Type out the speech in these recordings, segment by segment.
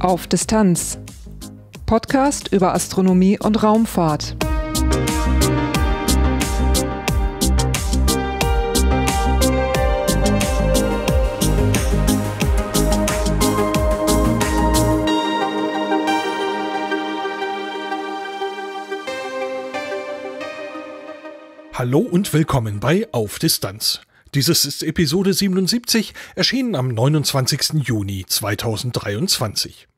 Auf Distanz. Podcast über Astronomie und Raumfahrt. Hallo und willkommen bei Auf Distanz. Dieses ist Episode 77, erschienen am 29. Juni 2023.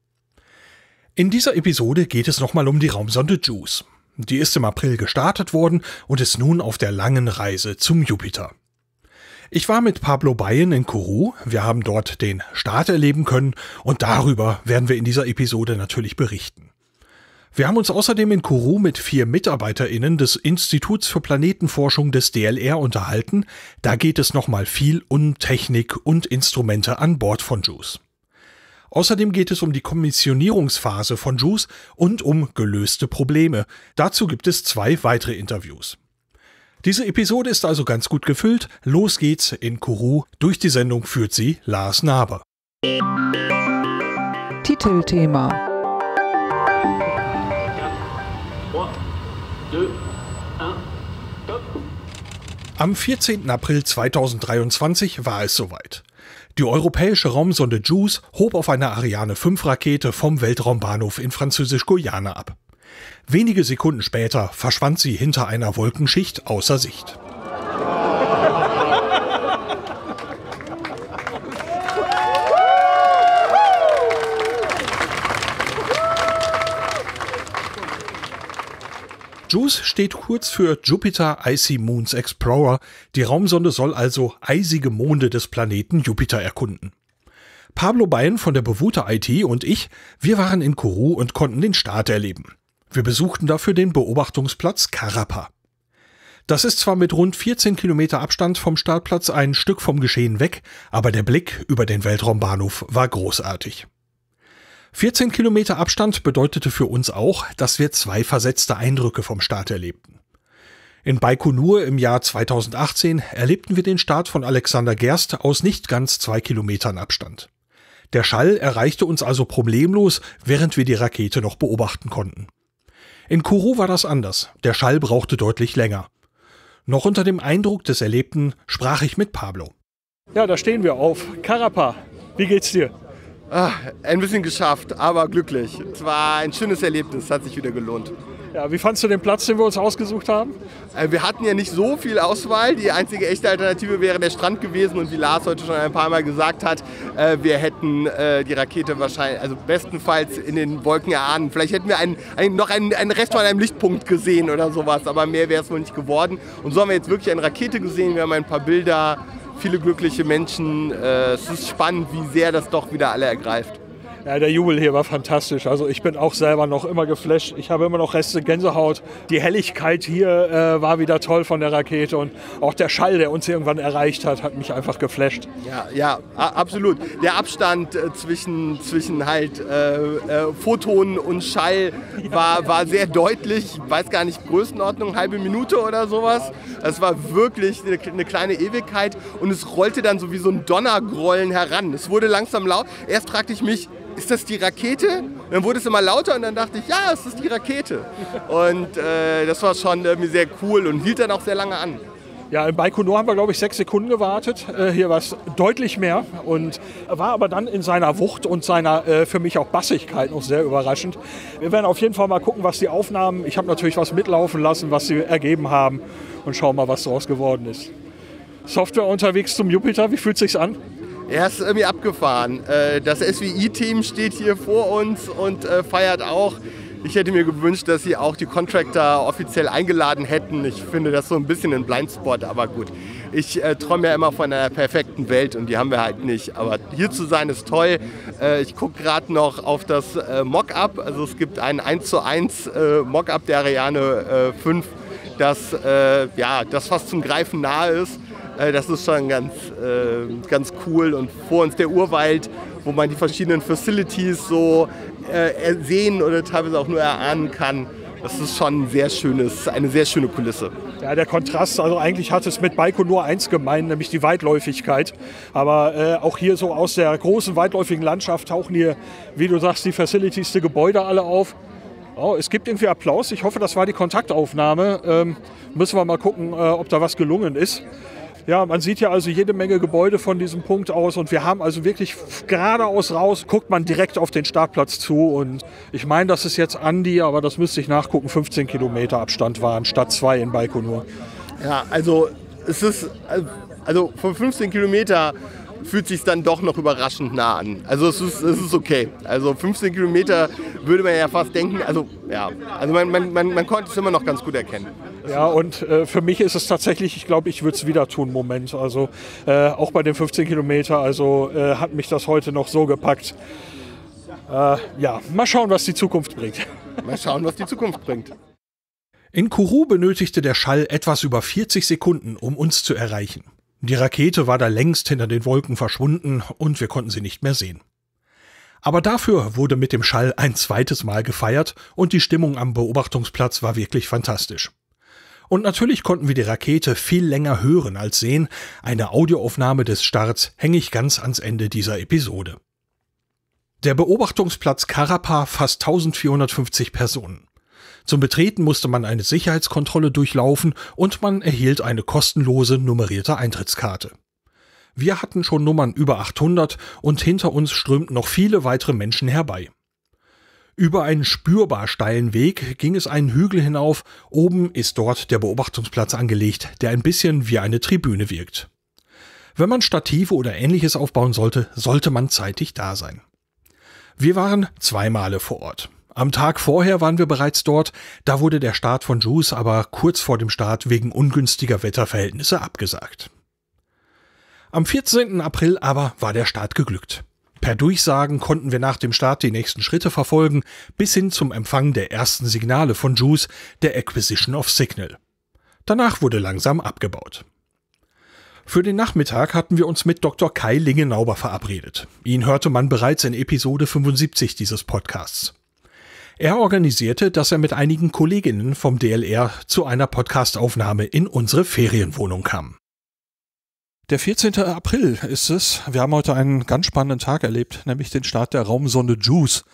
In dieser Episode geht es nochmal um die Raumsonde JUICE. Die ist im April gestartet worden und ist nun auf der langen Reise zum Jupiter. Ich war mit Pablo Bayen in Kourou, wir haben dort den Start erleben können und darüber werden wir in dieser Episode natürlich berichten. Wir haben uns außerdem in Kourou mit vier MitarbeiterInnen des Instituts für Planetenforschung des DLR unterhalten. Da geht es nochmal viel um Technik und Instrumente an Bord von JUICE. Außerdem geht es um die Kommissionierungsphase von JUICE und um gelöste Probleme. Dazu gibt es zwei weitere Interviews. Diese Episode ist also ganz gut gefüllt. Los geht's in Kourou. Durch die Sendung führt sie Lars Naber. Titelthema Am 14. April 2023 war es soweit. Die europäische Raumsonde JUICE hob auf einer Ariane 5 Rakete vom Weltraumbahnhof in Französisch-Guyana ab. Wenige Sekunden später verschwand sie hinter einer Wolkenschicht außer Sicht. JUICE steht kurz für Jupiter Icy Moons Explorer. Die Raumsonde soll also eisige Monde des Planeten Jupiter erkunden. Pablo Bayen von der Bewuta IT und ich, wir waren in Kourou und konnten den Start erleben. Wir besuchten dafür den Beobachtungsplatz Carapa. Das ist zwar mit rund 14 Kilometer Abstand vom Startplatz ein Stück vom Geschehen weg, aber der Blick über den Weltraumbahnhof war großartig. 14 Kilometer Abstand bedeutete für uns auch, dass wir zwei versetzte Eindrücke vom Start erlebten. In Baikonur im Jahr 2018 erlebten wir den Start von Alexander Gerst aus nicht ganz zwei Kilometern Abstand. Der Schall erreichte uns also problemlos, während wir die Rakete noch beobachten konnten. In Kourou war das anders, der Schall brauchte deutlich länger. Noch unter dem Eindruck des Erlebten sprach ich mit Pablo. Ja, da stehen wir auf. Karapa, wie geht's dir? Ach, ein bisschen geschafft, aber glücklich. Es war ein schönes Erlebnis, hat sich wieder gelohnt. Ja, wie fandest du den Platz, den wir uns ausgesucht haben? Äh, wir hatten ja nicht so viel Auswahl. Die einzige echte Alternative wäre der Strand gewesen. Und wie Lars heute schon ein paar Mal gesagt hat, äh, wir hätten äh, die Rakete wahrscheinlich, also bestenfalls in den Wolken erahnen. Vielleicht hätten wir einen, einen, noch einen, einen Rest von einem Lichtpunkt gesehen oder sowas. Aber mehr wäre es wohl nicht geworden. Und so haben wir jetzt wirklich eine Rakete gesehen. Wir haben ein paar Bilder viele glückliche Menschen. Äh, es ist spannend, wie sehr das doch wieder alle ergreift. Ja, der Jubel hier war fantastisch. Also ich bin auch selber noch immer geflasht. Ich habe immer noch Reste Gänsehaut. Die Helligkeit hier äh, war wieder toll von der Rakete und auch der Schall, der uns irgendwann erreicht hat, hat mich einfach geflasht. Ja, ja, absolut. Der Abstand äh, zwischen, zwischen halt äh, äh Photonen und Schall war, war sehr deutlich. Ich weiß gar nicht, Größenordnung, halbe Minute oder sowas. Es war wirklich eine, eine kleine Ewigkeit und es rollte dann so wie so ein Donnergrollen heran. Es wurde langsam laut. Erst fragte ich mich, ist das die Rakete? Dann wurde es immer lauter und dann dachte ich, ja, es ist die Rakete. Und äh, das war schon irgendwie sehr cool und hielt dann auch sehr lange an. Ja, in Baikonur haben wir, glaube ich, sechs Sekunden gewartet. Äh, hier war es deutlich mehr und war aber dann in seiner Wucht und seiner äh, für mich auch Bassigkeit noch sehr überraschend. Wir werden auf jeden Fall mal gucken, was die Aufnahmen, ich habe natürlich was mitlaufen lassen, was sie ergeben haben und schauen mal, was daraus geworden ist. Software unterwegs zum Jupiter, wie fühlt es sich an? Er ist irgendwie abgefahren. Äh, das SWI-Team steht hier vor uns und äh, feiert auch. Ich hätte mir gewünscht, dass sie auch die Contractor offiziell eingeladen hätten. Ich finde das so ein bisschen ein Blindspot, aber gut. Ich äh, träume ja immer von einer perfekten Welt und die haben wir halt nicht. Aber hier zu sein ist toll. Äh, ich gucke gerade noch auf das äh, Mockup. Also es gibt ein 1 zu 1 äh, Mockup der Ariane 5, äh, das, ja, das fast zum Greifen nahe ist. Äh, das ist schon ganz, äh, ganz cool. Und vor uns der Urwald, wo man die verschiedenen Facilities so äh, sehen oder teilweise auch nur erahnen kann. Das ist schon ein sehr schönes, eine sehr schöne Kulisse. Ja, der Kontrast, also eigentlich hat es mit Baikonur eins gemeint, nämlich die Weitläufigkeit. Aber äh, auch hier so aus der großen weitläufigen Landschaft tauchen hier, wie du sagst, die Facilities, die Gebäude alle auf. Oh, es gibt irgendwie Applaus. Ich hoffe, das war die Kontaktaufnahme. Ähm, müssen wir mal gucken, äh, ob da was gelungen ist. Ja, man sieht ja also jede Menge Gebäude von diesem Punkt aus und wir haben also wirklich geradeaus raus, guckt man direkt auf den Startplatz zu und ich meine, das ist jetzt Andi, aber das müsste ich nachgucken, 15 Kilometer Abstand waren statt zwei in Baikonur. Ja, also es ist, also von 15 Kilometer fühlt sich dann doch noch überraschend nah an. Also es ist, es ist okay. Also 15 Kilometer würde man ja fast denken, also ja, also man, man, man, man konnte es immer noch ganz gut erkennen. Ja, und äh, für mich ist es tatsächlich, ich glaube, ich würde es wieder tun, Moment. Also äh, auch bei den 15 Kilometer, also äh, hat mich das heute noch so gepackt. Äh, ja, mal schauen, was die Zukunft bringt. Mal schauen, was die Zukunft bringt. In Kourou benötigte der Schall etwas über 40 Sekunden, um uns zu erreichen. Die Rakete war da längst hinter den Wolken verschwunden und wir konnten sie nicht mehr sehen. Aber dafür wurde mit dem Schall ein zweites Mal gefeiert und die Stimmung am Beobachtungsplatz war wirklich fantastisch. Und natürlich konnten wir die Rakete viel länger hören als sehen. Eine Audioaufnahme des Starts hänge ich ganz ans Ende dieser Episode. Der Beobachtungsplatz Carapa fasst 1450 Personen. Zum Betreten musste man eine Sicherheitskontrolle durchlaufen und man erhielt eine kostenlose nummerierte Eintrittskarte. Wir hatten schon Nummern über 800 und hinter uns strömten noch viele weitere Menschen herbei. Über einen spürbar steilen Weg ging es einen Hügel hinauf, oben ist dort der Beobachtungsplatz angelegt, der ein bisschen wie eine Tribüne wirkt. Wenn man Stative oder ähnliches aufbauen sollte, sollte man zeitig da sein. Wir waren zweimal vor Ort. Am Tag vorher waren wir bereits dort, da wurde der Start von Juice aber kurz vor dem Start wegen ungünstiger Wetterverhältnisse abgesagt. Am 14. April aber war der Start geglückt. Per Durchsagen konnten wir nach dem Start die nächsten Schritte verfolgen, bis hin zum Empfang der ersten Signale von Juice, der Acquisition of Signal. Danach wurde langsam abgebaut. Für den Nachmittag hatten wir uns mit Dr. Kai Lingenauber verabredet. Ihn hörte man bereits in Episode 75 dieses Podcasts. Er organisierte, dass er mit einigen Kolleginnen vom DLR zu einer Podcastaufnahme in unsere Ferienwohnung kam. Der 14. April ist es. Wir haben heute einen ganz spannenden Tag erlebt, nämlich den Start der Raumsonde JUICE.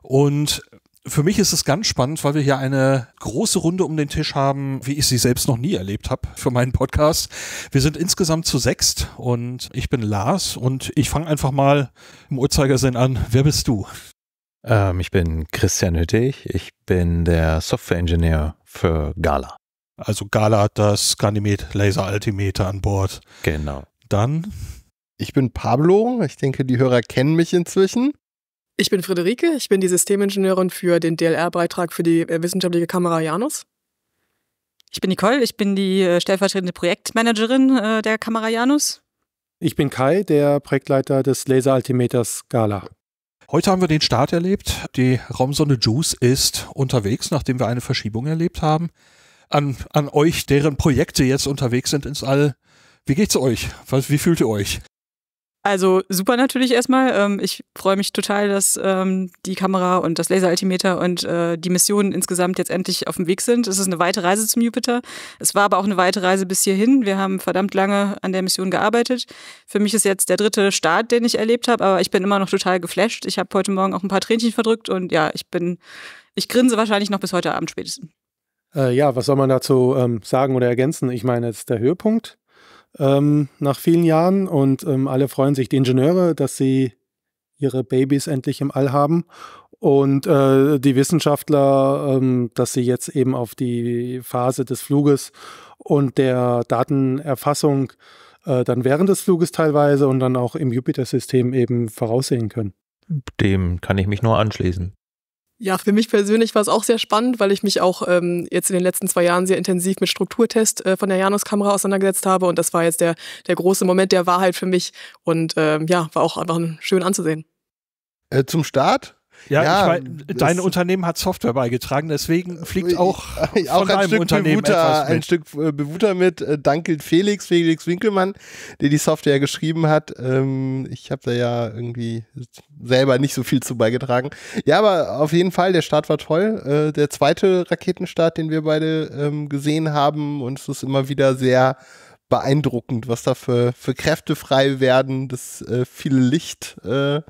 Und für mich ist es ganz spannend, weil wir hier eine große Runde um den Tisch haben, wie ich sie selbst noch nie erlebt habe für meinen Podcast. Wir sind insgesamt zu sechst und ich bin Lars und ich fange einfach mal im Uhrzeigersinn an. Wer bist du? Ähm, ich bin Christian Hüttig. Ich bin der software engineer für Gala. Also Gala hat das Ganymed Laser Altimeter an Bord. Genau. Dann. Ich bin Pablo. Ich denke, die Hörer kennen mich inzwischen. Ich bin Friederike. Ich bin die Systemingenieurin für den DLR-Beitrag für die äh, wissenschaftliche Kamera Janus. Ich bin Nicole. Ich bin die äh, stellvertretende Projektmanagerin äh, der Kamera Janus. Ich bin Kai, der Projektleiter des Laser Altimeters Gala. Heute haben wir den Start erlebt. Die Raumsonde Juice ist unterwegs, nachdem wir eine Verschiebung erlebt haben an, an euch, deren Projekte jetzt unterwegs sind ins All. Wie geht's euch? Was, wie fühlt ihr euch? Also super natürlich erstmal. Ähm, ich freue mich total, dass ähm, die Kamera und das Laseraltimeter und äh, die Missionen insgesamt jetzt endlich auf dem Weg sind. Es ist eine weite Reise zum Jupiter. Es war aber auch eine weite Reise bis hierhin. Wir haben verdammt lange an der Mission gearbeitet. Für mich ist jetzt der dritte Start, den ich erlebt habe, aber ich bin immer noch total geflasht. Ich habe heute Morgen auch ein paar Tränchen verdrückt und ja, ich bin, ich grinse wahrscheinlich noch bis heute Abend spätestens. Äh, ja, was soll man dazu ähm, sagen oder ergänzen? Ich meine, jetzt der Höhepunkt ähm, nach vielen Jahren und ähm, alle freuen sich, die Ingenieure, dass sie ihre Babys endlich im All haben und äh, die Wissenschaftler, ähm, dass sie jetzt eben auf die Phase des Fluges und der Datenerfassung äh, dann während des Fluges teilweise und dann auch im Jupiter-System eben voraussehen können. Dem kann ich mich nur anschließen. Ja, für mich persönlich war es auch sehr spannend, weil ich mich auch ähm, jetzt in den letzten zwei Jahren sehr intensiv mit Strukturtest äh, von der Janus-Kamera auseinandergesetzt habe. Und das war jetzt der, der große Moment der Wahrheit für mich. Und ähm, ja, war auch einfach schön anzusehen. Äh, zum Start ja, ja weiß, dein Unternehmen hat Software beigetragen, deswegen fliegt auch, von auch ein Stück Unternehmen Bewuter, ein Stück äh, Bewuter mit. Äh, danke Felix, Felix Winkelmann, der die Software geschrieben hat. Ähm, ich habe da ja irgendwie selber nicht so viel zu beigetragen. Ja, aber auf jeden Fall, der Start war toll. Äh, der zweite Raketenstart, den wir beide ähm, gesehen haben, und es ist immer wieder sehr beeindruckend, was da für, für Kräfte frei werden, das äh, viele Licht, äh,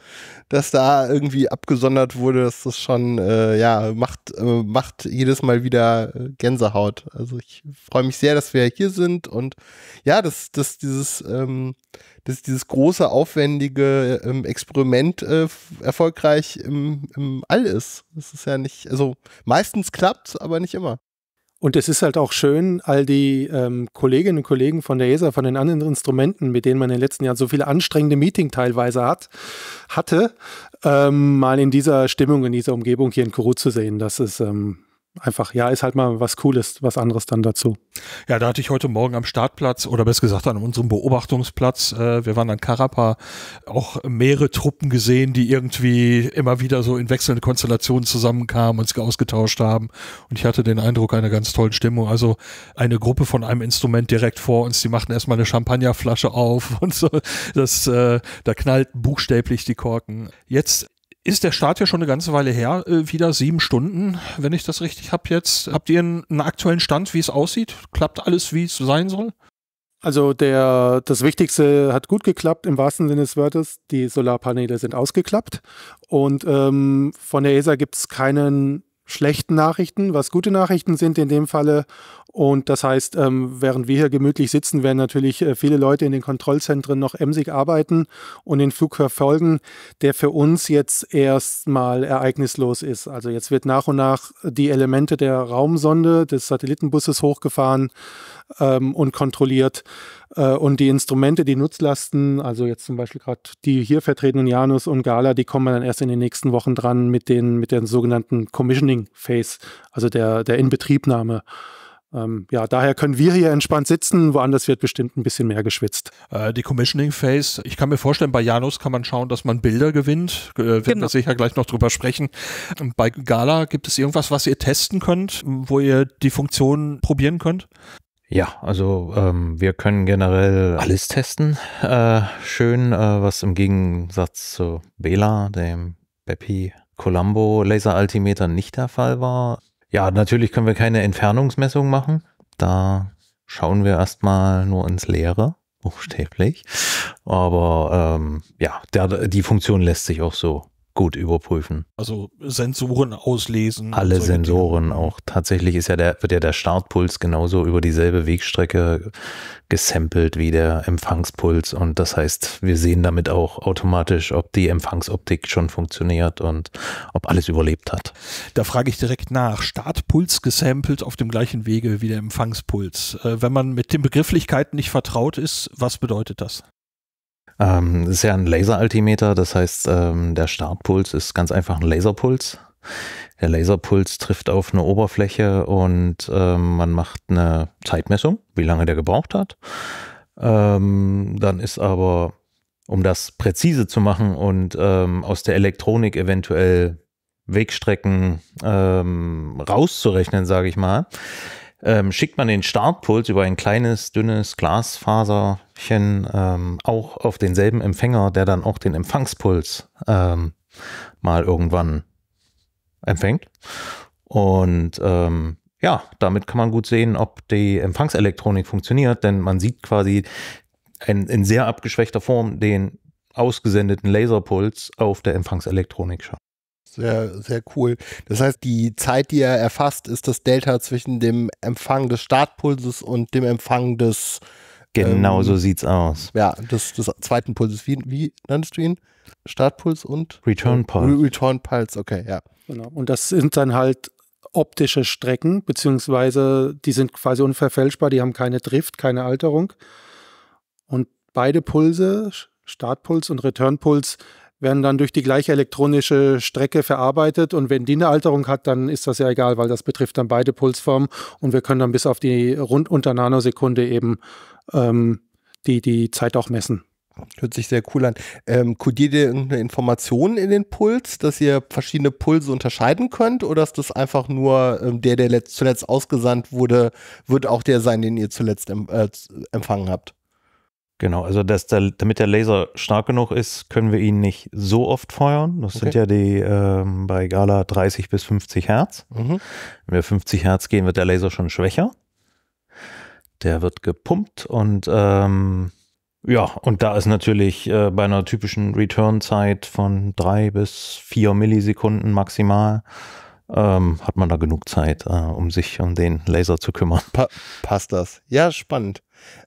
das da irgendwie abgesondert wurde, das ist schon, äh, ja, macht, äh, macht jedes Mal wieder äh, Gänsehaut. Also ich freue mich sehr, dass wir hier sind und ja, dass, dass dieses, ähm, dass dieses große, aufwendige ähm, Experiment äh, erfolgreich im, im All ist. Das ist ja nicht, also meistens klappt aber nicht immer. Und es ist halt auch schön, all die ähm, Kolleginnen und Kollegen von der ESA, von den anderen Instrumenten, mit denen man in den letzten Jahren so viele anstrengende Meeting teilweise hat, hatte, ähm, mal in dieser Stimmung, in dieser Umgebung hier in Kuru zu sehen. Das ist ähm, einfach, ja, ist halt mal was Cooles, was anderes dann dazu. Ja, da hatte ich heute Morgen am Startplatz oder besser gesagt an unserem Beobachtungsplatz, äh, wir waren an Karapa, auch mehrere Truppen gesehen, die irgendwie immer wieder so in wechselnde Konstellationen zusammenkamen und sich ausgetauscht haben. Und ich hatte den Eindruck einer ganz tollen Stimmung. Also eine Gruppe von einem Instrument direkt vor uns, die machten erstmal eine Champagnerflasche auf und so. Das, äh, da knallten buchstäblich die Korken. Jetzt ist der Start ja schon eine ganze Weile her, äh, wieder sieben Stunden, wenn ich das richtig habe jetzt. Habt ihr einen, einen aktuellen Stand, wie es aussieht? Klappt alles, wie es sein soll? Also der, das Wichtigste hat gut geklappt im wahrsten Sinne des Wortes. Die Solarpaneele sind ausgeklappt und ähm, von der ESA gibt es keinen schlechten Nachrichten, was gute Nachrichten sind in dem Falle. Und das heißt, ähm, während wir hier gemütlich sitzen, werden natürlich äh, viele Leute in den Kontrollzentren noch emsig arbeiten und den Flug verfolgen, der für uns jetzt erstmal ereignislos ist. Also jetzt wird nach und nach die Elemente der Raumsonde, des Satellitenbusses hochgefahren ähm, und kontrolliert. Äh, und die Instrumente, die Nutzlasten, also jetzt zum Beispiel gerade die hier vertretenen Janus und Gala, die kommen dann erst in den nächsten Wochen dran mit, den, mit der sogenannten Commissioning Phase, also der, der Inbetriebnahme ähm, ja, daher können wir hier entspannt sitzen, woanders wird bestimmt ein bisschen mehr geschwitzt. Äh, die Commissioning Phase, ich kann mir vorstellen, bei Janus kann man schauen, dass man Bilder gewinnt. Äh, werden genau. wir sicher gleich noch drüber sprechen. Ähm, bei Gala gibt es irgendwas, was ihr testen könnt, wo ihr die Funktion probieren könnt? Ja, also ähm, wir können generell alles testen. Äh, schön, äh, was im Gegensatz zu Bela, dem Beppi Colombo Laser Altimeter nicht der Fall war. Ja, natürlich können wir keine Entfernungsmessung machen. Da schauen wir erstmal nur ins Leere, buchstäblich. Aber ähm, ja, der, die Funktion lässt sich auch so gut überprüfen. Also Sensoren auslesen. Alle Sensoren Dinge. auch. Tatsächlich ist ja der, wird ja der Startpuls genauso über dieselbe Wegstrecke gesampelt wie der Empfangspuls. Und das heißt, wir sehen damit auch automatisch, ob die Empfangsoptik schon funktioniert und ob alles überlebt hat. Da frage ich direkt nach. Startpuls gesampelt auf dem gleichen Wege wie der Empfangspuls. Äh, wenn man mit den Begrifflichkeiten nicht vertraut ist, was bedeutet das? Ähm, das ist ja ein Laseraltimeter, das heißt, ähm, der Startpuls ist ganz einfach ein Laserpuls. Der Laserpuls trifft auf eine Oberfläche und ähm, man macht eine Zeitmessung, wie lange der gebraucht hat. Ähm, dann ist aber, um das präzise zu machen und ähm, aus der Elektronik eventuell Wegstrecken ähm, rauszurechnen, sage ich mal, ähm, schickt man den Startpuls über ein kleines, dünnes Glasfaserchen ähm, auch auf denselben Empfänger, der dann auch den Empfangspuls ähm, mal irgendwann empfängt. Und ähm, ja, damit kann man gut sehen, ob die Empfangselektronik funktioniert, denn man sieht quasi ein, in sehr abgeschwächter Form den ausgesendeten Laserpuls auf der Empfangselektronik schon. Sehr, sehr cool. Das heißt, die Zeit, die er erfasst, ist das Delta zwischen dem Empfang des Startpulses und dem Empfang des. Genau ähm, so sieht's aus. Ja, des, des zweiten Pulses. Wie, wie nanntest du ihn? Startpuls und? Return Pulse. Return Pulse, okay, ja. Genau. Und das sind dann halt optische Strecken, beziehungsweise die sind quasi unverfälschbar, die haben keine Drift, keine Alterung. Und beide Pulse, Startpuls und Returnpuls, werden dann durch die gleiche elektronische Strecke verarbeitet. Und wenn die eine Alterung hat, dann ist das ja egal, weil das betrifft dann beide Pulsformen und wir können dann bis auf die rund unter Nanosekunde eben ähm, die, die Zeit auch messen. Hört sich sehr cool an. Ähm, kodiert ihr irgendeine Information in den Puls, dass ihr verschiedene Pulse unterscheiden könnt? Oder ist das einfach nur ähm, der, der zuletzt ausgesandt wurde, wird auch der sein, den ihr zuletzt ähm, äh, empfangen habt? Genau, also dass der, damit der Laser stark genug ist, können wir ihn nicht so oft feuern. Das okay. sind ja die ähm, bei Gala 30 bis 50 Hertz. Mhm. Wenn wir 50 Hertz gehen, wird der Laser schon schwächer. Der wird gepumpt und ähm, ja, und da ist natürlich äh, bei einer typischen Return-Zeit von drei bis vier Millisekunden maximal, ähm, hat man da genug Zeit, äh, um sich um den Laser zu kümmern. Pa passt das? Ja, spannend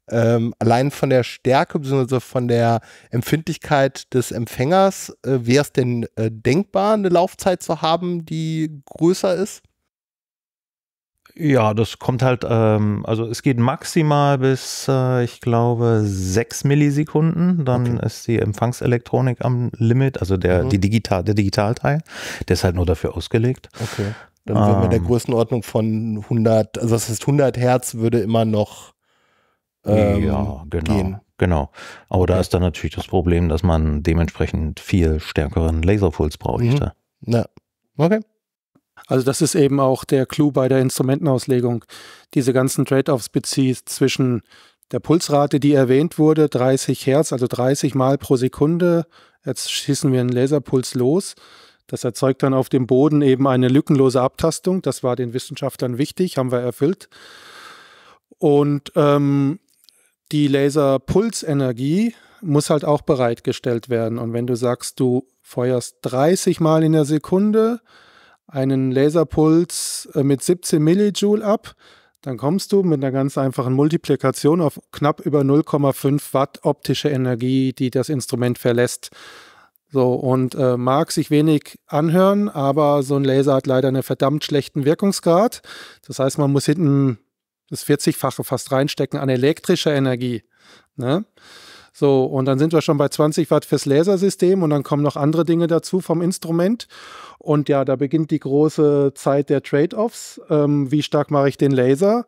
ähm, allein von der Stärke bzw. von der Empfindlichkeit des Empfängers, äh, wäre es denn äh, denkbar, eine Laufzeit zu haben, die größer ist? Ja, das kommt halt, ähm, also es geht maximal bis, äh, ich glaube, sechs Millisekunden. Dann okay. ist die Empfangselektronik am Limit, also der, mhm. die Digital, der Digitalteil. Der ist halt nur dafür ausgelegt. Okay. Dann würde man der ähm. Größenordnung von 100, also das heißt 100 Hertz würde immer noch ähm, ja, genau. Gehen. Genau. Aber okay. da ist dann natürlich das Problem, dass man dementsprechend viel stärkeren Laserpuls bräuchte. Mhm. Ja. Okay. Also das ist eben auch der Clou bei der Instrumentenauslegung. Diese ganzen Trade-offs bezieht zwischen der Pulsrate, die erwähnt wurde, 30 Hertz, also 30 Mal pro Sekunde. Jetzt schießen wir einen Laserpuls los. Das erzeugt dann auf dem Boden eben eine lückenlose Abtastung. Das war den Wissenschaftlern wichtig, haben wir erfüllt. Und ähm, die Laserpulsenergie muss halt auch bereitgestellt werden. Und wenn du sagst, du feuerst 30 Mal in der Sekunde einen Laserpuls äh, mit 17 Millijoule ab, dann kommst du mit einer ganz einfachen Multiplikation auf knapp über 0,5 Watt optische Energie, die das Instrument verlässt. So, und äh, mag sich wenig anhören, aber so ein Laser hat leider einen verdammt schlechten Wirkungsgrad. Das heißt, man muss hinten das 40-fache fast reinstecken an elektrischer Energie. Ne? So, und dann sind wir schon bei 20 Watt fürs Lasersystem und dann kommen noch andere Dinge dazu vom Instrument. Und ja, da beginnt die große Zeit der Trade-offs. Ähm, wie stark mache ich den Laser?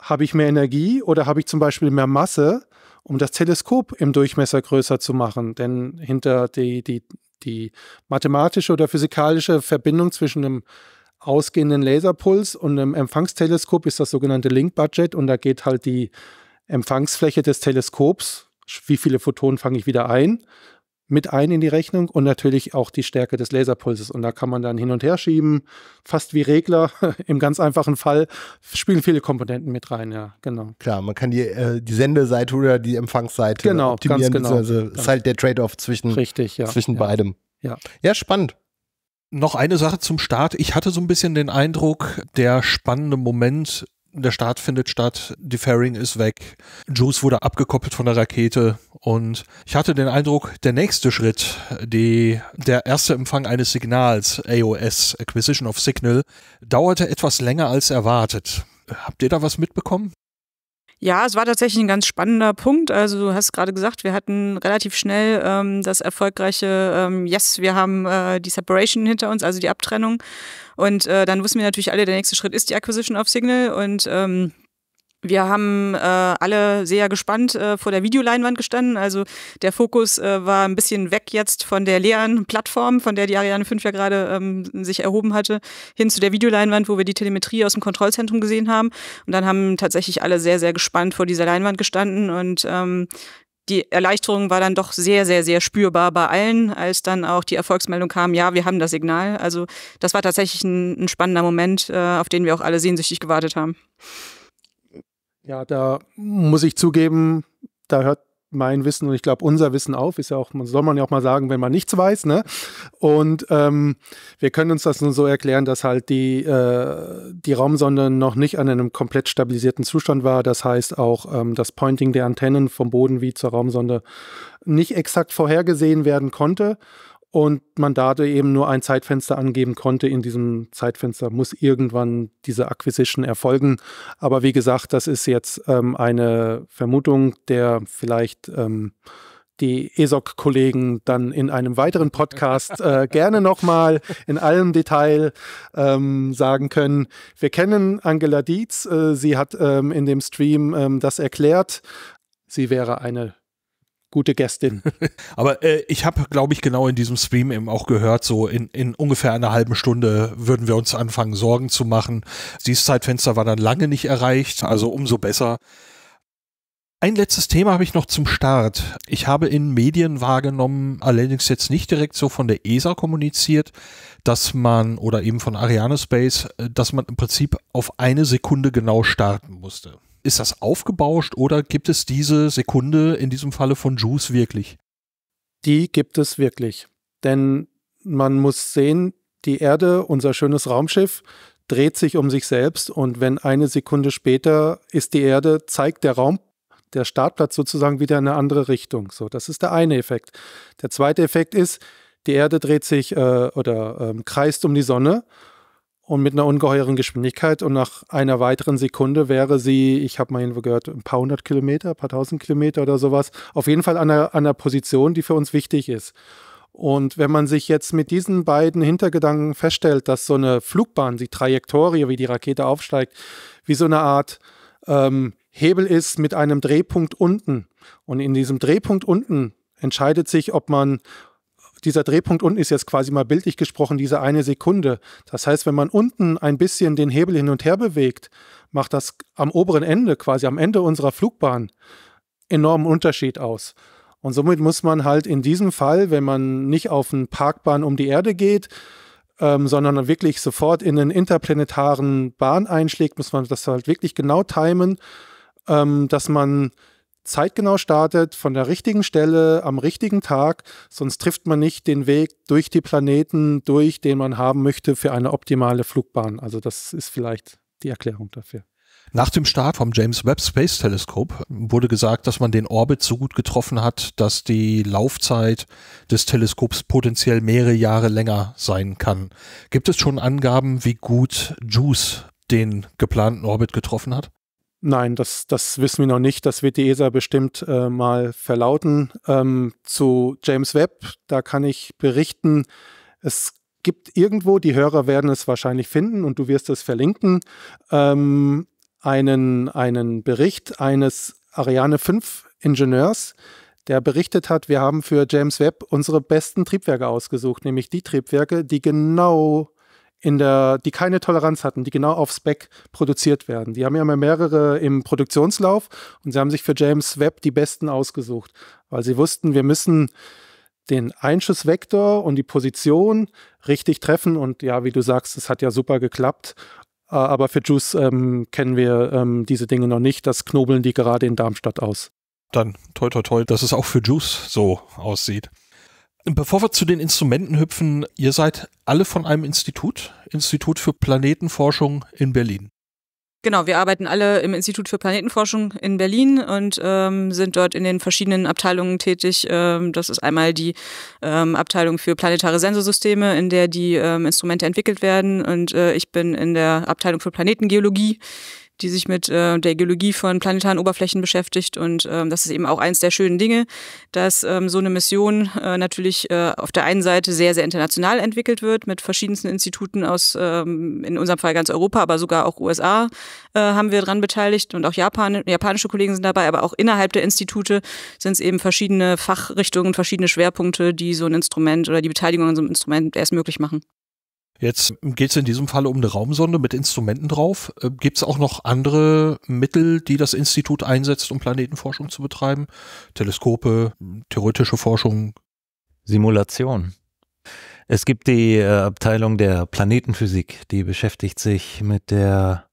Habe ich mehr Energie oder habe ich zum Beispiel mehr Masse, um das Teleskop im Durchmesser größer zu machen? Denn hinter die, die, die mathematische oder physikalische Verbindung zwischen einem ausgehenden Laserpuls und im Empfangsteleskop ist das sogenannte Link-Budget und da geht halt die Empfangsfläche des Teleskops, wie viele Photonen fange ich wieder ein, mit ein in die Rechnung und natürlich auch die Stärke des Laserpulses. Und da kann man dann hin und her schieben, fast wie Regler. Im ganz einfachen Fall spielen viele Komponenten mit rein, ja, genau. Klar, man kann die, äh, die Sendeseite oder die Empfangsseite genau, optimieren. Genau. Ganz genau. Also ist halt der Trade-off zwischen, Richtig, ja, zwischen ja. beidem. Ja. ja, spannend. Noch eine Sache zum Start. Ich hatte so ein bisschen den Eindruck, der spannende Moment, der Start findet statt, die Fairing ist weg, Juice wurde abgekoppelt von der Rakete und ich hatte den Eindruck, der nächste Schritt, die, der erste Empfang eines Signals, AOS, Acquisition of Signal, dauerte etwas länger als erwartet. Habt ihr da was mitbekommen? Ja, es war tatsächlich ein ganz spannender Punkt. Also du hast gerade gesagt, wir hatten relativ schnell ähm, das erfolgreiche ähm, Yes, wir haben äh, die Separation hinter uns, also die Abtrennung. Und äh, dann wussten wir natürlich alle, der nächste Schritt ist die Acquisition of Signal und ähm, wir haben äh, alle sehr gespannt äh, vor der Videoleinwand gestanden. Also der Fokus äh, war ein bisschen weg jetzt von der leeren Plattform, von der die Ariane 5 ja gerade ähm, sich erhoben hatte, hin zu der Videoleinwand, wo wir die Telemetrie aus dem Kontrollzentrum gesehen haben. Und dann haben tatsächlich alle sehr, sehr gespannt vor dieser Leinwand gestanden und ähm, die Erleichterung war dann doch sehr, sehr, sehr spürbar bei allen, als dann auch die Erfolgsmeldung kam, ja, wir haben das Signal. Also das war tatsächlich ein, ein spannender Moment, äh, auf den wir auch alle sehnsüchtig gewartet haben. Ja, da muss ich zugeben, da hört mein Wissen und ich glaube unser Wissen auf, ist ja auch, soll man ja auch mal sagen, wenn man nichts weiß, ne? Und ähm, wir können uns das nun so erklären, dass halt die, äh, die Raumsonde noch nicht an einem komplett stabilisierten Zustand war. Das heißt auch, ähm, das Pointing der Antennen vom Boden wie zur Raumsonde nicht exakt vorhergesehen werden konnte und man dadurch eben nur ein Zeitfenster angeben konnte. In diesem Zeitfenster muss irgendwann diese Acquisition erfolgen. Aber wie gesagt, das ist jetzt ähm, eine Vermutung, der vielleicht ähm, die ESOC-Kollegen dann in einem weiteren Podcast äh, gerne nochmal in allem Detail ähm, sagen können. Wir kennen Angela Dietz, äh, sie hat ähm, in dem Stream ähm, das erklärt. Sie wäre eine gute Gästin. Mhm. Aber äh, ich habe, glaube ich, genau in diesem Stream eben auch gehört, so in, in ungefähr einer halben Stunde würden wir uns anfangen, Sorgen zu machen. Dieses Zeitfenster war dann lange nicht erreicht, also umso besser. Ein letztes Thema habe ich noch zum Start. Ich habe in Medien wahrgenommen, allerdings jetzt nicht direkt so von der ESA kommuniziert, dass man oder eben von Ariane Space, äh, dass man im Prinzip auf eine Sekunde genau starten musste ist das aufgebauscht oder gibt es diese Sekunde in diesem Falle von Juice wirklich? Die gibt es wirklich. Denn man muss sehen, die Erde, unser schönes Raumschiff, dreht sich um sich selbst und wenn eine Sekunde später ist die Erde, zeigt der Raum, der Startplatz sozusagen wieder in eine andere Richtung. So, das ist der eine Effekt. Der zweite Effekt ist, die Erde dreht sich äh, oder äh, kreist um die Sonne und mit einer ungeheuren Geschwindigkeit. Und nach einer weiteren Sekunde wäre sie, ich habe mal irgendwo gehört, ein paar hundert Kilometer, ein paar tausend Kilometer oder sowas, auf jeden Fall an einer, an einer Position, die für uns wichtig ist. Und wenn man sich jetzt mit diesen beiden Hintergedanken feststellt, dass so eine Flugbahn, die Trajektorie, wie die Rakete aufsteigt, wie so eine Art ähm, Hebel ist mit einem Drehpunkt unten. Und in diesem Drehpunkt unten entscheidet sich, ob man dieser Drehpunkt unten ist jetzt quasi mal bildlich gesprochen diese eine Sekunde. Das heißt, wenn man unten ein bisschen den Hebel hin und her bewegt, macht das am oberen Ende, quasi am Ende unserer Flugbahn, enormen Unterschied aus. Und somit muss man halt in diesem Fall, wenn man nicht auf eine Parkbahn um die Erde geht, ähm, sondern wirklich sofort in einen interplanetaren Bahn einschlägt, muss man das halt wirklich genau timen, ähm, dass man zeitgenau startet, von der richtigen Stelle, am richtigen Tag, sonst trifft man nicht den Weg durch die Planeten durch, den man haben möchte für eine optimale Flugbahn. Also das ist vielleicht die Erklärung dafür. Nach dem Start vom James Webb Space Telescope wurde gesagt, dass man den Orbit so gut getroffen hat, dass die Laufzeit des Teleskops potenziell mehrere Jahre länger sein kann. Gibt es schon Angaben, wie gut JUICE den geplanten Orbit getroffen hat? Nein, das, das wissen wir noch nicht. Das wird die ESA bestimmt äh, mal verlauten. Ähm, zu James Webb, da kann ich berichten, es gibt irgendwo, die Hörer werden es wahrscheinlich finden und du wirst es verlinken, ähm, einen, einen Bericht eines Ariane 5 Ingenieurs, der berichtet hat, wir haben für James Webb unsere besten Triebwerke ausgesucht, nämlich die Triebwerke, die genau in der, die keine Toleranz hatten, die genau auf Spec produziert werden. Die haben ja immer mehrere im Produktionslauf und sie haben sich für James Webb die besten ausgesucht, weil sie wussten, wir müssen den Einschussvektor und die Position richtig treffen. Und ja, wie du sagst, es hat ja super geklappt. Äh, aber für Juice ähm, kennen wir ähm, diese Dinge noch nicht. Das knobeln die gerade in Darmstadt aus. Dann toll, toll, toll, dass es auch für Juice so aussieht. Bevor wir zu den Instrumenten hüpfen, ihr seid alle von einem Institut, Institut für Planetenforschung in Berlin. Genau, wir arbeiten alle im Institut für Planetenforschung in Berlin und ähm, sind dort in den verschiedenen Abteilungen tätig. Ähm, das ist einmal die ähm, Abteilung für planetare Sensorsysteme, in der die ähm, Instrumente entwickelt werden. Und äh, ich bin in der Abteilung für Planetengeologie die sich mit äh, der Geologie von planetaren Oberflächen beschäftigt. Und ähm, das ist eben auch eins der schönen Dinge, dass ähm, so eine Mission äh, natürlich äh, auf der einen Seite sehr, sehr international entwickelt wird mit verschiedensten Instituten aus, ähm, in unserem Fall ganz Europa, aber sogar auch USA äh, haben wir dran beteiligt und auch Japan, japanische Kollegen sind dabei, aber auch innerhalb der Institute sind es eben verschiedene Fachrichtungen, verschiedene Schwerpunkte, die so ein Instrument oder die Beteiligung an so einem Instrument erst möglich machen. Jetzt geht es in diesem Fall um eine Raumsonde mit Instrumenten drauf. Äh, gibt es auch noch andere Mittel, die das Institut einsetzt, um Planetenforschung zu betreiben? Teleskope, theoretische Forschung? Simulation. Es gibt die äh, Abteilung der Planetenphysik, die beschäftigt sich mit der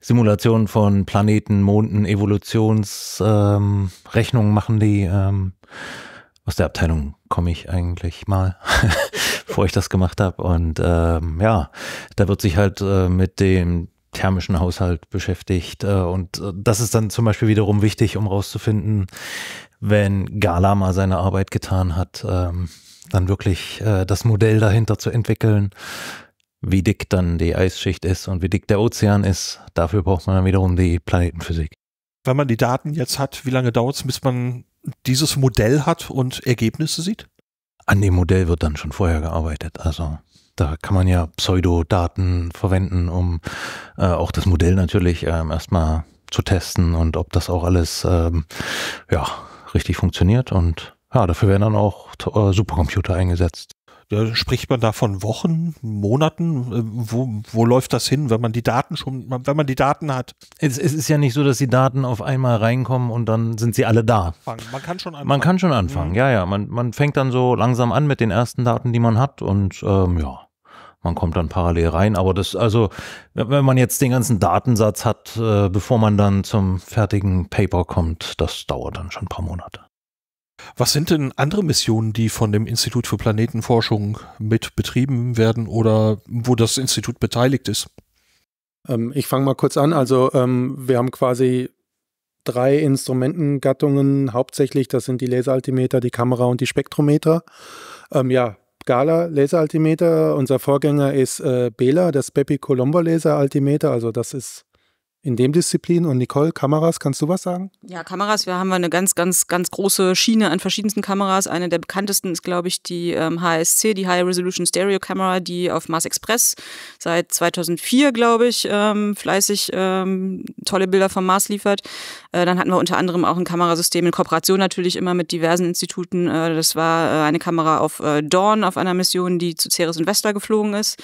Simulation von Planeten, Monden, Evolutionsrechnungen ähm, machen die. Ähm, aus der Abteilung komme ich eigentlich mal. bevor ich das gemacht habe. Und ähm, ja, da wird sich halt äh, mit dem thermischen Haushalt beschäftigt. Äh, und äh, das ist dann zum Beispiel wiederum wichtig, um rauszufinden, wenn Gala mal seine Arbeit getan hat, ähm, dann wirklich äh, das Modell dahinter zu entwickeln, wie dick dann die Eisschicht ist und wie dick der Ozean ist. Dafür braucht man dann wiederum die Planetenphysik. Wenn man die Daten jetzt hat, wie lange dauert es, bis man dieses Modell hat und Ergebnisse sieht? An dem Modell wird dann schon vorher gearbeitet. Also da kann man ja Pseudodaten verwenden, um äh, auch das Modell natürlich ähm, erstmal zu testen und ob das auch alles ähm, ja, richtig funktioniert. Und ja, dafür werden dann auch äh, Supercomputer eingesetzt ja, spricht man da von Wochen, Monaten? Äh, wo, wo läuft das hin, wenn man die Daten schon, wenn man die Daten hat? Es, es ist ja nicht so, dass die Daten auf einmal reinkommen und dann sind sie alle da. Man kann schon anfangen. Man kann schon anfangen, mhm. ja, ja. Man, man fängt dann so langsam an mit den ersten Daten, die man hat und ähm, ja man kommt dann parallel rein. Aber das, also, wenn man jetzt den ganzen Datensatz hat, äh, bevor man dann zum fertigen Paper kommt, das dauert dann schon ein paar Monate. Was sind denn andere Missionen, die von dem Institut für Planetenforschung mit betrieben werden oder wo das Institut beteiligt ist? Ähm, ich fange mal kurz an. Also ähm, wir haben quasi drei Instrumentengattungen hauptsächlich. Das sind die Laseraltimeter, die Kamera und die Spektrometer. Ähm, ja, Gala Laseraltimeter. Unser Vorgänger ist äh, Bela, das Bepi Colombo Laseraltimeter. Also das ist in dem Disziplin. Und Nicole, Kameras, kannst du was sagen? Ja, Kameras, wir haben eine ganz, ganz, ganz große Schiene an verschiedensten Kameras. Eine der bekanntesten ist, glaube ich, die ähm, HSC, die High Resolution Stereo Camera, die auf Mars Express seit 2004, glaube ich, ähm, fleißig ähm, tolle Bilder vom Mars liefert. Äh, dann hatten wir unter anderem auch ein Kamerasystem in Kooperation natürlich immer mit diversen Instituten. Äh, das war äh, eine Kamera auf äh, Dawn, auf einer Mission, die zu Ceres und Vesta geflogen ist.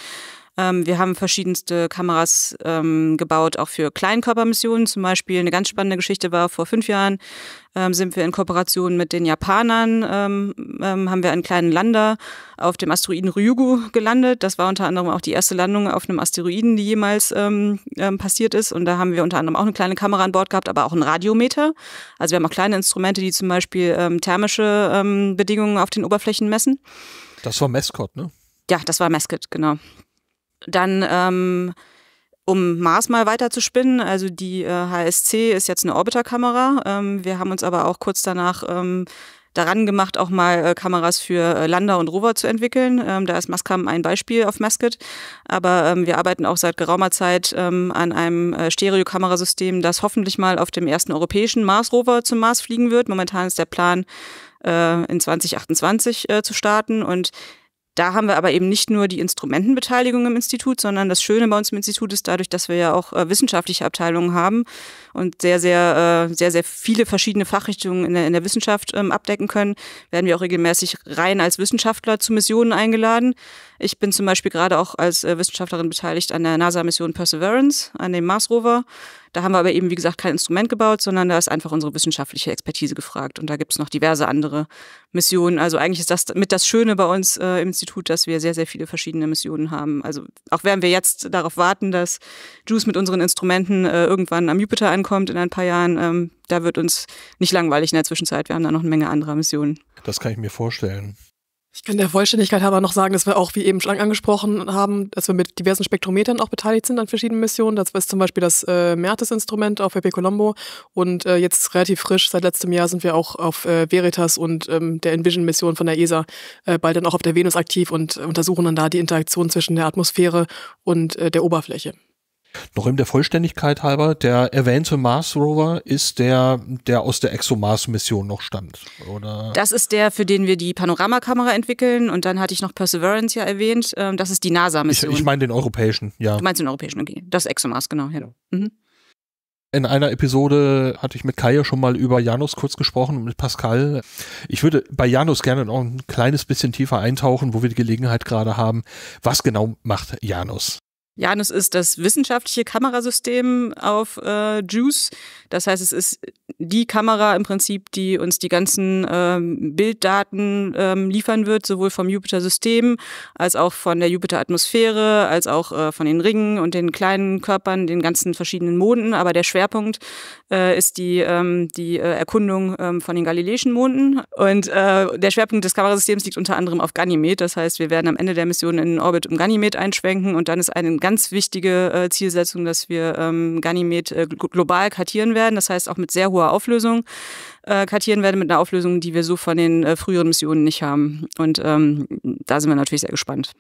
Ähm, wir haben verschiedenste Kameras ähm, gebaut, auch für Kleinkörpermissionen. Zum Beispiel eine ganz spannende Geschichte war, vor fünf Jahren ähm, sind wir in Kooperation mit den Japanern, ähm, ähm, haben wir einen kleinen Lander auf dem Asteroiden Ryugu gelandet. Das war unter anderem auch die erste Landung auf einem Asteroiden, die jemals ähm, passiert ist. Und da haben wir unter anderem auch eine kleine Kamera an Bord gehabt, aber auch einen Radiometer. Also wir haben auch kleine Instrumente, die zum Beispiel thermische Bedingungen auf den Oberflächen messen. Das war Mascot, ne? Ja, das war Mascot, genau. Dann ähm, um Mars mal weiter zu spinnen, also die äh, HSC ist jetzt eine Orbiterkamera. Ähm, wir haben uns aber auch kurz danach ähm, daran gemacht, auch mal äh, Kameras für äh, Lander und Rover zu entwickeln. Ähm, da ist Maskam ein Beispiel auf Masket. Aber ähm, wir arbeiten auch seit geraumer Zeit ähm, an einem äh, Stereokamerasystem, das hoffentlich mal auf dem ersten europäischen Mars-Rover zum Mars fliegen wird. Momentan ist der Plan, äh, in 2028 äh, zu starten. Und da haben wir aber eben nicht nur die Instrumentenbeteiligung im Institut, sondern das Schöne bei uns im Institut ist dadurch, dass wir ja auch äh, wissenschaftliche Abteilungen haben und sehr, sehr, äh, sehr, sehr viele verschiedene Fachrichtungen in der, in der Wissenschaft ähm, abdecken können, werden wir auch regelmäßig rein als Wissenschaftler zu Missionen eingeladen. Ich bin zum Beispiel gerade auch als äh, Wissenschaftlerin beteiligt an der NASA-Mission Perseverance, an dem Mars-Rover. Da haben wir aber eben, wie gesagt, kein Instrument gebaut, sondern da ist einfach unsere wissenschaftliche Expertise gefragt. Und da gibt es noch diverse andere Missionen. Also eigentlich ist das mit das Schöne bei uns äh, im Institut, dass wir sehr, sehr viele verschiedene Missionen haben. Also auch während wir jetzt darauf warten, dass Juice mit unseren Instrumenten äh, irgendwann am Jupiter ankommt in ein paar Jahren, ähm, da wird uns nicht langweilig in der Zwischenzeit. Wir haben da noch eine Menge anderer Missionen. Das kann ich mir vorstellen. Ich kann der Vollständigkeit aber noch sagen, dass wir auch, wie eben schon angesprochen haben, dass wir mit diversen Spektrometern auch beteiligt sind an verschiedenen Missionen. Das ist zum Beispiel das äh, Mertes-Instrument auf WP Colombo und äh, jetzt relativ frisch, seit letztem Jahr sind wir auch auf äh, Veritas und ähm, der Envision-Mission von der ESA äh, bald dann auch auf der Venus aktiv und äh, untersuchen dann da die Interaktion zwischen der Atmosphäre und äh, der Oberfläche. Noch in der Vollständigkeit halber, der erwähnte Mars Rover ist der, der aus der ExoMars-Mission noch stammt, oder? Das ist der, für den wir die Panoramakamera entwickeln und dann hatte ich noch Perseverance ja erwähnt. Ähm, das ist die NASA-Mission. Ich, ich meine den europäischen, ja. Du meinst den europäischen, okay. Das ExoMars, genau. Ja. Mhm. In einer Episode hatte ich mit Kaya schon mal über Janus kurz gesprochen und mit Pascal. Ich würde bei Janus gerne noch ein kleines bisschen tiefer eintauchen, wo wir die Gelegenheit gerade haben. Was genau macht Janus? Janus ist das wissenschaftliche Kamerasystem auf äh, Juice. Das heißt, es ist die Kamera im Prinzip, die uns die ganzen ähm, Bilddaten ähm, liefern wird, sowohl vom Jupiter-System als auch von der Jupiter-Atmosphäre, als auch äh, von den Ringen und den kleinen Körpern, den ganzen verschiedenen Monden. Aber der Schwerpunkt äh, ist die, ähm, die äh, Erkundung ähm, von den galileischen Monden. Und äh, der Schwerpunkt des Kamerasystems liegt unter anderem auf Ganymed. Das heißt, wir werden am Ende der Mission in den Orbit um Ganymed einschwenken und dann ist eine ganz wichtige äh, Zielsetzung, dass wir ähm, Ganymed äh, global kartieren werden, das heißt auch mit sehr hoher Auflösung äh, kartieren werden, mit einer Auflösung, die wir so von den äh, früheren Missionen nicht haben. Und ähm, da sind wir natürlich sehr gespannt.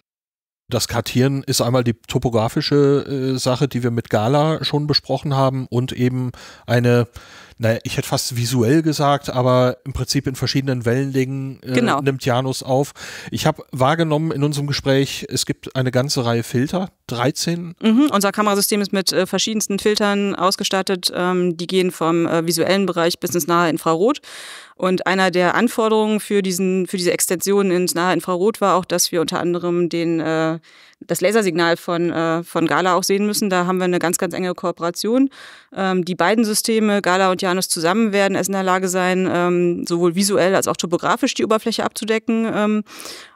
Das Kartieren ist einmal die topografische äh, Sache, die wir mit Gala schon besprochen haben und eben eine, naja, ich hätte fast visuell gesagt, aber im Prinzip in verschiedenen Wellenlängen äh, genau. nimmt Janus auf. Ich habe wahrgenommen in unserem Gespräch, es gibt eine ganze Reihe Filter, 13. Mhm, unser Kamerasystem ist mit äh, verschiedensten Filtern ausgestattet. Ähm, die gehen vom äh, visuellen Bereich bis ins nahe Infrarot. Und einer der Anforderungen für, diesen, für diese Extension ins nahe Infrarot war auch, dass wir unter anderem den, äh, das Lasersignal von, äh, von Gala auch sehen müssen. Da haben wir eine ganz, ganz enge Kooperation. Ähm, die beiden Systeme, Gala und Janus zusammen, werden es in der Lage sein, ähm, sowohl visuell als auch topografisch die Oberfläche abzudecken. Ähm,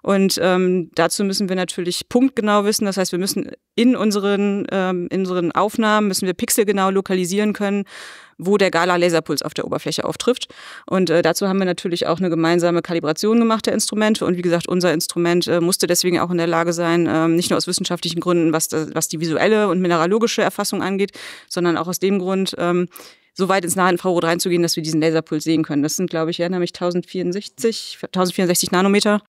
und ähm, dazu müssen wir natürlich punktgenau wissen. Das heißt, wir müssen in unseren, ähm, in unseren Aufnahmen, müssen wir pixelgenau lokalisieren können, wo der Gala-Laserpuls auf der Oberfläche auftrifft. Und äh, dazu haben wir natürlich auch eine gemeinsame Kalibration gemacht der Instrumente. Und wie gesagt, unser Instrument äh, musste deswegen auch in der Lage sein, äh, nicht nur aus wissenschaftlichen Gründen, was, was die visuelle und mineralogische Erfassung angeht, sondern auch aus dem Grund, ähm, so weit ins nahe Infrarot reinzugehen, dass wir diesen Laserpuls sehen können. Das sind, glaube ich, erinnere mich 1064, 1064 Nanometer.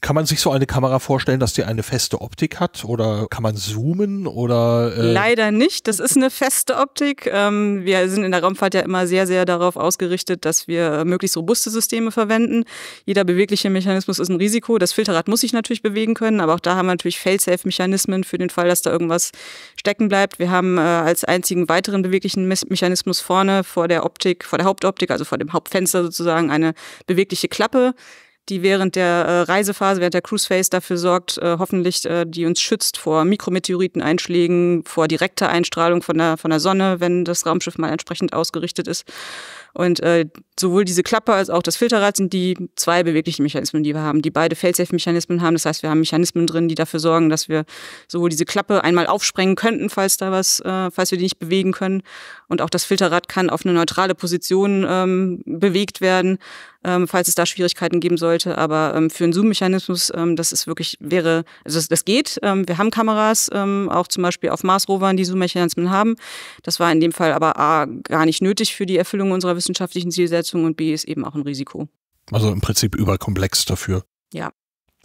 Kann man sich so eine Kamera vorstellen, dass die eine feste Optik hat oder kann man zoomen oder? Äh Leider nicht. Das ist eine feste Optik. Ähm, wir sind in der Raumfahrt ja immer sehr, sehr darauf ausgerichtet, dass wir möglichst robuste Systeme verwenden. Jeder bewegliche Mechanismus ist ein Risiko. Das Filterrad muss sich natürlich bewegen können, aber auch da haben wir natürlich Fail-Safe-Mechanismen für den Fall, dass da irgendwas stecken bleibt. Wir haben äh, als einzigen weiteren beweglichen Me Mechanismus vorne vor der Optik, vor der Hauptoptik, also vor dem Hauptfenster sozusagen eine bewegliche Klappe die während der äh, Reisephase, während der Cruise Phase dafür sorgt, äh, hoffentlich, äh, die uns schützt vor Mikrometeoriteneinschlägen, vor direkter Einstrahlung von der, von der Sonne, wenn das Raumschiff mal entsprechend ausgerichtet ist. Und äh, sowohl diese Klappe als auch das Filterrad sind die zwei beweglichen Mechanismen, die wir haben, die beide Failsafe-Mechanismen haben. Das heißt, wir haben Mechanismen drin, die dafür sorgen, dass wir sowohl diese Klappe einmal aufsprengen könnten, falls da was, äh, falls wir die nicht bewegen können. Und auch das Filterrad kann auf eine neutrale Position ähm, bewegt werden, ähm, falls es da Schwierigkeiten geben sollte. Aber ähm, für einen Zoom-Mechanismus, ähm, das ist wirklich, wäre, also das, das geht. Ähm, wir haben Kameras, ähm, auch zum Beispiel auf Mars-Rovern, die Zoom-Mechanismen haben. Das war in dem Fall aber A, gar nicht nötig für die Erfüllung unserer wissenschaftlichen Zielsetzungen und B ist eben auch ein Risiko. Also im Prinzip überkomplex dafür. Ja.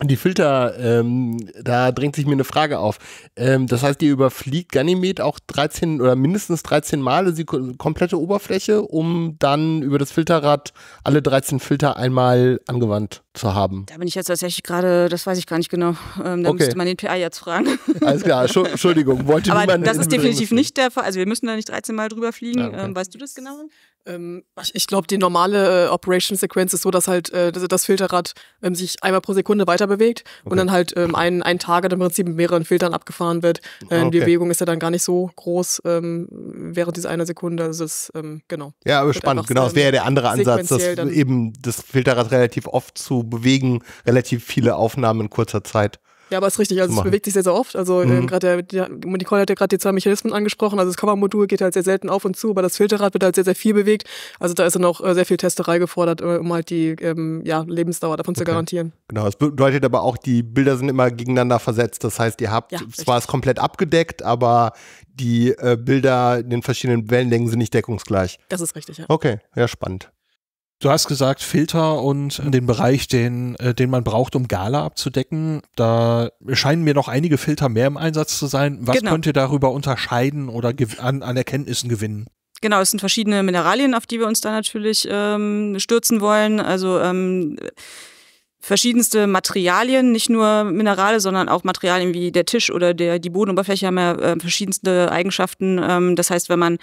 Die Filter, ähm, da drängt sich mir eine Frage auf. Ähm, das heißt, ihr überfliegt Ganymed auch 13 oder mindestens 13 Male die komplette Oberfläche, um dann über das Filterrad alle 13 Filter einmal angewandt zu haben? Da bin ich jetzt tatsächlich gerade, das weiß ich gar nicht genau. Ähm, da okay. müsste man den PI jetzt fragen. Alles klar, Entschuldigung, wollte Aber das ist definitiv müssen. nicht der Fall. Also wir müssen da nicht 13 Mal drüber fliegen. Ja, ah, okay. ähm, weißt du das genau? Ähm, ich, glaube, die normale äh, Operation-Sequenz ist so, dass halt äh, das, Filterrad ähm, sich einmal pro Sekunde weiter bewegt okay. und dann halt ähm, ein, ein Target im Prinzip mit mehreren Filtern abgefahren wird. Äh, okay. Die Bewegung ist ja dann gar nicht so groß ähm, während dieser einer Sekunde. Also das, ähm, genau. Ja, aber spannend. genau, das wäre ja der andere Ansatz, dass eben das Filterrad relativ oft zu bewegen, relativ viele Aufnahmen in kurzer Zeit. Ja, aber ist richtig. Also es bewegt sich sehr, sehr oft. Also ähm, mhm. gerade der, Nicole hat ja gerade die zwei Mechanismen angesprochen. Also das Covermodul geht halt sehr selten auf und zu, aber das Filterrad wird halt sehr, sehr viel bewegt. Also da ist dann auch äh, sehr viel Testerei gefordert, äh, um halt die ähm, ja, Lebensdauer davon okay. zu garantieren. Genau, Das bedeutet aber auch, die Bilder sind immer gegeneinander versetzt. Das heißt, ihr habt ja, zwar es komplett abgedeckt, aber die äh, Bilder in den verschiedenen Wellenlängen sind nicht deckungsgleich. Das ist richtig, ja. Okay, ja, spannend. Du hast gesagt, Filter und mhm. den Bereich, den, äh, den man braucht, um Gala abzudecken. Da scheinen mir noch einige Filter mehr im Einsatz zu sein. Was genau. könnt ihr darüber unterscheiden oder an, an Erkenntnissen gewinnen? Genau, es sind verschiedene Mineralien, auf die wir uns da natürlich ähm, stürzen wollen. Also ähm, verschiedenste Materialien, nicht nur Minerale, sondern auch Materialien wie der Tisch oder der, die Bodenoberfläche haben ja äh, verschiedenste Eigenschaften. Ähm, das heißt, wenn man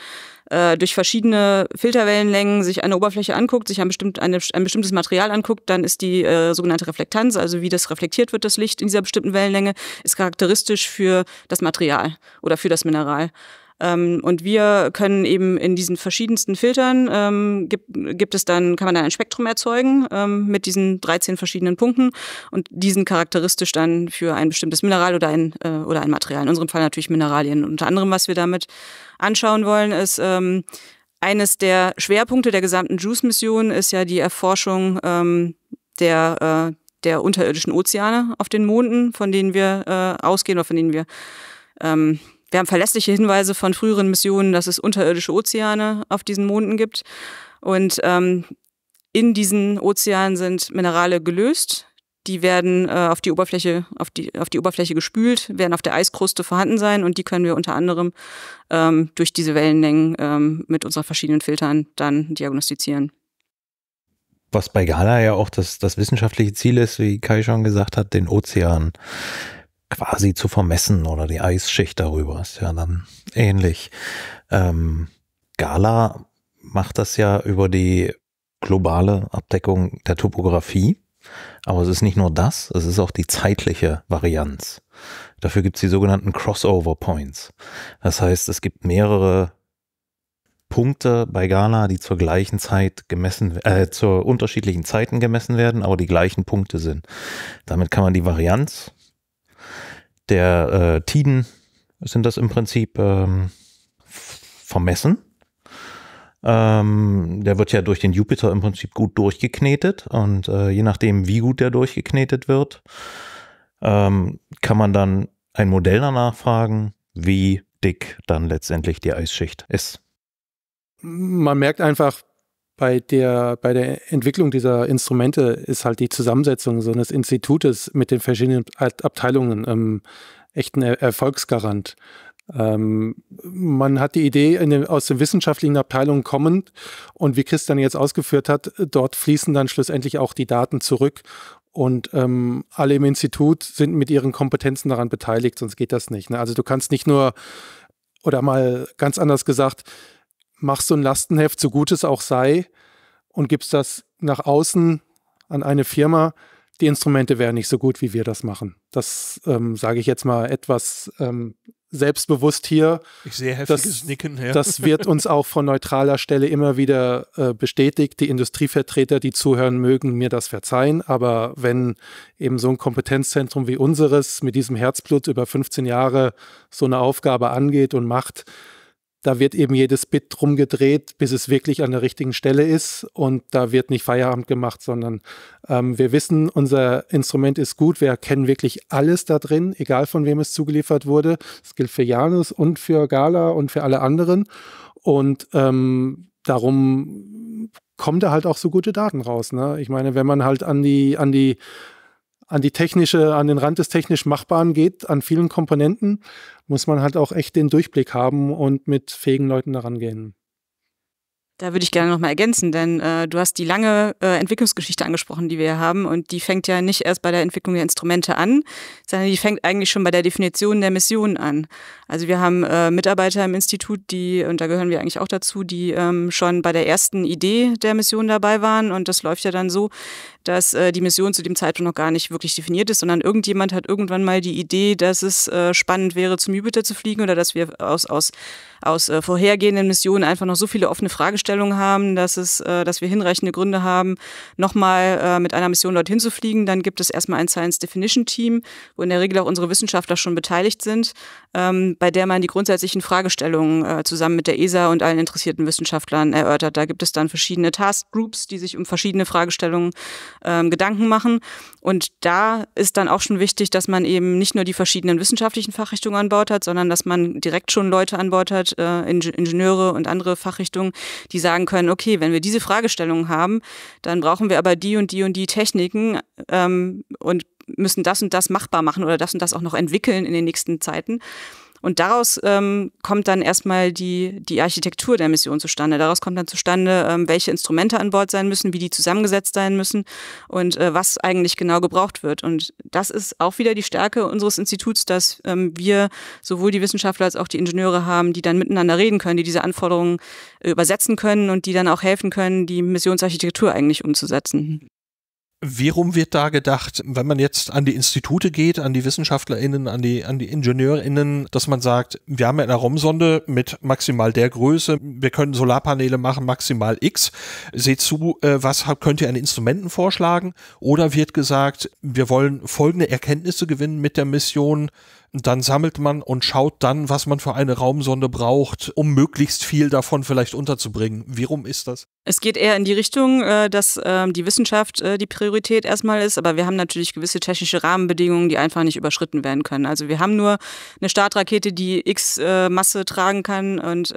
äh, durch verschiedene Filterwellenlängen sich eine Oberfläche anguckt, sich ein, bestimmt, eine, ein bestimmtes Material anguckt, dann ist die äh, sogenannte Reflektanz, also wie das reflektiert wird, das Licht in dieser bestimmten Wellenlänge, ist charakteristisch für das Material oder für das Mineral. Ähm, und wir können eben in diesen verschiedensten Filtern, ähm, gibt, gibt es dann, kann man dann ein Spektrum erzeugen ähm, mit diesen 13 verschiedenen Punkten und diesen charakteristisch dann für ein bestimmtes Mineral oder ein, äh, oder ein Material. In unserem Fall natürlich Mineralien. Unter anderem, was wir damit anschauen wollen, ist, ähm, eines der Schwerpunkte der gesamten JUICE-Mission ist ja die Erforschung ähm, der, äh, der unterirdischen Ozeane auf den Monden, von denen wir äh, ausgehen oder von denen wir ähm, wir haben verlässliche Hinweise von früheren Missionen, dass es unterirdische Ozeane auf diesen Monden gibt. Und ähm, in diesen Ozeanen sind Minerale gelöst. Die werden äh, auf, die Oberfläche, auf, die, auf die Oberfläche gespült, werden auf der Eiskruste vorhanden sein und die können wir unter anderem ähm, durch diese Wellenlängen ähm, mit unseren verschiedenen Filtern dann diagnostizieren. Was bei Gala ja auch das, das wissenschaftliche Ziel ist, wie Kai schon gesagt hat, den Ozean quasi zu vermessen oder die Eisschicht darüber ist ja dann ähnlich. Ähm, Gala macht das ja über die globale Abdeckung der Topographie. Aber es ist nicht nur das, es ist auch die zeitliche Varianz. Dafür gibt es die sogenannten Crossover Points. Das heißt, es gibt mehrere Punkte bei Gala, die zur gleichen Zeit gemessen, äh, zu unterschiedlichen Zeiten gemessen werden, aber die gleichen Punkte sind. Damit kann man die Varianz der äh, Tiden sind das im Prinzip ähm, vermessen. Ähm, der wird ja durch den Jupiter im Prinzip gut durchgeknetet und äh, je nachdem, wie gut der durchgeknetet wird, ähm, kann man dann ein Modell danach fragen, wie dick dann letztendlich die Eisschicht ist. Man merkt einfach, bei der, bei der Entwicklung dieser Instrumente ist halt die Zusammensetzung so eines Institutes mit den verschiedenen Abteilungen ähm, echt ein er Erfolgsgarant. Ähm, man hat die Idee dem, aus den wissenschaftlichen Abteilungen kommend und wie Christian jetzt ausgeführt hat, dort fließen dann schlussendlich auch die Daten zurück und ähm, alle im Institut sind mit ihren Kompetenzen daran beteiligt, sonst geht das nicht. Ne? Also du kannst nicht nur, oder mal ganz anders gesagt, machst so ein Lastenheft, so gut es auch sei, und gibst das nach außen an eine Firma. Die Instrumente wären nicht so gut, wie wir das machen. Das ähm, sage ich jetzt mal etwas ähm, selbstbewusst hier. Ich sehe heftiges das, Nicken. Ja. Das wird uns auch von neutraler Stelle immer wieder äh, bestätigt. Die Industrievertreter, die zuhören, mögen mir das verzeihen. Aber wenn eben so ein Kompetenzzentrum wie unseres mit diesem Herzblut über 15 Jahre so eine Aufgabe angeht und macht, da wird eben jedes Bit rumgedreht, bis es wirklich an der richtigen Stelle ist und da wird nicht Feierabend gemacht, sondern ähm, wir wissen, unser Instrument ist gut, wir erkennen wirklich alles da drin, egal von wem es zugeliefert wurde. Das gilt für Janus und für Gala und für alle anderen und ähm, darum kommen da halt auch so gute Daten raus. Ne? Ich meine, wenn man halt an die, an die an die technische, an den Rand des technisch Machbaren geht, an vielen Komponenten, muss man halt auch echt den Durchblick haben und mit fähigen Leuten daran gehen. Da würde ich gerne nochmal ergänzen, denn äh, du hast die lange äh, Entwicklungsgeschichte angesprochen, die wir hier haben. Und die fängt ja nicht erst bei der Entwicklung der Instrumente an, sondern die fängt eigentlich schon bei der Definition der Mission an. Also wir haben äh, Mitarbeiter im Institut, die, und da gehören wir eigentlich auch dazu, die ähm, schon bei der ersten Idee der Mission dabei waren. Und das läuft ja dann so, dass äh, die Mission zu dem Zeitpunkt noch gar nicht wirklich definiert ist, sondern irgendjemand hat irgendwann mal die Idee, dass es äh, spannend wäre, zum Jupiter zu fliegen oder dass wir aus, aus, aus äh, vorhergehenden Missionen einfach noch so viele offene Fragestellungen haben, dass, es, äh, dass wir hinreichende Gründe haben, nochmal äh, mit einer Mission dorthin zu fliegen. Dann gibt es erstmal ein Science Definition Team, wo in der Regel auch unsere Wissenschaftler schon beteiligt sind, ähm, bei der man die grundsätzlichen Fragestellungen äh, zusammen mit der ESA und allen interessierten Wissenschaftlern erörtert. Da gibt es dann verschiedene Taskgroups, die sich um verschiedene Fragestellungen ähm, Gedanken machen. Und da ist dann auch schon wichtig, dass man eben nicht nur die verschiedenen wissenschaftlichen Fachrichtungen an Bord hat, sondern dass man direkt schon Leute an Bord hat, äh, Inge Ingenieure und andere Fachrichtungen, die sagen können, okay, wenn wir diese Fragestellungen haben, dann brauchen wir aber die und die und die Techniken ähm, und müssen das und das machbar machen oder das und das auch noch entwickeln in den nächsten Zeiten. Und daraus ähm, kommt dann erstmal die, die Architektur der Mission zustande. Daraus kommt dann zustande, ähm, welche Instrumente an Bord sein müssen, wie die zusammengesetzt sein müssen und äh, was eigentlich genau gebraucht wird. Und das ist auch wieder die Stärke unseres Instituts, dass ähm, wir sowohl die Wissenschaftler als auch die Ingenieure haben, die dann miteinander reden können, die diese Anforderungen äh, übersetzen können und die dann auch helfen können, die Missionsarchitektur eigentlich umzusetzen. Warum wird da gedacht, wenn man jetzt an die Institute geht, an die WissenschaftlerInnen, an die, an die IngenieurInnen, dass man sagt, wir haben ja eine Raumsonde mit maximal der Größe, wir können Solarpaneele machen, maximal X. Seht zu, äh, was könnt ihr an Instrumenten vorschlagen? Oder wird gesagt, wir wollen folgende Erkenntnisse gewinnen mit der Mission, dann sammelt man und schaut dann, was man für eine Raumsonde braucht, um möglichst viel davon vielleicht unterzubringen. Wie rum ist das? Es geht eher in die Richtung, äh, dass ähm, die Wissenschaft äh, die Priorität erstmal ist, aber wir haben natürlich gewisse technische Rahmenbedingungen, die einfach nicht überschritten werden können. Also wir haben nur eine Startrakete, die X äh, Masse tragen kann und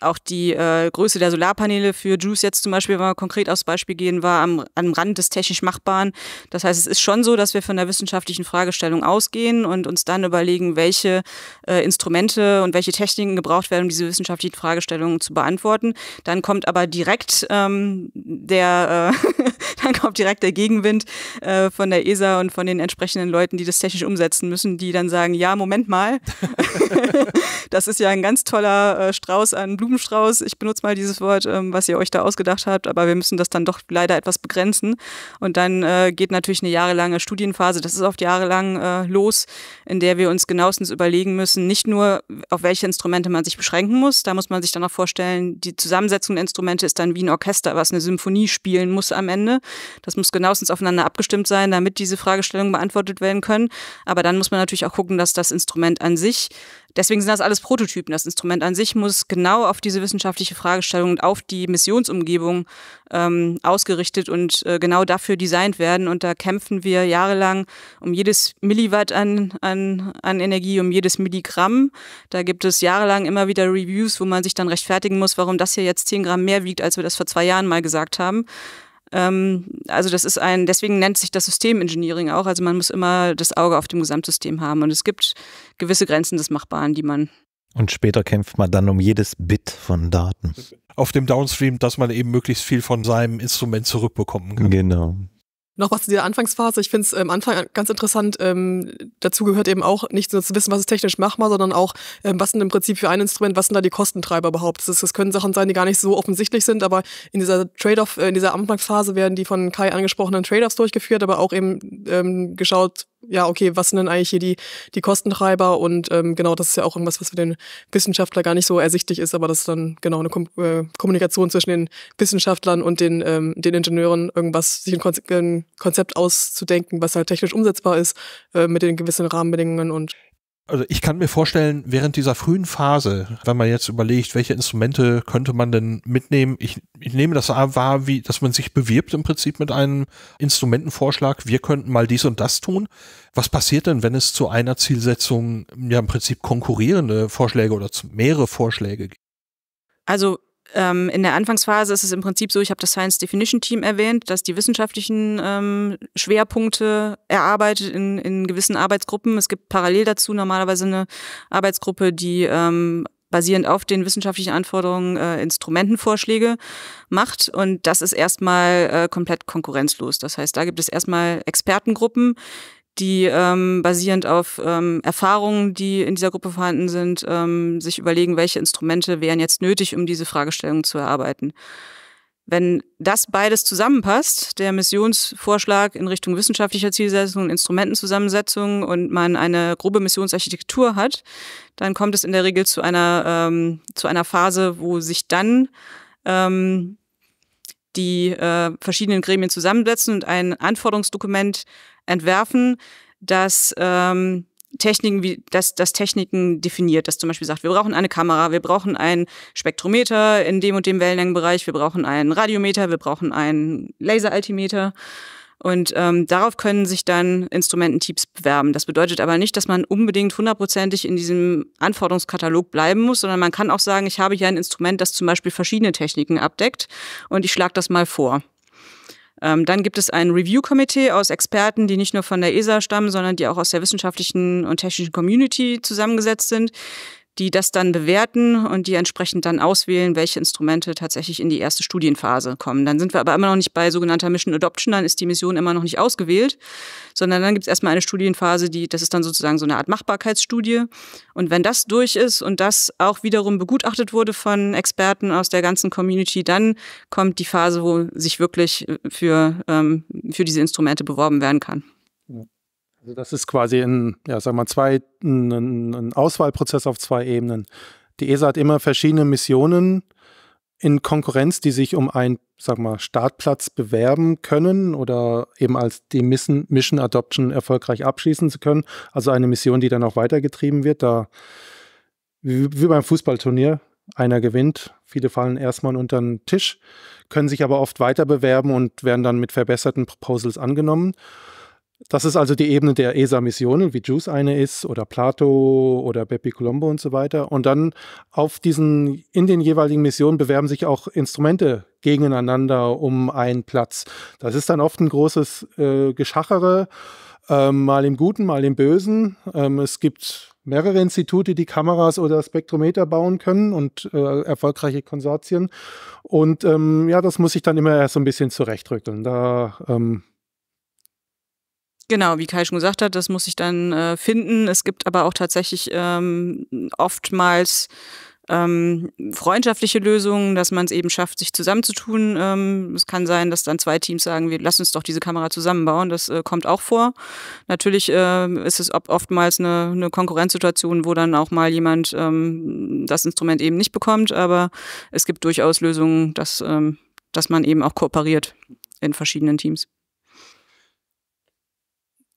auch die Größe der Solarpaneele für Juice jetzt zum Beispiel, wenn wir konkret aufs Beispiel gehen, war am, am Rand des technisch Machbaren. Das heißt, es ist schon so, dass wir von der wissenschaftlichen Fragestellung ausgehen und uns dann über überlegen, welche äh, Instrumente und welche Techniken gebraucht werden, um diese wissenschaftlichen Fragestellungen zu beantworten. Dann kommt aber direkt ähm, der, äh, dann kommt direkt der Gegenwind äh, von der ESA und von den entsprechenden Leuten, die das technisch umsetzen müssen, die dann sagen, ja, Moment mal, das ist ja ein ganz toller äh, Strauß an Blumenstrauß. Ich benutze mal dieses Wort, ähm, was ihr euch da ausgedacht habt, aber wir müssen das dann doch leider etwas begrenzen. Und dann äh, geht natürlich eine jahrelange Studienphase, das ist oft jahrelang äh, los, in der wir wir uns genauestens überlegen müssen, nicht nur auf welche Instrumente man sich beschränken muss, da muss man sich dann auch vorstellen, die Zusammensetzung der Instrumente ist dann wie ein Orchester, was eine Symphonie spielen muss am Ende. Das muss genauestens aufeinander abgestimmt sein, damit diese Fragestellungen beantwortet werden können. Aber dann muss man natürlich auch gucken, dass das Instrument an sich Deswegen sind das alles Prototypen. Das Instrument an sich muss genau auf diese wissenschaftliche Fragestellung und auf die Missionsumgebung ähm, ausgerichtet und äh, genau dafür designt werden. Und da kämpfen wir jahrelang um jedes Milliwatt an, an, an Energie, um jedes Milligramm. Da gibt es jahrelang immer wieder Reviews, wo man sich dann rechtfertigen muss, warum das hier jetzt 10 Gramm mehr wiegt, als wir das vor zwei Jahren mal gesagt haben. Ähm, also das ist ein, deswegen nennt sich das Systemengineering auch. Also man muss immer das Auge auf dem Gesamtsystem haben und es gibt gewisse Grenzen des Machbaren, die man. Und später kämpft man dann um jedes Bit von Daten. Auf dem Downstream, dass man eben möglichst viel von seinem Instrument zurückbekommen kann. Genau. Noch was zu dieser Anfangsphase. Ich finde es ähm, am Anfang ganz interessant. Ähm, dazu gehört eben auch nicht nur zu wissen, was ist technisch machbar, sondern auch, ähm, was sind im Prinzip für ein Instrument, was sind da die Kostentreiber überhaupt? Das, ist, das können Sachen sein, die gar nicht so offensichtlich sind, aber in dieser Trade-off, äh, in dieser Anfangsphase werden die von Kai angesprochenen Trade-offs durchgeführt, aber auch eben ähm, geschaut, ja, okay, was sind denn eigentlich hier die, die Kostentreiber? Und ähm, genau, das ist ja auch irgendwas, was für den Wissenschaftler gar nicht so ersichtlich ist, aber das ist dann genau eine Kom äh, Kommunikation zwischen den Wissenschaftlern und den, ähm, den Ingenieuren, irgendwas, sich ein, Konze ein Konzept auszudenken, was halt technisch umsetzbar ist, äh, mit den gewissen Rahmenbedingungen und also ich kann mir vorstellen, während dieser frühen Phase, wenn man jetzt überlegt, welche Instrumente könnte man denn mitnehmen, ich, ich nehme das wahr, wie, dass man sich bewirbt im Prinzip mit einem Instrumentenvorschlag, wir könnten mal dies und das tun. Was passiert denn, wenn es zu einer Zielsetzung ja im Prinzip konkurrierende Vorschläge oder mehrere Vorschläge gibt? Also ähm, in der Anfangsphase ist es im Prinzip so, ich habe das Science Definition Team erwähnt, dass die wissenschaftlichen ähm, Schwerpunkte erarbeitet in, in gewissen Arbeitsgruppen. Es gibt parallel dazu normalerweise eine Arbeitsgruppe, die ähm, basierend auf den wissenschaftlichen Anforderungen äh, Instrumentenvorschläge macht. Und das ist erstmal äh, komplett konkurrenzlos. Das heißt, da gibt es erstmal Expertengruppen, die ähm, basierend auf ähm, Erfahrungen, die in dieser Gruppe vorhanden sind, ähm, sich überlegen, welche Instrumente wären jetzt nötig, um diese Fragestellung zu erarbeiten. Wenn das beides zusammenpasst, der Missionsvorschlag in Richtung wissenschaftlicher Zielsetzung, Instrumentenzusammensetzung und man eine grobe Missionsarchitektur hat, dann kommt es in der Regel zu einer, ähm, zu einer Phase, wo sich dann ähm, die äh, verschiedenen Gremien zusammensetzen und ein Anforderungsdokument entwerfen, das ähm, Techniken, wie das, das Techniken definiert, das zum Beispiel sagt, wir brauchen eine Kamera, wir brauchen ein Spektrometer in dem und dem Wellenlängenbereich, wir brauchen einen Radiometer, wir brauchen einen Laseraltimeter und ähm, darauf können sich dann Instrumententyps bewerben. Das bedeutet aber nicht, dass man unbedingt hundertprozentig in diesem Anforderungskatalog bleiben muss, sondern man kann auch sagen, ich habe hier ein Instrument, das zum Beispiel verschiedene Techniken abdeckt und ich schlage das mal vor ähm, dann gibt es ein Review-Komitee aus Experten, die nicht nur von der ESA stammen, sondern die auch aus der wissenschaftlichen und technischen Community zusammengesetzt sind die das dann bewerten und die entsprechend dann auswählen, welche Instrumente tatsächlich in die erste Studienphase kommen. Dann sind wir aber immer noch nicht bei sogenannter Mission Adoption, dann ist die Mission immer noch nicht ausgewählt, sondern dann gibt es erstmal eine Studienphase, die, das ist dann sozusagen so eine Art Machbarkeitsstudie. Und wenn das durch ist und das auch wiederum begutachtet wurde von Experten aus der ganzen Community, dann kommt die Phase, wo sich wirklich äh, für, ähm, für diese Instrumente beworben werden kann. Also das ist quasi ein, ja, sagen wir zwei, ein, ein Auswahlprozess auf zwei Ebenen. Die ESA hat immer verschiedene Missionen in Konkurrenz, die sich um einen, sag mal, Startplatz bewerben können oder eben als die Mission, Mission Adoption erfolgreich abschließen zu können. Also eine Mission, die dann auch weitergetrieben wird. Da, wie, beim Fußballturnier, einer gewinnt, viele fallen erstmal unter den Tisch, können sich aber oft weiter bewerben und werden dann mit verbesserten Proposals angenommen. Das ist also die Ebene der ESA-Missionen, wie JUICE eine ist oder Plato oder Bepi Colombo und so weiter. Und dann auf diesen, in den jeweiligen Missionen bewerben sich auch Instrumente gegeneinander um einen Platz. Das ist dann oft ein großes äh, Geschachere, ähm, mal im Guten, mal im Bösen. Ähm, es gibt mehrere Institute, die Kameras oder Spektrometer bauen können und äh, erfolgreiche Konsortien. Und ähm, ja, das muss ich dann immer erst so ein bisschen zurechtrückeln. Da ähm, Genau, wie Kai schon gesagt hat, das muss ich dann äh, finden. Es gibt aber auch tatsächlich ähm, oftmals ähm, freundschaftliche Lösungen, dass man es eben schafft, sich zusammenzutun. Ähm, es kann sein, dass dann zwei Teams sagen, wir lassen uns doch diese Kamera zusammenbauen. Das äh, kommt auch vor. Natürlich äh, ist es oftmals eine, eine, Konkurrenzsituation, wo dann auch mal jemand ähm, das Instrument eben nicht bekommt, aber es gibt durchaus Lösungen, dass, ähm, dass man eben auch kooperiert in verschiedenen Teams.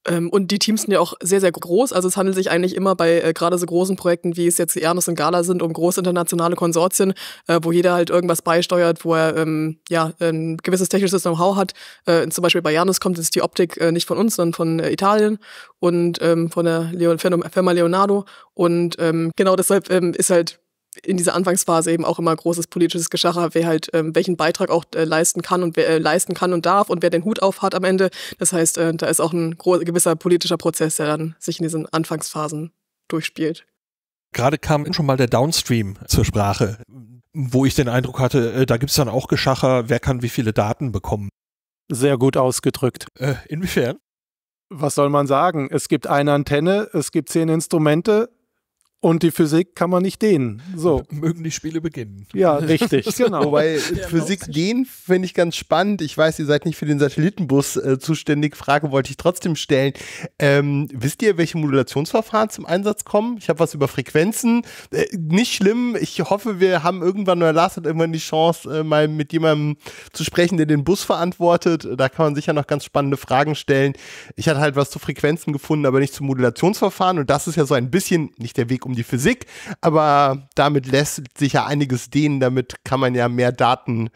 Ähm, und die Teams sind ja auch sehr, sehr groß. Also es handelt sich eigentlich immer bei äh, gerade so großen Projekten, wie es jetzt Ernest und Gala sind, um große internationale Konsortien, äh, wo jeder halt irgendwas beisteuert, wo er ähm, ja ein gewisses technisches Know-how hat. Äh, zum Beispiel bei Janus kommt jetzt die Optik äh, nicht von uns, sondern von äh, Italien und ähm, von der Leon Firma Leonardo. Und ähm, genau deshalb ähm, ist halt in dieser Anfangsphase eben auch immer großes politisches Geschacher, wer halt ähm, welchen Beitrag auch äh, leisten kann und wer äh, leisten kann und darf und wer den Hut auf hat am Ende. Das heißt, äh, da ist auch ein gewisser politischer Prozess, der dann sich in diesen Anfangsphasen durchspielt. Gerade kam schon mal der Downstream zur Sprache, wo ich den Eindruck hatte, äh, da gibt es dann auch Geschacher, wer kann wie viele Daten bekommen. Sehr gut ausgedrückt. Äh, inwiefern? Was soll man sagen? Es gibt eine Antenne, es gibt zehn Instrumente, und die Physik kann man nicht dehnen. So. Mögen die Spiele beginnen. Ja, richtig, genau. Wobei ja, Physik dehnen finde ich ganz spannend. Ich weiß, ihr seid nicht für den Satellitenbus äh, zuständig. Frage wollte ich trotzdem stellen. Ähm, wisst ihr, welche Modulationsverfahren zum Einsatz kommen? Ich habe was über Frequenzen. Äh, nicht schlimm. Ich hoffe, wir haben irgendwann, oder Lars hat irgendwann die Chance, äh, mal mit jemandem zu sprechen, der den Bus verantwortet. Da kann man sicher noch ganz spannende Fragen stellen. Ich hatte halt was zu Frequenzen gefunden, aber nicht zu Modulationsverfahren. Und das ist ja so ein bisschen, nicht der Weg um die Physik, aber damit lässt sich ja einiges dehnen, damit kann man ja mehr Daten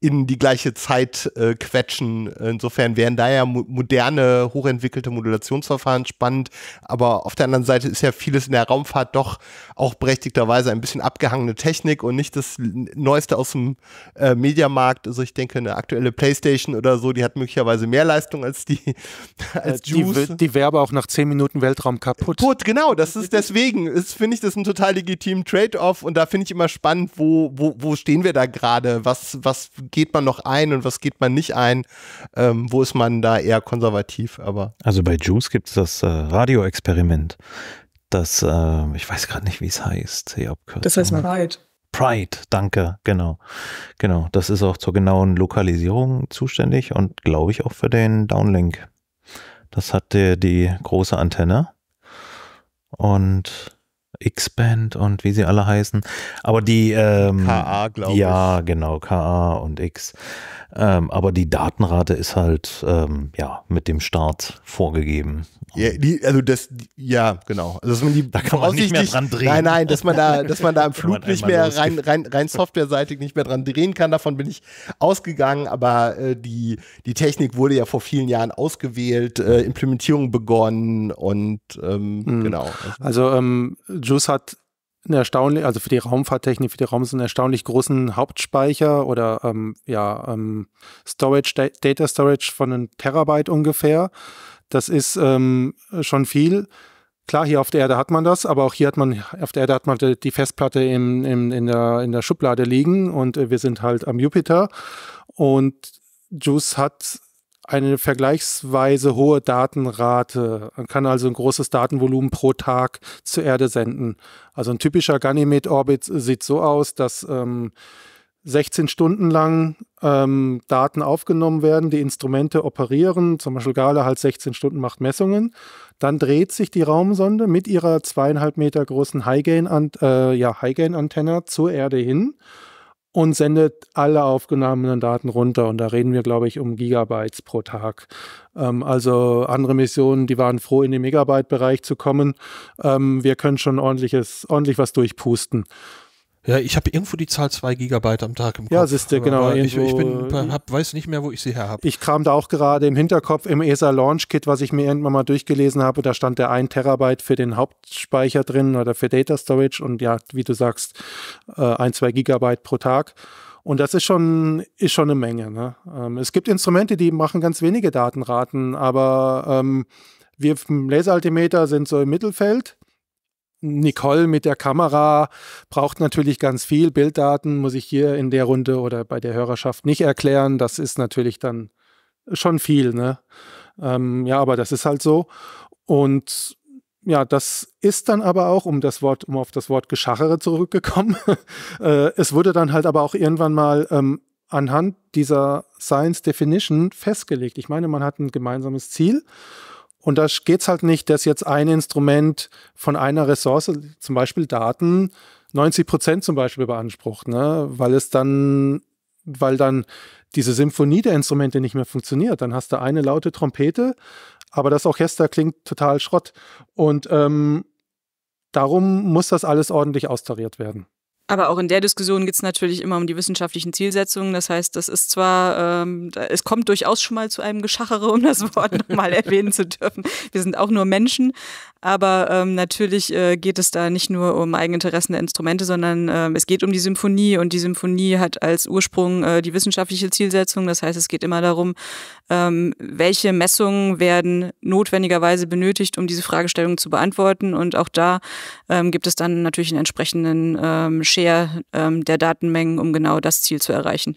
in die gleiche Zeit äh, quetschen. Insofern wären da ja moderne, hochentwickelte Modulationsverfahren spannend, aber auf der anderen Seite ist ja vieles in der Raumfahrt doch auch berechtigterweise ein bisschen abgehangene Technik und nicht das Neueste aus dem äh, Mediamarkt. Also ich denke, eine aktuelle Playstation oder so, die hat möglicherweise mehr Leistung als die als die, Juice. Die werbe auch nach 10 Minuten Weltraum kaputt. Put, genau, das ist deswegen, finde ich das ist ein total legitimen Trade-off und da finde ich immer spannend, wo, wo, wo stehen wir da gerade? Was, was geht man noch ein und was geht man nicht ein? Ähm, wo ist man da eher konservativ? Aber also bei Juice gibt es das äh, radio das, äh, ich weiß gerade nicht, wie es heißt, die Abkürzung. Das heißt Pride. Pride, danke, genau. Genau, das ist auch zur genauen Lokalisierung zuständig und glaube ich auch für den Downlink. Das hat hatte die große Antenne und X-Band und wie sie alle heißen. Aber die. Ähm, KA, glaube ich. Ja, genau, KA und X. Ähm, aber die Datenrate ist halt ähm, ja mit dem Start vorgegeben. Ja, die, also das, ja, genau. Also dass man die da kann man nicht mehr dran drehen. Nein, nein, dass man da, dass man da im Flug nicht mehr rein, rein, rein softwareseitig nicht mehr dran drehen kann, davon bin ich ausgegangen, aber äh, die, die Technik wurde ja vor vielen Jahren ausgewählt, äh, Implementierung begonnen und ähm, mhm. genau. Also ähm, JUICE hat eine erstaunlich, also für die Raumfahrttechnik, für die Raum einen erstaunlich großen Hauptspeicher oder ähm, ja, ähm, Storage, Data Storage von einem Terabyte ungefähr. Das ist ähm, schon viel. Klar, hier auf der Erde hat man das, aber auch hier hat man, auf der Erde hat man die Festplatte in, in, in, der, in der Schublade liegen und äh, wir sind halt am Jupiter. Und Juice hat eine vergleichsweise hohe Datenrate. Man kann also ein großes Datenvolumen pro Tag zur Erde senden. Also ein typischer Ganymed-Orbit sieht so aus, dass ähm, 16 Stunden lang ähm, Daten aufgenommen werden, die Instrumente operieren, zum Beispiel Gala halt 16 Stunden macht Messungen. Dann dreht sich die Raumsonde mit ihrer zweieinhalb Meter großen High-Gain-Antenne äh, ja, High zur Erde hin und sendet alle aufgenommenen Daten runter. Und da reden wir, glaube ich, um Gigabytes pro Tag. Ähm, also andere Missionen, die waren froh, in den Megabyte-Bereich zu kommen. Ähm, wir können schon ordentliches, ordentlich was durchpusten. Ja, ich habe irgendwo die Zahl 2 Gigabyte am Tag im Kopf. Ja, siehst du, genau. Ich, ich bin, hab, weiß nicht mehr, wo ich sie her habe. Ich kram da auch gerade im Hinterkopf im ESA Launch Kit, was ich mir irgendwann mal durchgelesen habe, da stand der 1 Terabyte für den Hauptspeicher drin oder für Data Storage und ja, wie du sagst, äh, 1, 2 Gigabyte pro Tag. Und das ist schon, ist schon eine Menge. Ne? Ähm, es gibt Instrumente, die machen ganz wenige Datenraten, aber ähm, wir im Laseraltimeter sind so im Mittelfeld. Nicole mit der Kamera braucht natürlich ganz viel Bilddaten, muss ich hier in der Runde oder bei der Hörerschaft nicht erklären. Das ist natürlich dann schon viel, ne? Ähm, ja, aber das ist halt so. Und ja, das ist dann aber auch, um das Wort, um auf das Wort Geschachere zurückgekommen, äh, es wurde dann halt aber auch irgendwann mal ähm, anhand dieser Science Definition festgelegt. Ich meine, man hat ein gemeinsames Ziel und da geht es halt nicht, dass jetzt ein Instrument von einer Ressource, zum Beispiel Daten, 90 Prozent zum Beispiel beansprucht, ne? weil es dann, weil dann diese Symphonie der Instrumente nicht mehr funktioniert. Dann hast du eine laute Trompete, aber das Orchester klingt total Schrott. Und ähm, darum muss das alles ordentlich austariert werden. Aber auch in der Diskussion geht es natürlich immer um die wissenschaftlichen Zielsetzungen. Das heißt, das ist zwar, ähm, es kommt durchaus schon mal zu einem Geschachere, um das Wort nochmal erwähnen zu dürfen. Wir sind auch nur Menschen, aber ähm, natürlich äh, geht es da nicht nur um Eigeninteressen der Instrumente, sondern äh, es geht um die Symphonie und die Symphonie hat als Ursprung äh, die wissenschaftliche Zielsetzung. Das heißt, es geht immer darum, ähm, welche Messungen werden notwendigerweise benötigt, um diese Fragestellung zu beantworten. Und auch da ähm, gibt es dann natürlich einen entsprechenden ähm, Share ähm, der Datenmengen, um genau das Ziel zu erreichen.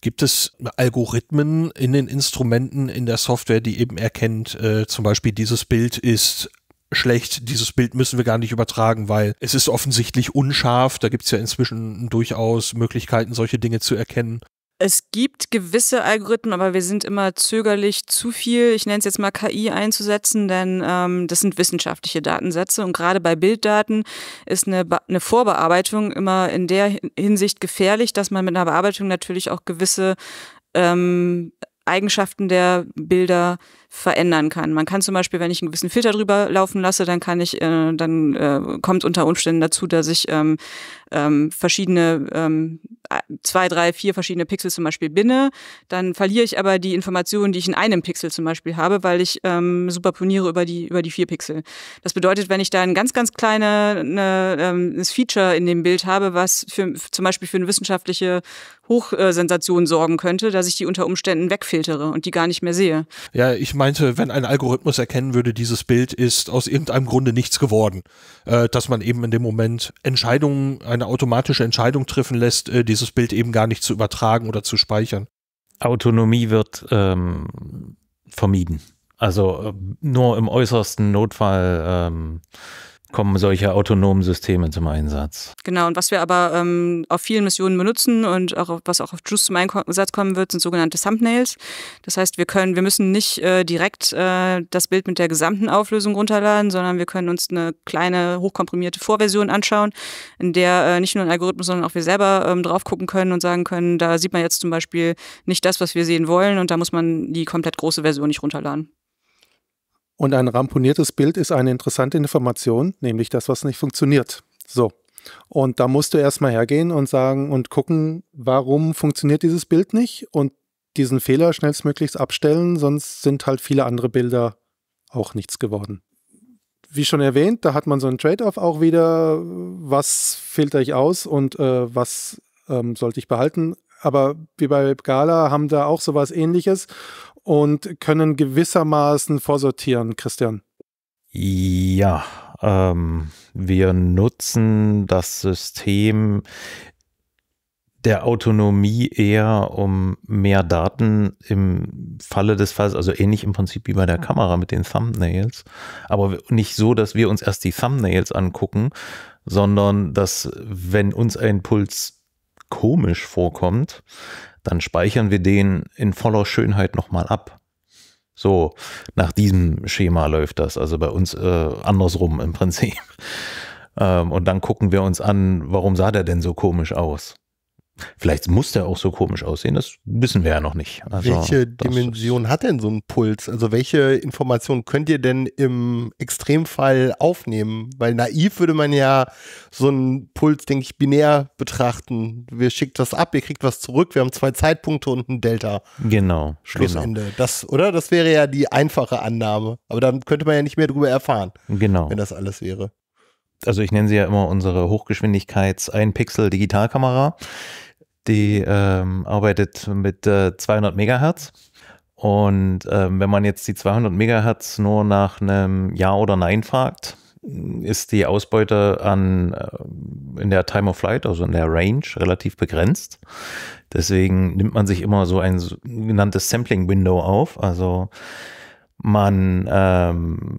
Gibt es Algorithmen in den Instrumenten, in der Software, die eben erkennt, äh, zum Beispiel dieses Bild ist schlecht, dieses Bild müssen wir gar nicht übertragen, weil es ist offensichtlich unscharf. Da gibt es ja inzwischen durchaus Möglichkeiten, solche Dinge zu erkennen. Es gibt gewisse Algorithmen, aber wir sind immer zögerlich, zu viel, ich nenne es jetzt mal KI einzusetzen, denn ähm, das sind wissenschaftliche Datensätze und gerade bei Bilddaten ist eine, Be eine Vorbearbeitung immer in der Hinsicht gefährlich, dass man mit einer Bearbeitung natürlich auch gewisse ähm, Eigenschaften der Bilder verändern kann. Man kann zum Beispiel, wenn ich einen gewissen Filter drüber laufen lasse, dann kann ich, äh, dann äh, kommt unter Umständen dazu, dass ich ähm, ähm, verschiedene ähm, zwei, drei, vier verschiedene Pixel zum Beispiel binne. Dann verliere ich aber die Informationen, die ich in einem Pixel zum Beispiel habe, weil ich ähm, superponiere über die über die vier Pixel. Das bedeutet, wenn ich da ein ganz ganz kleines ne, ähm, Feature in dem Bild habe, was für, zum Beispiel für eine wissenschaftliche Hochsensation sorgen könnte, dass ich die unter Umständen wegfiltere und die gar nicht mehr sehe. Ja, ich meinte, wenn ein Algorithmus erkennen würde, dieses Bild ist aus irgendeinem Grunde nichts geworden, äh, dass man eben in dem Moment Entscheidungen, eine automatische Entscheidung treffen lässt, äh, dieses Bild eben gar nicht zu übertragen oder zu speichern. Autonomie wird ähm, vermieden. Also äh, nur im äußersten Notfall ähm, kommen solche autonomen Systeme zum Einsatz. Genau, und was wir aber ähm, auf vielen Missionen benutzen und auch was auch auf Juice zum Einsatz kommen wird, sind sogenannte Thumbnails. Das heißt, wir können, wir müssen nicht äh, direkt äh, das Bild mit der gesamten Auflösung runterladen, sondern wir können uns eine kleine, hochkomprimierte Vorversion anschauen, in der äh, nicht nur ein Algorithmus, sondern auch wir selber ähm, drauf gucken können und sagen können, da sieht man jetzt zum Beispiel nicht das, was wir sehen wollen und da muss man die komplett große Version nicht runterladen. Und ein ramponiertes Bild ist eine interessante Information, nämlich das, was nicht funktioniert. So. Und da musst du erstmal hergehen und sagen und gucken, warum funktioniert dieses Bild nicht und diesen Fehler schnellstmöglichst abstellen, sonst sind halt viele andere Bilder auch nichts geworden. Wie schon erwähnt, da hat man so einen Trade-off auch wieder, was filter ich aus und äh, was ähm, sollte ich behalten. Aber wie bei Gala haben da auch sowas ähnliches und können gewissermaßen vorsortieren, Christian. Ja, ähm, wir nutzen das System der Autonomie eher, um mehr Daten im Falle des Falls, also ähnlich im Prinzip wie bei der Kamera mit den Thumbnails, aber nicht so, dass wir uns erst die Thumbnails angucken, sondern dass, wenn uns ein Puls komisch vorkommt, dann speichern wir den in voller Schönheit nochmal ab. So, nach diesem Schema läuft das. Also bei uns äh, andersrum im Prinzip. Ähm, und dann gucken wir uns an, warum sah der denn so komisch aus? Vielleicht muss der auch so komisch aussehen, das wissen wir ja noch nicht. Also welche Dimension hat denn so ein Puls? Also welche Informationen könnt ihr denn im Extremfall aufnehmen? Weil naiv würde man ja so einen Puls, denke ich, binär betrachten. Wir schickt was ab, ihr kriegt was zurück, wir haben zwei Zeitpunkte und ein Delta. Genau. Schlussende. Genau. Das, oder? Das wäre ja die einfache Annahme. Aber dann könnte man ja nicht mehr drüber erfahren. Genau. Wenn das alles wäre also ich nenne sie ja immer unsere Hochgeschwindigkeits-Ein-Pixel-Digitalkamera. Die ähm, arbeitet mit äh, 200 Megahertz. Und ähm, wenn man jetzt die 200 Megahertz nur nach einem Ja oder Nein fragt, ist die Ausbeute an, äh, in der Time of Flight, also in der Range, relativ begrenzt. Deswegen nimmt man sich immer so ein genanntes Sampling Window auf. Also man ähm,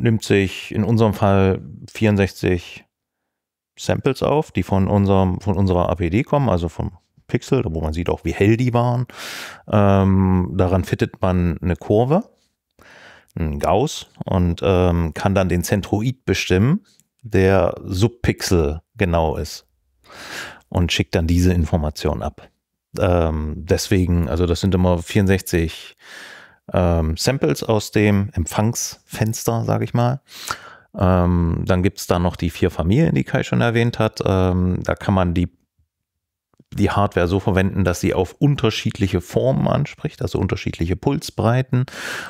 nimmt sich in unserem Fall 64 Samples auf, die von, unserem, von unserer APD kommen, also vom Pixel, wo man sieht auch, wie hell die waren. Ähm, daran fittet man eine Kurve, einen Gauss und ähm, kann dann den Zentroid bestimmen, der Subpixel genau ist und schickt dann diese Information ab. Ähm, deswegen, also das sind immer 64 ähm, Samples aus dem Empfangsfenster, sage ich mal. Ähm, dann gibt es da noch die vier Familien, die Kai schon erwähnt hat. Ähm, da kann man die, die Hardware so verwenden, dass sie auf unterschiedliche Formen anspricht, also unterschiedliche Pulsbreiten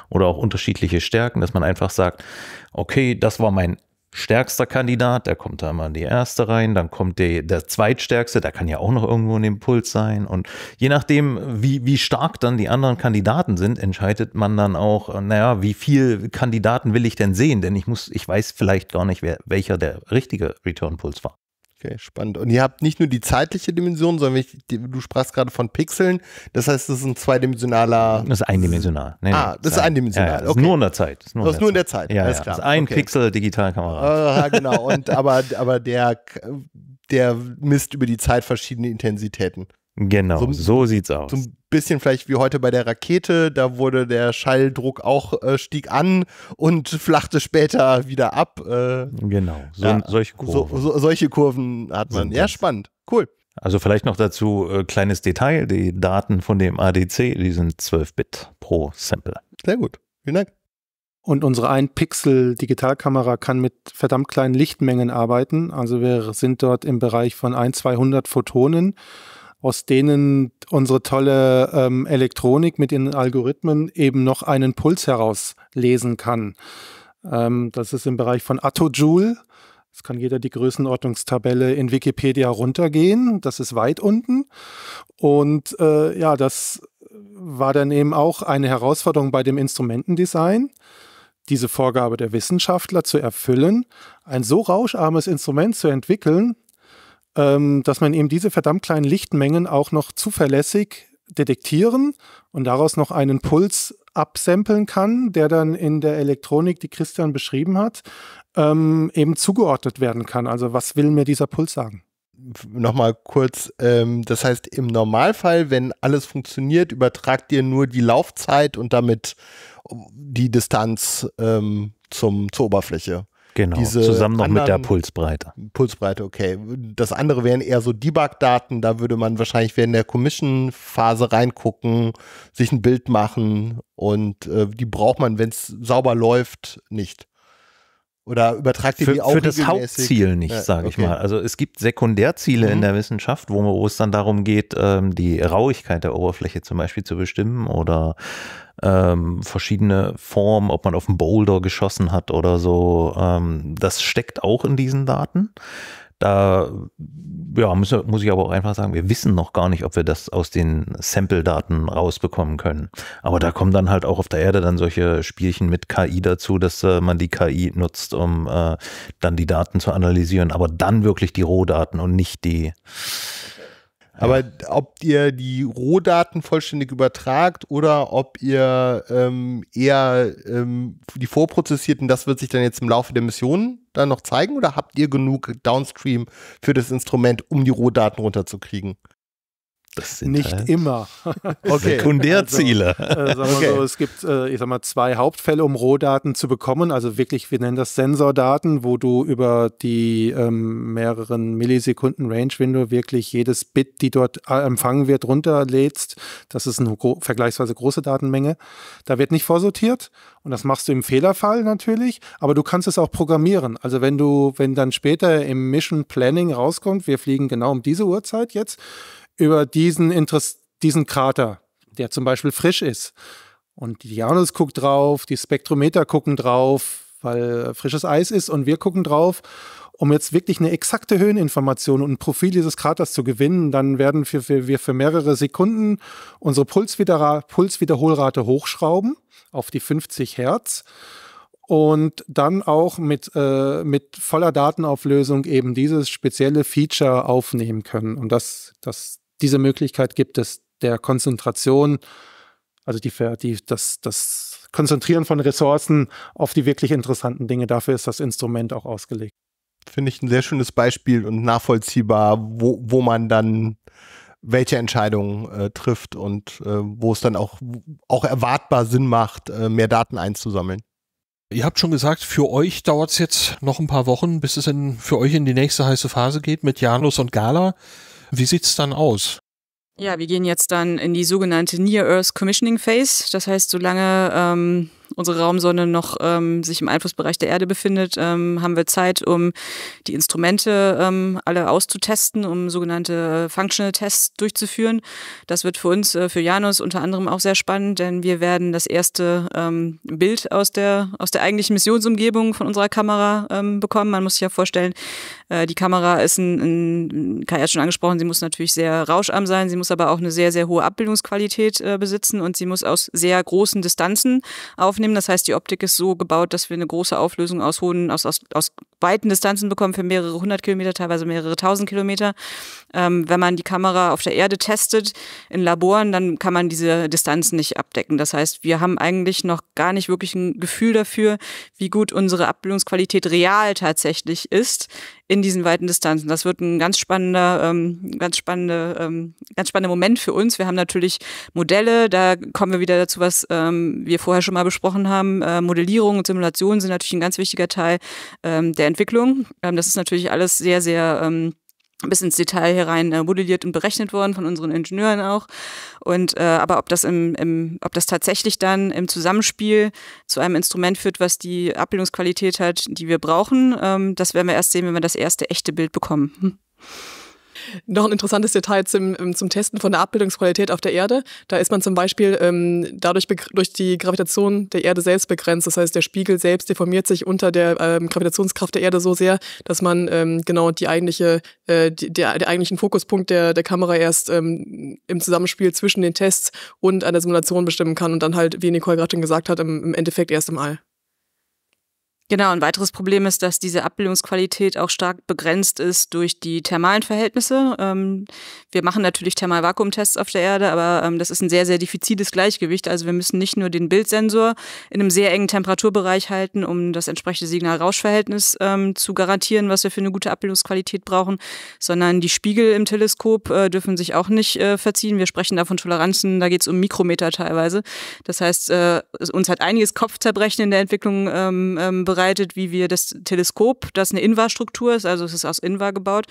oder auch unterschiedliche Stärken, dass man einfach sagt, okay, das war mein stärkster Kandidat, der kommt da mal in die erste rein, dann kommt der, der zweitstärkste, der kann ja auch noch irgendwo in dem Puls sein. Und je nachdem, wie, wie stark dann die anderen Kandidaten sind, entscheidet man dann auch, naja, wie viel Kandidaten will ich denn sehen? Denn ich muss, ich weiß vielleicht gar nicht, wer, welcher der richtige Return-Puls war. Okay, spannend. Und ihr habt nicht nur die zeitliche Dimension, sondern ich, du sprachst gerade von Pixeln. Das heißt, das ist ein zweidimensionaler. Das ist eindimensional. Nee, ah, das ist eindimensional. Ja, ja, das okay. ist nur in der Zeit. Das ist nur, das in, der nur Zeit. in der Zeit. Ja, ja. klar. Das ist ein okay. Pixel Digitalkamera. Ah, ja, genau. Und aber, aber der, der misst über die Zeit verschiedene Intensitäten. Genau, so, so sieht's aus. So bisschen vielleicht wie heute bei der Rakete, da wurde der Schalldruck auch äh, stieg an und flachte später wieder ab. Äh, genau, so, ja, solche Kurven. So, so, solche Kurven hat man. ja, spannend, cool. Also vielleicht noch dazu äh, kleines Detail, die Daten von dem ADC, die sind 12 Bit pro Sample. Sehr gut, vielen Dank. Und unsere 1-Pixel-Digitalkamera kann mit verdammt kleinen Lichtmengen arbeiten. Also wir sind dort im Bereich von 1, 200 Photonen aus denen unsere tolle ähm, Elektronik mit ihren Algorithmen eben noch einen Puls herauslesen kann. Ähm, das ist im Bereich von Attojoule. Das kann jeder die Größenordnungstabelle in Wikipedia runtergehen. Das ist weit unten. Und äh, ja, das war dann eben auch eine Herausforderung bei dem Instrumentendesign, diese Vorgabe der Wissenschaftler zu erfüllen, ein so rauscharmes Instrument zu entwickeln, ähm, dass man eben diese verdammt kleinen Lichtmengen auch noch zuverlässig detektieren und daraus noch einen Puls absampeln kann, der dann in der Elektronik, die Christian beschrieben hat, ähm, eben zugeordnet werden kann. Also was will mir dieser Puls sagen? Nochmal kurz, ähm, das heißt im Normalfall, wenn alles funktioniert, übertragt ihr nur die Laufzeit und damit die Distanz ähm, zum, zur Oberfläche. Genau, Diese zusammen noch anderen, mit der Pulsbreite. Pulsbreite, okay. Das andere wären eher so Debug-Daten, da würde man wahrscheinlich während der Commission-Phase reingucken, sich ein Bild machen und äh, die braucht man, wenn es sauber läuft, nicht. Oder übertragt ihr die auch Für das Hauptziel nicht, sage ich okay. mal. Also es gibt Sekundärziele mhm. in der Wissenschaft, wo, wo, es dann darum geht, ähm, die Rauigkeit der Oberfläche zum Beispiel zu bestimmen oder ähm, verschiedene Formen, ob man auf einen Boulder geschossen hat oder so. Ähm, das steckt auch in diesen Daten. Da ja, muss, muss ich aber auch einfach sagen, wir wissen noch gar nicht, ob wir das aus den Sample-Daten rausbekommen können. Aber da kommen dann halt auch auf der Erde dann solche Spielchen mit KI dazu, dass äh, man die KI nutzt, um äh, dann die Daten zu analysieren, aber dann wirklich die Rohdaten und nicht die aber ob ihr die Rohdaten vollständig übertragt oder ob ihr ähm, eher ähm, die vorprozessierten, das wird sich dann jetzt im Laufe der Mission dann noch zeigen oder habt ihr genug Downstream für das Instrument, um die Rohdaten runterzukriegen? Das sind nicht halt immer. okay. Sekundärziele. Also, äh, okay. so, es gibt, äh, ich sag mal, zwei Hauptfälle, um Rohdaten zu bekommen. Also wirklich, wir nennen das Sensordaten, wo du über die ähm, mehreren Millisekunden Range-Window wirklich jedes Bit, die dort äh, empfangen wird, runterlädst. Das ist eine gro vergleichsweise große Datenmenge. Da wird nicht vorsortiert und das machst du im Fehlerfall natürlich, aber du kannst es auch programmieren. Also wenn du, wenn dann später im Mission Planning rauskommt, wir fliegen genau um diese Uhrzeit jetzt, über diesen, Interess diesen Krater, der zum Beispiel frisch ist. Und die Janus guckt drauf, die Spektrometer gucken drauf, weil äh, frisches Eis ist und wir gucken drauf, um jetzt wirklich eine exakte Höheninformation und ein Profil dieses Kraters zu gewinnen, dann werden wir für, wir für mehrere Sekunden unsere Pulswieder Pulswiederholrate hochschrauben auf die 50 Hertz und dann auch mit, äh, mit voller Datenauflösung eben dieses spezielle Feature aufnehmen können. Und das, das, diese Möglichkeit gibt es der Konzentration, also die, die, das, das Konzentrieren von Ressourcen auf die wirklich interessanten Dinge. Dafür ist das Instrument auch ausgelegt. Finde ich ein sehr schönes Beispiel und nachvollziehbar, wo, wo man dann welche Entscheidungen äh, trifft und äh, wo es dann auch, auch erwartbar Sinn macht, äh, mehr Daten einzusammeln. Ihr habt schon gesagt, für euch dauert es jetzt noch ein paar Wochen, bis es in, für euch in die nächste heiße Phase geht mit Janus und Gala. Wie sieht es dann aus? Ja, wir gehen jetzt dann in die sogenannte Near Earth Commissioning Phase. Das heißt, solange ähm, unsere Raumsonne noch ähm, sich im Einflussbereich der Erde befindet, ähm, haben wir Zeit, um die Instrumente ähm, alle auszutesten, um sogenannte äh, Functional Tests durchzuführen. Das wird für uns, äh, für Janus unter anderem auch sehr spannend, denn wir werden das erste ähm, Bild aus der, aus der eigentlichen Missionsumgebung von unserer Kamera ähm, bekommen. Man muss sich ja vorstellen, äh, die Kamera ist ein, ein Kai hat schon angesprochen, sie muss natürlich sehr rauscharm sein, sie muss aber auch eine sehr, sehr hohe Abbildungsqualität äh, besitzen und sie muss aus sehr großen Distanzen aufnehmen aufnehmen. Das heißt, die Optik ist so gebaut, dass wir eine große Auflösung aus hohen, aus, aus, aus weiten Distanzen bekommen für mehrere hundert Kilometer, teilweise mehrere tausend Kilometer. Ähm, wenn man die Kamera auf der Erde testet in Laboren, dann kann man diese Distanzen nicht abdecken. Das heißt, wir haben eigentlich noch gar nicht wirklich ein Gefühl dafür, wie gut unsere Abbildungsqualität real tatsächlich ist in diesen weiten Distanzen. Das wird ein ganz spannender, ähm, ganz spannender, ähm, ganz spannender Moment für uns. Wir haben natürlich Modelle, da kommen wir wieder dazu, was ähm, wir vorher schon mal besprochen haben. Äh, Modellierung und Simulation sind natürlich ein ganz wichtiger Teil ähm, der Entwicklung. Ähm, das ist natürlich alles sehr, sehr ähm, bis ins Detail herein äh, modelliert und berechnet worden von unseren Ingenieuren auch. Und äh, aber ob das im, im, ob das tatsächlich dann im Zusammenspiel zu einem Instrument führt, was die Abbildungsqualität hat, die wir brauchen, ähm, das werden wir erst sehen, wenn wir das erste echte Bild bekommen. Hm. Noch ein interessantes Detail zum, ähm, zum Testen von der Abbildungsqualität auf der Erde. Da ist man zum Beispiel ähm, dadurch durch die Gravitation der Erde selbst begrenzt. Das heißt, der Spiegel selbst deformiert sich unter der ähm, Gravitationskraft der Erde so sehr, dass man ähm, genau die eigentliche, äh, die, der, der eigentlichen Fokuspunkt der, der Kamera erst ähm, im Zusammenspiel zwischen den Tests und einer Simulation bestimmen kann und dann halt, wie Nicole gerade schon gesagt hat, im, im Endeffekt erst im All. Genau, ein weiteres Problem ist, dass diese Abbildungsqualität auch stark begrenzt ist durch die thermalen Verhältnisse. Ähm, wir machen natürlich Thermalvakuumtests auf der Erde, aber ähm, das ist ein sehr, sehr diffiziles Gleichgewicht. Also wir müssen nicht nur den Bildsensor in einem sehr engen Temperaturbereich halten, um das entsprechende Signal-Rausch-Verhältnis ähm, zu garantieren, was wir für eine gute Abbildungsqualität brauchen, sondern die Spiegel im Teleskop äh, dürfen sich auch nicht äh, verziehen. Wir sprechen da von Toleranzen, da geht es um Mikrometer teilweise. Das heißt, äh, uns hat einiges Kopfzerbrechen in der Entwicklung ähm, ähm bereitet, wie wir das Teleskop, das eine Invar-Struktur ist, also es ist aus Invar gebaut,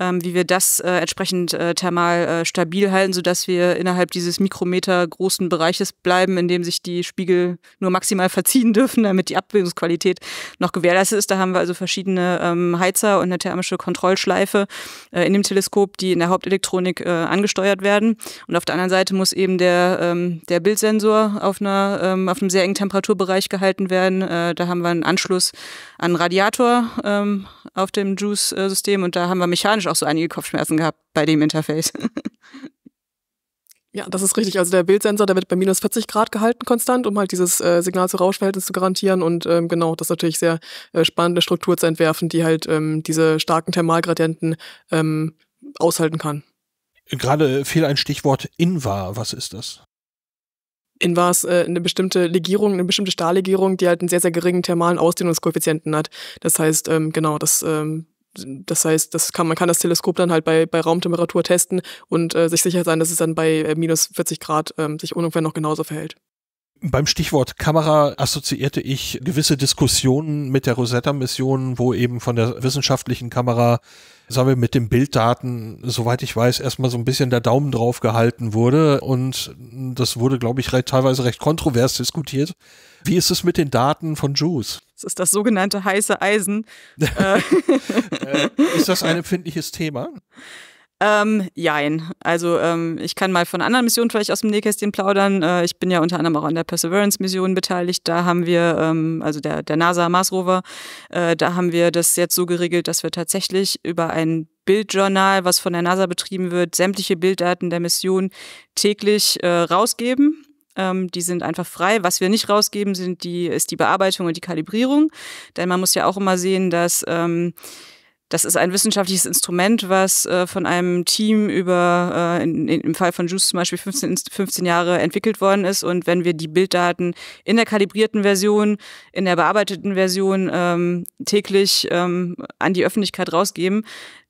ähm, wie wir das äh, entsprechend äh, thermal äh, stabil halten, sodass wir innerhalb dieses Mikrometer großen Bereiches bleiben, in dem sich die Spiegel nur maximal verziehen dürfen, damit die Abbildungsqualität noch gewährleistet ist. Da haben wir also verschiedene ähm, Heizer und eine thermische Kontrollschleife äh, in dem Teleskop, die in der Hauptelektronik äh, angesteuert werden. Und auf der anderen Seite muss eben der, ähm, der Bildsensor auf, einer, ähm, auf einem sehr engen Temperaturbereich gehalten werden. Äh, da haben wir einen Anschluss Anschluss an Radiator ähm, auf dem Juice-System und da haben wir mechanisch auch so einige Kopfschmerzen gehabt bei dem Interface. Ja, das ist richtig. Also der Bildsensor, der wird bei minus 40 Grad gehalten konstant, um halt dieses äh, Signal zu Rauschverhältnis zu garantieren. Und ähm, genau, das ist natürlich sehr äh, spannende Struktur zu entwerfen, die halt ähm, diese starken Thermalgradienten ähm, aushalten kann. Gerade fehlt ein Stichwort INVA. Was ist das? in was äh, eine bestimmte Legierung, eine bestimmte Stahllegierung, die halt einen sehr, sehr geringen thermalen Ausdehnungskoeffizienten hat. Das heißt, ähm, genau, das ähm, das heißt, das kann, man kann das Teleskop dann halt bei, bei Raumtemperatur testen und äh, sich sicher sein, dass es dann bei äh, minus 40 Grad ähm, sich ungefähr noch genauso verhält. Beim Stichwort Kamera assoziierte ich gewisse Diskussionen mit der Rosetta-Mission, wo eben von der wissenschaftlichen Kamera sagen wir, mit den Bilddaten, soweit ich weiß, erstmal so ein bisschen der Daumen drauf gehalten wurde. Und das wurde, glaube ich, recht, teilweise recht kontrovers diskutiert. Wie ist es mit den Daten von Juice? Das ist das sogenannte heiße Eisen. Äh. Äh, ist das ein empfindliches Thema? Ähm, jein. Also ähm, ich kann mal von anderen Missionen vielleicht aus dem Nähkästchen plaudern. Äh, ich bin ja unter anderem auch an der Perseverance-Mission beteiligt. Da haben wir, ähm, also der, der NASA-Mars-Rover, äh, da haben wir das jetzt so geregelt, dass wir tatsächlich über ein Bildjournal, was von der NASA betrieben wird, sämtliche Bilddaten der Mission täglich äh, rausgeben Ähm, die sind einfach frei. Was wir nicht rausgeben, sind die, ist die Bearbeitung und die Kalibrierung. Denn man muss ja auch immer sehen, dass ähm, das ist ein wissenschaftliches Instrument, was äh, von einem Team über, äh, in, in, im Fall von Juice zum Beispiel 15, 15 Jahre entwickelt worden ist. Und wenn wir die Bilddaten in der kalibrierten Version, in der bearbeiteten Version ähm, täglich ähm, an die Öffentlichkeit rausgeben,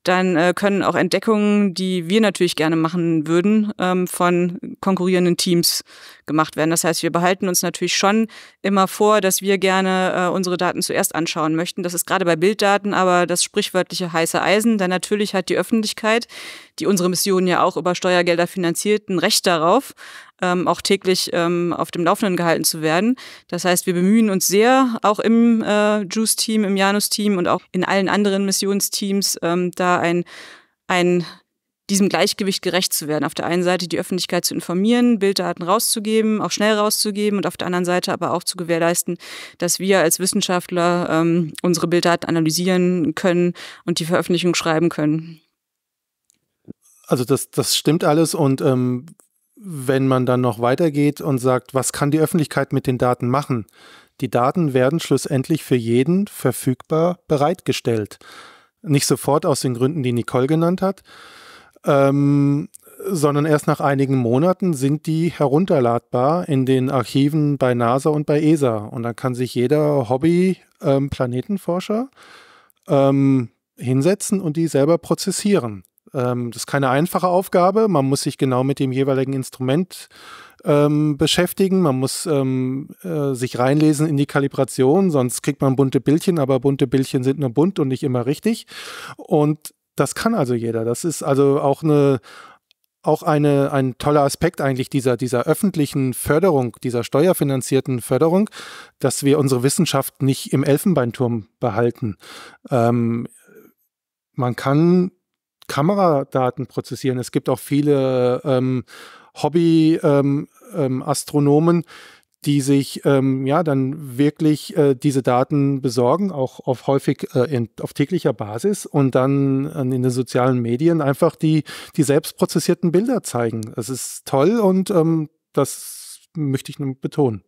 dann äh, können auch Entdeckungen, die wir natürlich gerne machen würden, ähm, von konkurrierenden Teams gemacht werden. Das heißt, wir behalten uns natürlich schon immer vor, dass wir gerne äh, unsere Daten zuerst anschauen möchten. Das ist gerade bei Bilddaten aber das sprichwörtliche heiße Eisen, denn natürlich hat die Öffentlichkeit, die unsere Mission ja auch über Steuergelder finanziert, ein Recht darauf, ähm, auch täglich ähm, auf dem Laufenden gehalten zu werden. Das heißt, wir bemühen uns sehr, auch im äh, Juice-Team, im Janus-Team und auch in allen anderen Missionsteams, ähm, da ein, ein diesem Gleichgewicht gerecht zu werden. Auf der einen Seite die Öffentlichkeit zu informieren, Bilddaten rauszugeben, auch schnell rauszugeben und auf der anderen Seite aber auch zu gewährleisten, dass wir als Wissenschaftler ähm, unsere Bilddaten analysieren können und die Veröffentlichung schreiben können. Also das, das stimmt alles und ähm, wenn man dann noch weitergeht und sagt, was kann die Öffentlichkeit mit den Daten machen? Die Daten werden schlussendlich für jeden verfügbar bereitgestellt. Nicht sofort aus den Gründen, die Nicole genannt hat, ähm, sondern erst nach einigen Monaten sind die herunterladbar in den Archiven bei NASA und bei ESA. Und dann kann sich jeder Hobby-Planetenforscher ähm, ähm, hinsetzen und die selber prozessieren. Ähm, das ist keine einfache Aufgabe. Man muss sich genau mit dem jeweiligen Instrument ähm, beschäftigen. Man muss ähm, äh, sich reinlesen in die Kalibration, sonst kriegt man bunte Bildchen, aber bunte Bildchen sind nur bunt und nicht immer richtig. Und das kann also jeder. Das ist also auch eine auch eine, ein toller Aspekt eigentlich dieser, dieser öffentlichen Förderung, dieser steuerfinanzierten Förderung, dass wir unsere Wissenschaft nicht im Elfenbeinturm behalten. Ähm, man kann Kameradaten prozessieren. Es gibt auch viele ähm, Hobby-Astronomen, ähm, ähm die sich ähm, ja dann wirklich äh, diese Daten besorgen, auch auf häufig äh, in, auf täglicher Basis und dann an, ähm, in den sozialen Medien einfach die, die selbstprozessierten Bilder zeigen. Es ist toll und ähm, das möchte ich nur betonen.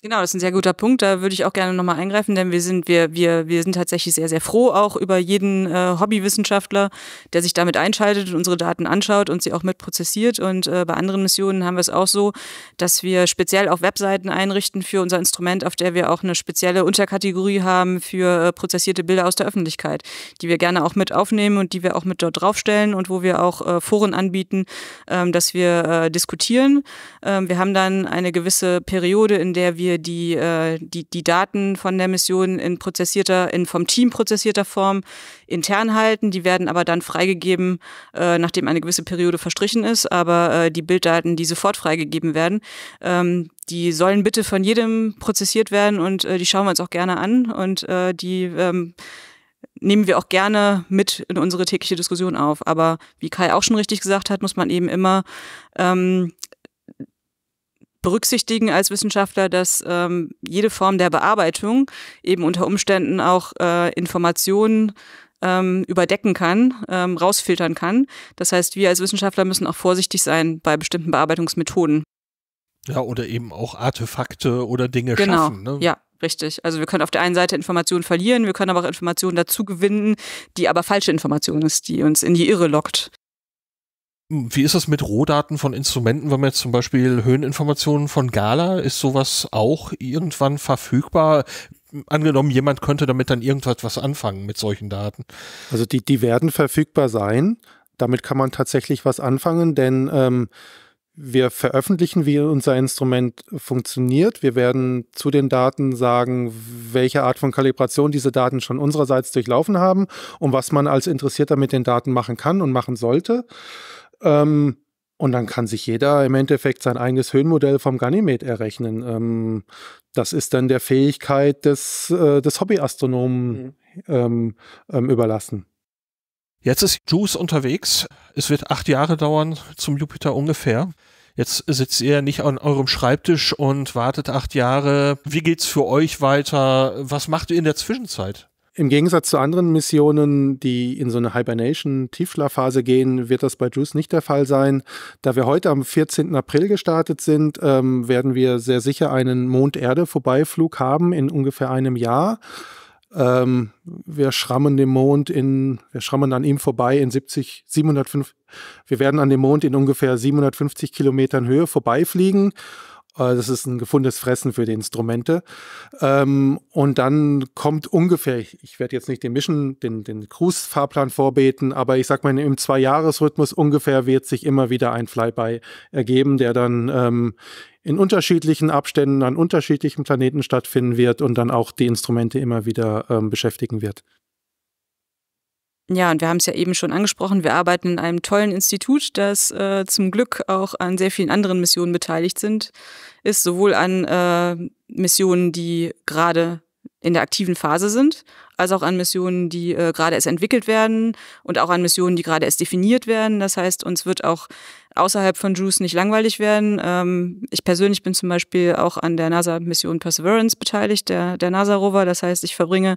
Genau, das ist ein sehr guter Punkt. Da würde ich auch gerne nochmal eingreifen, denn wir sind, wir, wir, wir sind tatsächlich sehr, sehr froh auch über jeden äh, Hobbywissenschaftler, der sich damit einschaltet und unsere Daten anschaut und sie auch mitprozessiert. Und äh, bei anderen Missionen haben wir es auch so, dass wir speziell auch Webseiten einrichten für unser Instrument, auf der wir auch eine spezielle Unterkategorie haben für äh, prozessierte Bilder aus der Öffentlichkeit, die wir gerne auch mit aufnehmen und die wir auch mit dort draufstellen und wo wir auch äh, Foren anbieten, ähm, dass wir äh, diskutieren. Ähm, wir haben dann eine gewisse Periode, in der wir hier die, äh, die, die Daten von der Mission in prozessierter, in vom Team prozessierter Form intern halten. Die werden aber dann freigegeben, äh, nachdem eine gewisse Periode verstrichen ist. Aber äh, die Bilddaten, die sofort freigegeben werden, ähm, die sollen bitte von jedem prozessiert werden und äh, die schauen wir uns auch gerne an und äh, die ähm, nehmen wir auch gerne mit in unsere tägliche Diskussion auf. Aber wie Kai auch schon richtig gesagt hat, muss man eben immer ähm, berücksichtigen als Wissenschaftler, dass ähm, jede Form der Bearbeitung eben unter Umständen auch äh, Informationen ähm, überdecken kann, ähm, rausfiltern kann. Das heißt, wir als Wissenschaftler müssen auch vorsichtig sein bei bestimmten Bearbeitungsmethoden. Ja, oder eben auch Artefakte oder Dinge genau. schaffen. Ne? Ja, richtig. Also wir können auf der einen Seite Informationen verlieren, wir können aber auch Informationen dazu gewinnen, die aber falsche Information ist, die uns in die Irre lockt. Wie ist es mit Rohdaten von Instrumenten, wenn man jetzt zum Beispiel Höheninformationen von Gala, ist sowas auch irgendwann verfügbar? Angenommen, jemand könnte damit dann irgendwas anfangen mit solchen Daten. Also die, die werden verfügbar sein. Damit kann man tatsächlich was anfangen, denn ähm, wir veröffentlichen, wie unser Instrument funktioniert. Wir werden zu den Daten sagen, welche Art von Kalibration diese Daten schon unsererseits durchlaufen haben und was man als Interessierter mit den Daten machen kann und machen sollte. Ähm, und dann kann sich jeder im Endeffekt sein eigenes Höhenmodell vom Ganymed errechnen. Ähm, das ist dann der Fähigkeit des, äh, des Hobbyastronomen mhm. Ähm, ähm, überlassen. Jetzt ist Juice unterwegs. Es wird acht Jahre dauern zum Jupiter ungefähr. Jetzt sitzt ihr nicht an eurem Schreibtisch und wartet acht Jahre. Wie geht's für euch weiter? Was macht ihr in der Zwischenzeit? Im Gegensatz zu anderen Missionen, die in so eine Hibernation-Tiefschlafphase gehen, wird das bei JUICE nicht der Fall sein. Da wir heute am 14. April gestartet sind, ähm, werden wir sehr sicher einen Mond-Erde-Vorbeiflug haben in ungefähr einem Jahr. Ähm, wir schrammen dem Mond in, wir schrammen an ihm vorbei in 70, 705, wir werden an dem Mond in ungefähr 750 Kilometern Höhe vorbeifliegen äh, das ist ein gefundenes Fressen für die Instrumente. Ähm, und dann kommt ungefähr, ich, werde jetzt nicht den Mission, den, den Cruise-Fahrplan vorbeten, aber ich sag mal, im Zwei-Jahres-Rhythmus ungefähr wird sich immer wieder ein Flyby ergeben, der dann ähm, in unterschiedlichen Abständen an unterschiedlichen Planeten stattfinden wird und dann auch die Instrumente immer wieder ähm, beschäftigen wird. Ja, und wir haben es ja eben schon angesprochen, wir arbeiten in einem tollen Institut, das äh, zum Glück auch an sehr vielen anderen Missionen beteiligt sind, ist sowohl an äh, Missionen, die gerade in der aktiven Phase sind, als auch an Missionen, die äh, gerade erst entwickelt werden und auch an Missionen, die gerade erst definiert werden. Das heißt, uns wird auch außerhalb von Juice nicht langweilig werden. Ähm, ich persönlich bin zum Beispiel auch an der NASA-Mission Perseverance beteiligt, der, der NASA-Rover. Das heißt, ich verbringe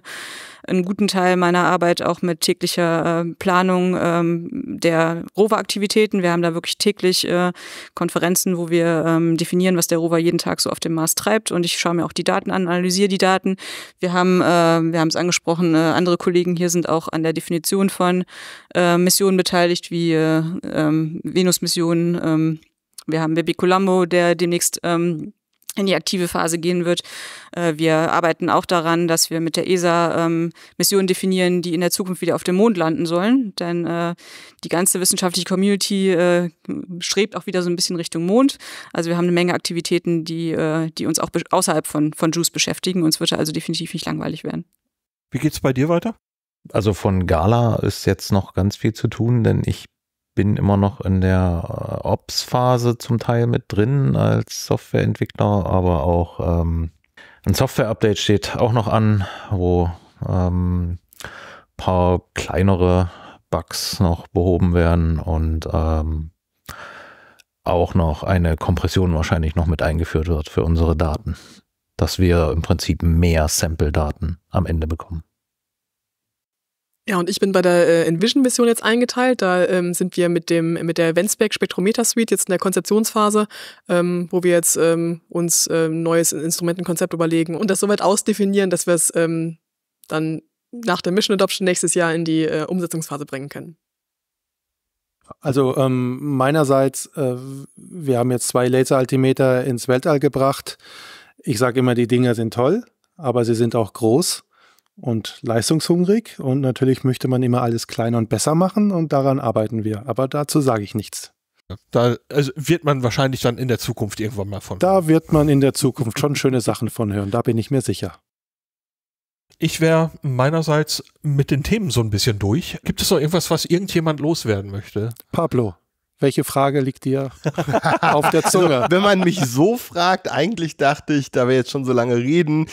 einen guten Teil meiner Arbeit auch mit täglicher äh, Planung ähm, der Rover-Aktivitäten. Wir haben da wirklich täglich äh, Konferenzen, wo wir ähm, definieren, was der Rover jeden Tag so auf dem Mars treibt. Und ich schaue mir auch die Daten an, analysiere die Daten. Wir haben, äh, wir haben es angesprochen, äh, andere Kollegen hier sind auch an der Definition von äh, Missionen beteiligt, wie äh, ähm, Venus-Missionen. Ähm, wir haben Baby Columbo, der demnächst ähm, in die aktive Phase gehen wird. Äh, wir arbeiten auch daran, dass wir mit der ESA ähm, Missionen definieren, die in der Zukunft wieder auf dem Mond landen sollen. Denn äh, die ganze wissenschaftliche Community äh, strebt auch wieder so ein bisschen Richtung Mond. Also wir haben eine Menge Aktivitäten, die, äh, die uns auch außerhalb von, von Juice beschäftigen. Uns wird also definitiv nicht langweilig werden. Wie geht es bei dir weiter? Also von Gala ist jetzt noch ganz viel zu tun, denn ich bin immer noch in der äh, Ops-Phase zum Teil mit drin als Softwareentwickler, aber auch ähm, ein Software-Update steht auch noch an, wo ähm, paar kleinere Bugs noch behoben werden und ähm, auch noch eine Kompression wahrscheinlich noch mit eingeführt wird für unsere Daten, dass wir im Prinzip mehr Sample-Daten am Ende bekommen. Ja, und ich bin bei der äh, Envision-Mission jetzt eingeteilt. Da ähm, sind wir mit dem mit der Wenzberg Spektrometer Suite jetzt in der Konzeptionsphase, ähm, wo wir jetzt ähm, uns ähm, neues Instrumentenkonzept überlegen und das soweit ausdefinieren, dass wir es ähm, dann nach der Mission Adoption nächstes Jahr in die äh, Umsetzungsphase bringen können. Also ähm, meinerseits, äh, wir haben jetzt zwei Laser-Altimeter ins Weltall gebracht. Ich sage immer, die Dinger sind toll, aber sie sind auch groß und leistungshungrig und natürlich möchte man immer alles kleiner und besser machen und daran arbeiten wir. Aber dazu sage ich nichts. Da also wird man wahrscheinlich dann in der Zukunft irgendwann mal von. Da hören. wird man in der Zukunft schon schöne Sachen von hören, da bin ich mir sicher. Ich wäre meinerseits mit den Themen so ein bisschen durch. Gibt es noch irgendwas, was irgendjemand loswerden möchte? Pablo. Welche Frage liegt dir auf der Zunge? Wenn man mich so fragt, eigentlich dachte ich, da wir jetzt schon so lange reden,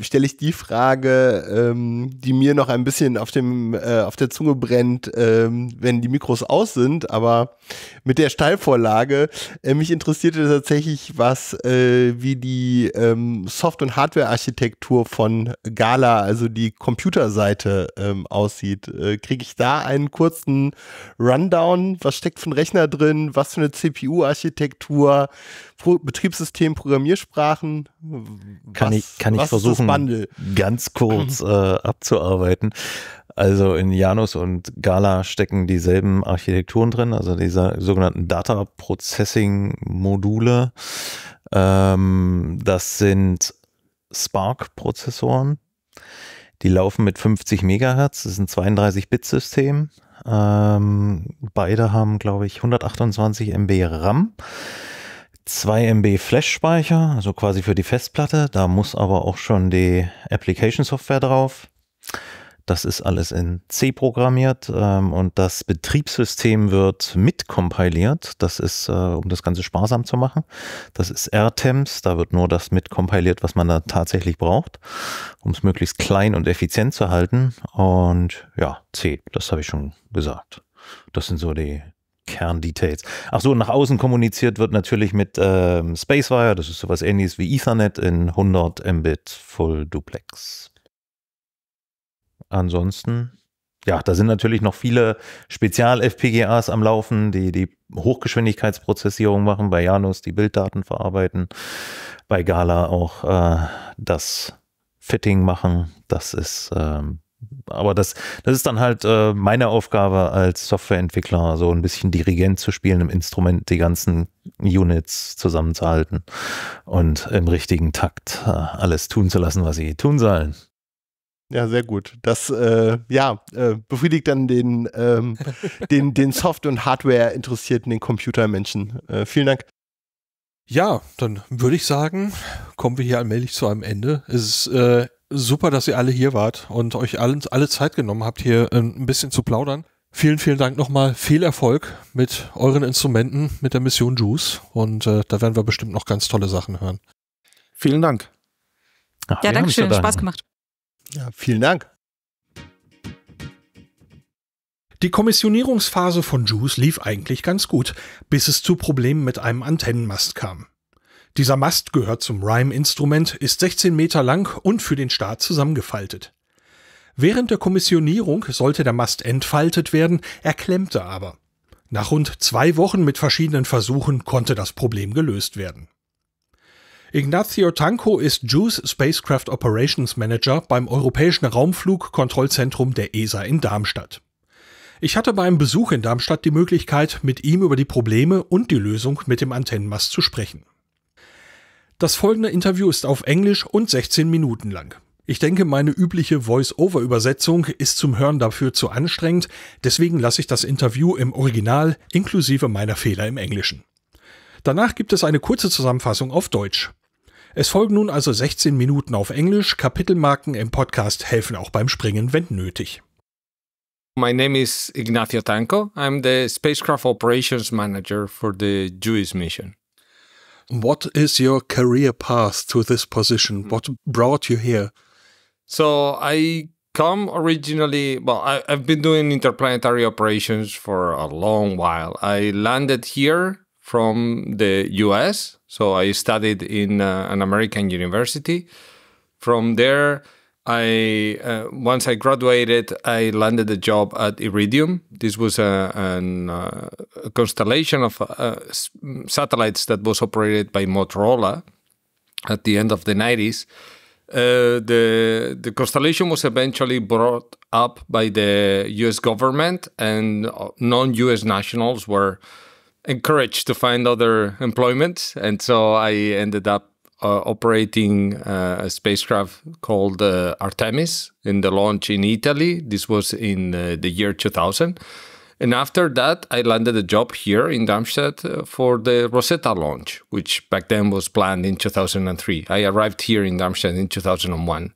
stelle ich die Frage, ähm, die mir noch ein bisschen auf, dem, äh, auf der Zunge brennt, ähm, wenn die Mikros aus sind. Aber mit der Steilvorlage, äh, mich interessierte tatsächlich, was äh, wie die ähm, Soft- und Hardware-Architektur von Gala, also die Computerseite, ähm, aussieht. Äh, kriege ich da einen kurzen Rundown? Was steckt von Rechner drin? Was für eine CPU-Architektur? Betriebssystem, Programmiersprachen? Was, Kann was, ich, kann ich versuchen, ganz kurz äh, abzuarbeiten. Also in Janus und Gala stecken dieselben Architekturen drin, also diese sogenannten Data Processing Module. Ähm, das sind Spark-Prozessoren. Die laufen mit 50 Megahertz. Das ist ein 32-Bit-System. Ähm, beide haben, glaube ich, 128 MB RAM. 2 MB Flash-Speicher, also quasi für die Festplatte. Da muss aber auch schon die Application Software drauf. Das ist alles in C programmiert ähm, und das Betriebssystem wird mitkompiliert. Das ist, äh, um das Ganze sparsam zu machen. Das ist RTEMS, da wird nur das mitkompiliert, was man da tatsächlich braucht, um es möglichst klein und effizient zu halten. Und ja, C, das habe ich schon gesagt. Das sind so die Kerndetails. Ach so, nach außen kommuniziert wird natürlich mit ähm, Spacewire, das ist sowas ähnliches wie Ethernet in 100 Mbit Full Duplex ansonsten, ja, da sind natürlich noch viele Spezial-FPGAs am Laufen, die die Hochgeschwindigkeitsprozessierung machen, bei Janus die Bilddaten verarbeiten, bei Gala auch äh, das Fitting machen. Das ist, ähm, aber das, das ist dann halt äh, meine Aufgabe als Softwareentwickler, so ein bisschen Dirigent zu spielen, im Instrument die ganzen Units zusammenzuhalten und im richtigen Takt äh, alles tun zu lassen, was sie tun sollen. Ja, sehr gut. Das äh, ja, äh, befriedigt dann den, ähm, den, den Software- und Hardware-interessierten, den Computermenschen. Äh, vielen Dank. Ja, dann würde ich sagen, kommen wir hier allmählich zu einem Ende. Es ist äh, super, dass ihr alle hier wart und euch allen, alle Zeit genommen habt, hier ähm, ein bisschen zu plaudern. Vielen, vielen Dank nochmal. Viel Erfolg mit euren Instrumenten, mit der Mission Juice. Und äh, da werden wir bestimmt noch ganz tolle Sachen hören. Vielen Dank. Ach, ja, danke schön. Spaß gemacht. Ja, vielen Dank. Die Kommissionierungsphase von Juice lief eigentlich ganz gut, bis es zu Problemen mit einem Antennenmast kam. Dieser Mast gehört zum Rhyme-Instrument, ist 16 Meter lang und für den Start zusammengefaltet. Während der Kommissionierung sollte der Mast entfaltet werden, er klemmte aber. Nach rund zwei Wochen mit verschiedenen Versuchen konnte das Problem gelöst werden. Ignacio Tanco ist JUICE Spacecraft Operations Manager beim Europäischen Raumflugkontrollzentrum der ESA in Darmstadt. Ich hatte beim Besuch in Darmstadt die Möglichkeit, mit ihm über die Probleme und die Lösung mit dem Antennenmast zu sprechen. Das folgende Interview ist auf Englisch und 16 Minuten lang. Ich denke, meine übliche Voice-Over-Übersetzung ist zum Hören dafür zu anstrengend, deswegen lasse ich das Interview im Original inklusive meiner Fehler im Englischen. Danach gibt es eine kurze Zusammenfassung auf Deutsch. Es folgen nun also 16 Minuten auf Englisch. Kapitelmarken im Podcast helfen auch beim Springen, wenn nötig. My name is Ignacio Tanco. I'm the Spacecraft Operations Manager for the Jewish mission. What is your career path to this position? Hmm. What brought you here? So I come originally, well, I, I've been doing interplanetary operations for a long while. I landed here from the US. So I studied in uh, an American university. From there, I uh, once I graduated, I landed a job at Iridium. This was a, uh, an, uh, a constellation of uh, satellites that was operated by Motorola at the end of the 90s. Uh, the the constellation was eventually brought up by the U.S. government, and uh, non-U.S. nationals were encouraged to find other employment, and so I ended up uh, operating uh, a spacecraft called uh, Artemis in the launch in Italy. This was in uh, the year 2000. And after that, I landed a job here in Darmstadt uh, for the Rosetta launch, which back then was planned in 2003. I arrived here in Darmstadt in 2001.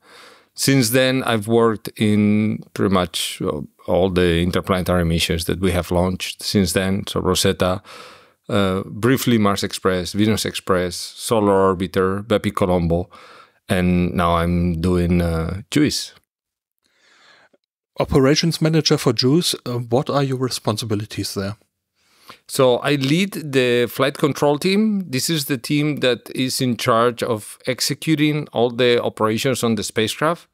Since then, I've worked in pretty much all the interplanetary missions that we have launched since then. So Rosetta, uh, briefly Mars Express, Venus Express, Solar Orbiter, Bepi Colombo, and now I'm doing uh, JUICE. Operations manager for JUICE. Uh, what are your responsibilities there? So I lead the flight control team. This is the team that is in charge of executing all the operations on the spacecraft.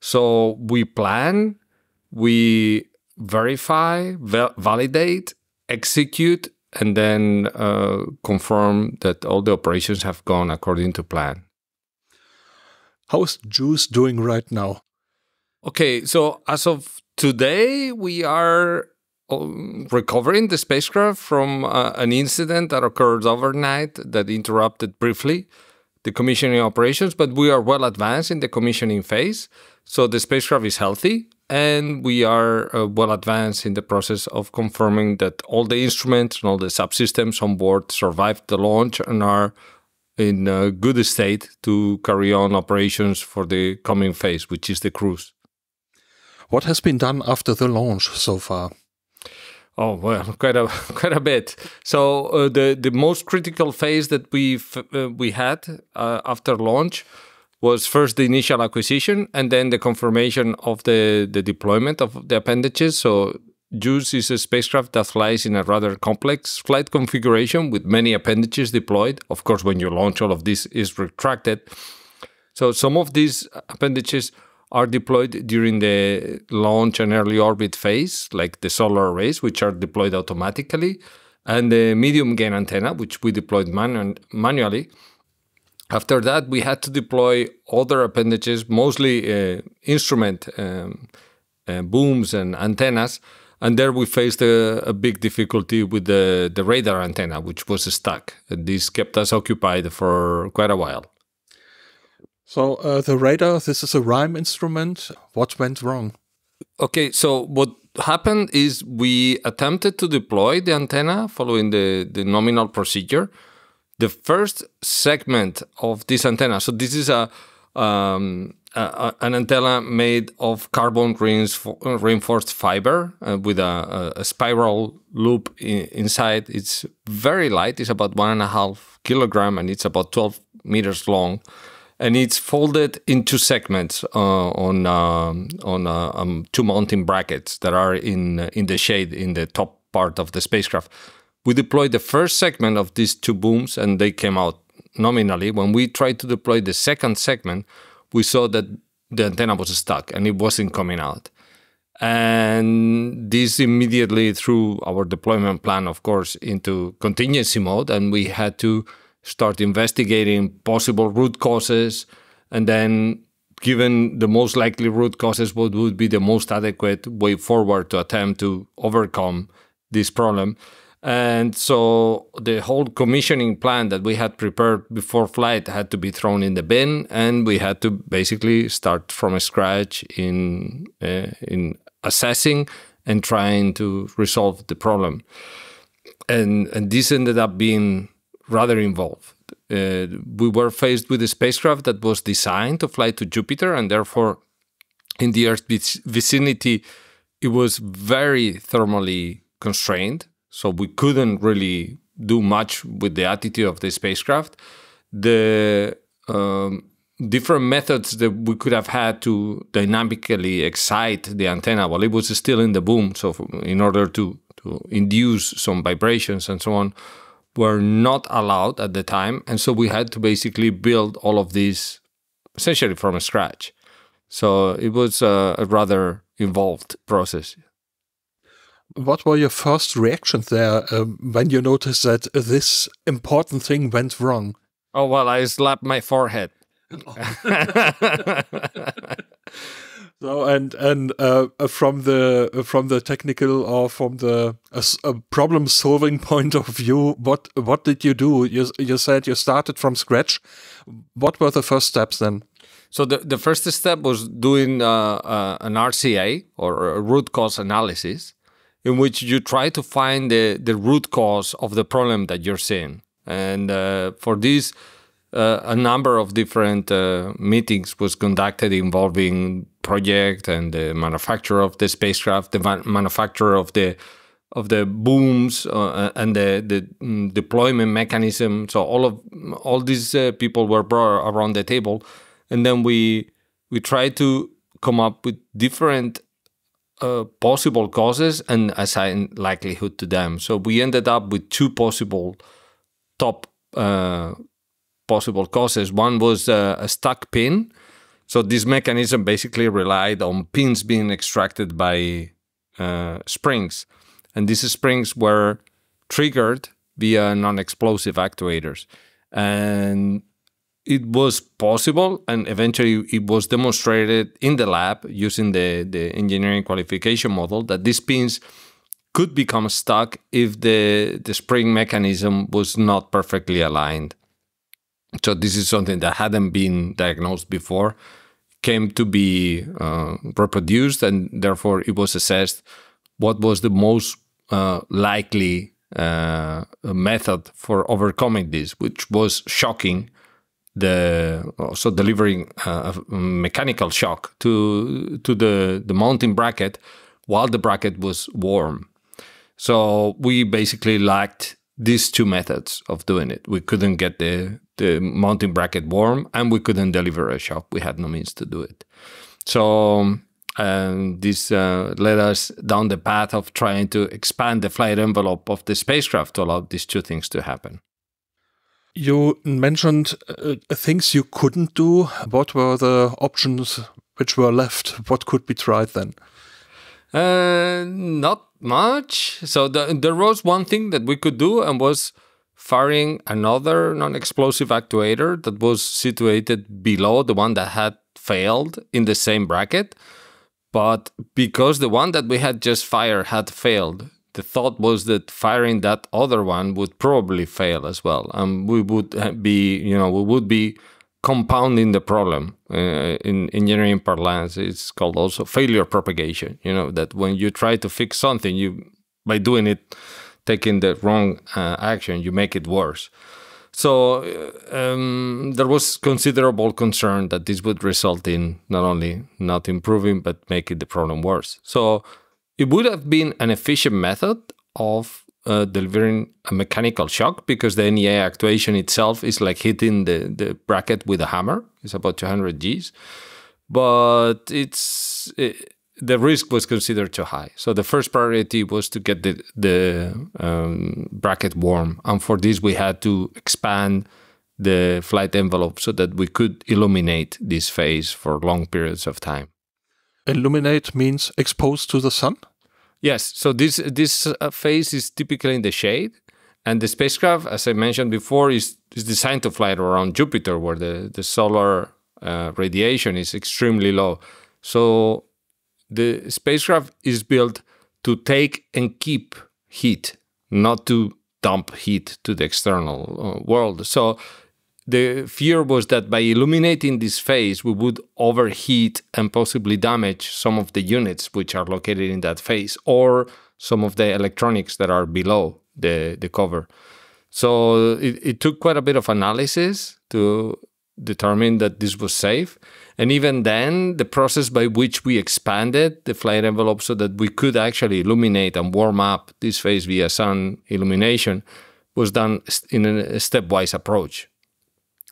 So we plan, we verify, validate, execute, and then uh, confirm that all the operations have gone according to plan. How is Juice doing right now? Okay, so as of today, we are um, recovering the spacecraft from uh, an incident that occurred overnight that interrupted briefly the commissioning operations, but we are well advanced in the commissioning phase. So the spacecraft is healthy and we are uh, well advanced in the process of confirming that all the instruments and all the subsystems on board survived the launch and are in a good state to carry on operations for the coming phase, which is the cruise. What has been done after the launch so far? Oh well, quite a quite a bit. So uh, the the most critical phase that we uh, we had uh, after launch was first the initial acquisition and then the confirmation of the, the deployment of the appendages. So JUICE is a spacecraft that flies in a rather complex flight configuration with many appendages deployed. Of course, when you launch, all of this is retracted. So some of these appendages are deployed during the launch and early orbit phase, like the solar arrays, which are deployed automatically, and the medium gain antenna, which we deployed manu manually. After that, we had to deploy other appendages, mostly uh, instrument um, uh, booms and antennas. And there we faced a, a, big difficulty with the, the radar antenna, which was stuck. And this kept us occupied for quite a while. So, uh, the radar, this is a rhyme instrument. What went wrong? Okay, so what happened is we attempted to deploy the antenna following the, the nominal procedure the first segment of this antenna. So this is a, um, a an antenna made of carbon reinforced fiber uh, with a, a, spiral loop inside. It's very light. It's about one and a half kilogram and it's about 12 meters long. And it's folded in two segments uh, on um, on uh, um, two mounting brackets that are in in the shade in the top part of the spacecraft. We deployed the first segment of these two booms and they came out nominally. When we tried to deploy the second segment, we saw that the antenna was stuck and it wasn't coming out. And this immediately threw our deployment plan, of course, into contingency mode. And we had to start investigating possible root causes. And then, given the most likely root causes, what would be the most adequate way forward to attempt to overcome this problem. And so the whole commissioning plan that we had prepared before flight had to be thrown in the bin, and we had to basically start from scratch in uh, in assessing and trying to resolve the problem. And and this ended up being rather involved. Uh, we were faced with a spacecraft that was designed to fly to Jupiter, and therefore, in the Earth's vicinity, it was very thermally constrained so we couldn't really do much with the attitude of the spacecraft. The um, different methods that we could have had to dynamically excite the antenna while it was still in the boom, so in order to, to induce some vibrations and so on, were not allowed at the time. And so we had to basically build all of these essentially from scratch. So it was a, a rather involved process. What were your first reactions there um, when you noticed that this important thing went wrong? Oh, well, I slapped my forehead. so and and uh, from the from the technical or from the uh, uh problem solving point of view, what what did you do? You you said you started from scratch. What were the first steps then? So the the first step was doing uh, uh, an RCA or root cause analysis, in which you try to find the, the root cause of the problem that you're seeing. And uh, for this, uh, a number of different uh, meetings was conducted involving project and the manufacturer of the spacecraft, the manufacturer of the of the booms uh, uh, and the, the mm, deployment mechanism. So all of all these uh, people were brought around the table, and then we we tried to come up with different uh, possible causes and assign likelihood to them. So we ended up with two possible top uh, possible causes. One was uh, a stuck pin. So this mechanism basically relied on pins being extracted by uh, springs. And these springs were triggered via non-explosive actuators. And it was possible and eventually it was demonstrated in the lab using the, the engineering qualification model that these pins could become stuck if the, the spring mechanism was not perfectly aligned. So this is something that hadn't been diagnosed before, came to be uh, reproduced, and therefore it was assessed what was the most uh, likely uh, method for overcoming this, which was shocking the also delivering a mechanical shock to to the the mounting bracket while the bracket was warm. So we basically lacked these two methods of doing it. We couldn't get the the mounting bracket warm, and we couldn't deliver a shock. We had no means to do it. So um, this uh, led us down the path of trying to expand the flight envelope of the spacecraft to allow these two things to happen. You mentioned uh, things you couldn't do. What were the options which were left? What could be tried then? Uh, not much. So the, there was one thing that we could do and was firing another non-explosive actuator that was situated below the one that had failed in the same bracket. But because the one that we had just fired had failed, the thought was that firing that other one would probably fail as well, and um, we would be, you know, we would be compounding the problem. Uh, in engineering parlance, it's called also failure propagation. You know that when you try to fix something, you by doing it, taking the wrong uh, action, you make it worse. So uh, um, there was considerable concern that this would result in not only not improving but making the problem worse. So it would have been an efficient method of uh, delivering a mechanical shock because the NEA actuation itself is like hitting the, the bracket with a hammer. It's about 200 Gs. But it's it, the risk was considered too high. So the first priority was to get the, the um, bracket warm. And for this, we had to expand the flight envelope so that we could illuminate this phase for long periods of time. Illuminate means exposed to the sun? Yes. So this this uh, phase is typically in the shade, and the spacecraft, as I mentioned before, is is designed to fly around Jupiter, where the the solar uh, radiation is extremely low. So the spacecraft is built to take and keep heat, not to dump heat to the external uh, world. So the fear was that by illuminating this phase, we would overheat and possibly damage some of the units which are located in that phase or some of the electronics that are below the, the cover. So it, it took quite a bit of analysis to determine that this was safe. And even then, the process by which we expanded the flight envelope so that we could actually illuminate and warm up this phase via sun illumination was done in a stepwise approach.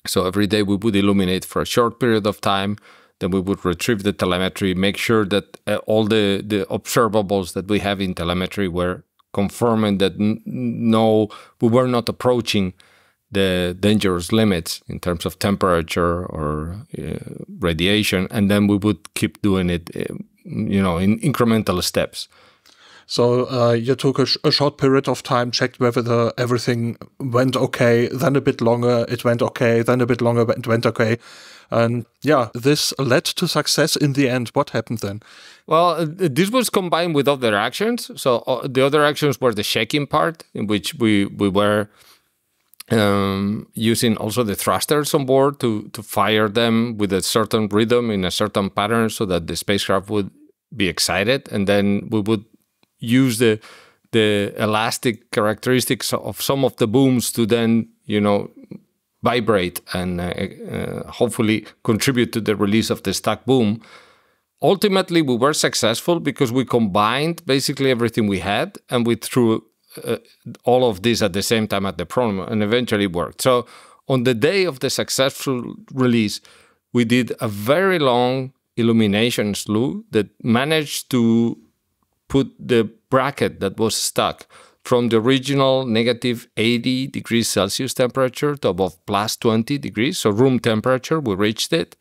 So every day we would illuminate for a short period of time. Then we would retrieve the telemetry, make sure that uh, all the, the observables that we have in telemetry were confirming that no, we were not approaching the dangerous limits in terms of temperature or uh, radiation. And then we would keep doing it, uh, you know, in incremental steps. So uh, you took a, sh a, short period of time, checked whether the, everything went okay, then a bit longer, it went okay, then a bit longer, it went okay. And yeah, this led to success in the end. What happened then? Well, uh, this was combined with other actions. So uh, the other actions were the shaking part, in which we, we were um, using also the thrusters on board to, to fire them with a certain rhythm in a certain pattern so that the spacecraft would be excited and then we would use the the elastic characteristics of some of the booms to then you know vibrate and uh, uh, hopefully contribute to the release of the stack boom. Ultimately, we were successful because we combined basically everything we had and we threw uh, all of this at the same time at the problem and eventually worked. So, on the day of the successful release, we did a very long illumination slew that managed to put the bracket that was stuck from the original negative 80 degrees Celsius temperature to above plus 20 degrees, so room temperature, we reached it.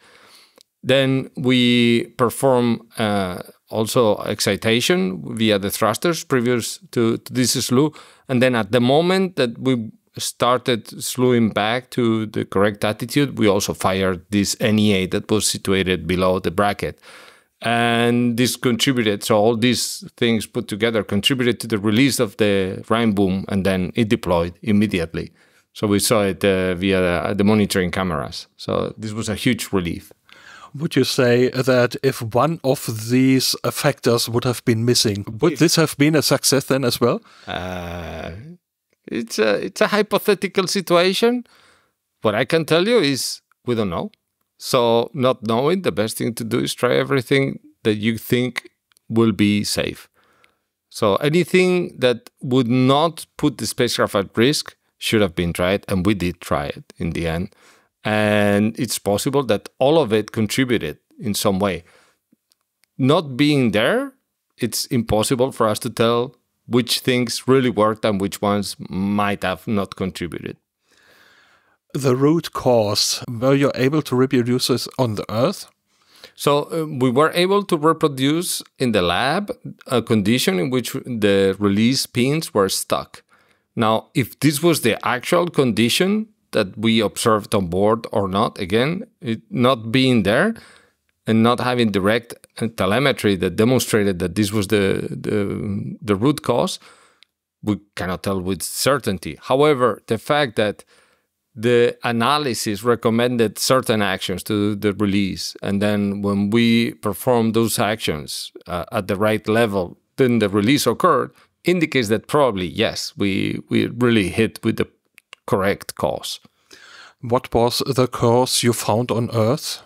Then we perform uh, also excitation via the thrusters previous to, to this slew. And then at the moment that we started slewing back to the correct attitude, we also fired this NEA that was situated below the bracket and this contributed so all these things put together contributed to the release of the rhyme boom and then it deployed immediately so we saw it uh, via the monitoring cameras so this was a huge relief would you say that if one of these factors would have been missing would this have been a success then as well uh, it's a it's a hypothetical situation what i can tell you is we don't know so, not knowing, the best thing to do is try everything that you think will be safe. So, anything that would not put the spacecraft at risk should have been tried, and we did try it in the end. And it's possible that all of it contributed in some way. Not being there, it's impossible for us to tell which things really worked and which ones might have not contributed the root cause? Were you able to reproduce this on the Earth? So uh, we were able to reproduce in the lab a condition in which the release pins were stuck. Now, if this was the actual condition that we observed on board or not, again, it not being there and not having direct uh, telemetry that demonstrated that this was the, the, the root cause, we cannot tell with certainty. However, the fact that the analysis recommended certain actions to the release. And then when we performed those actions uh, at the right level, then the release occurred, indicates that probably, yes, we, we really hit with the correct cause. What was the cause you found on Earth?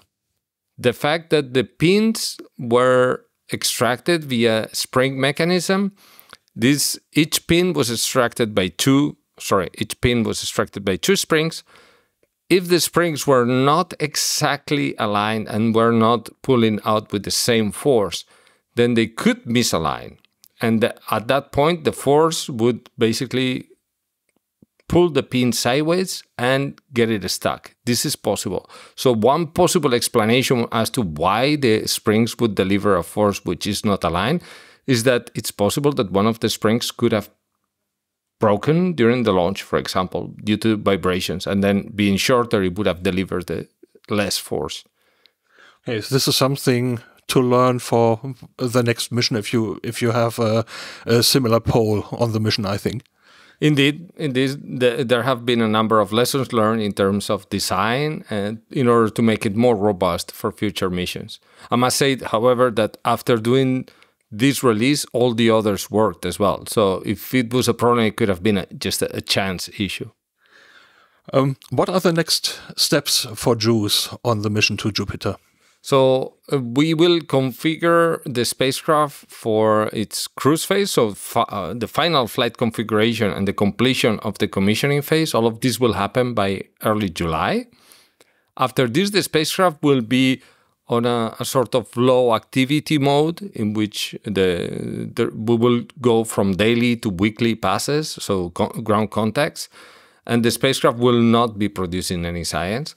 The fact that the pins were extracted via spring mechanism. This each pin was extracted by two sorry, each pin was extracted by two springs. If the springs were not exactly aligned and were not pulling out with the same force, then they could misalign. And at that point, the force would basically pull the pin sideways and get it stuck. This is possible. So one possible explanation as to why the springs would deliver a force which is not aligned is that it's possible that one of the springs could have broken during the launch, for example, due to vibrations, and then being shorter, it would have delivered the less force. Okay, so this is something to learn for the next mission if you if you have a, a similar pole on the mission, I think. Indeed, indeed, the, there have been a number of lessons learned in terms of design and in order to make it more robust for future missions. I must say, however, that after doing this release, all the others worked as well. So if it was a problem, it could have been a, just a, chance issue. Um, what are the next steps for JUICE on the mission to Jupiter? So uh, we will configure the spacecraft for its cruise phase, so fa uh, the final flight configuration and the completion of the commissioning phase. All of this will happen by early July. After this, the spacecraft will be on a, a, sort of low activity mode in which the, the, we will go from daily to weekly passes, so co ground contacts, and the spacecraft will not be producing any science.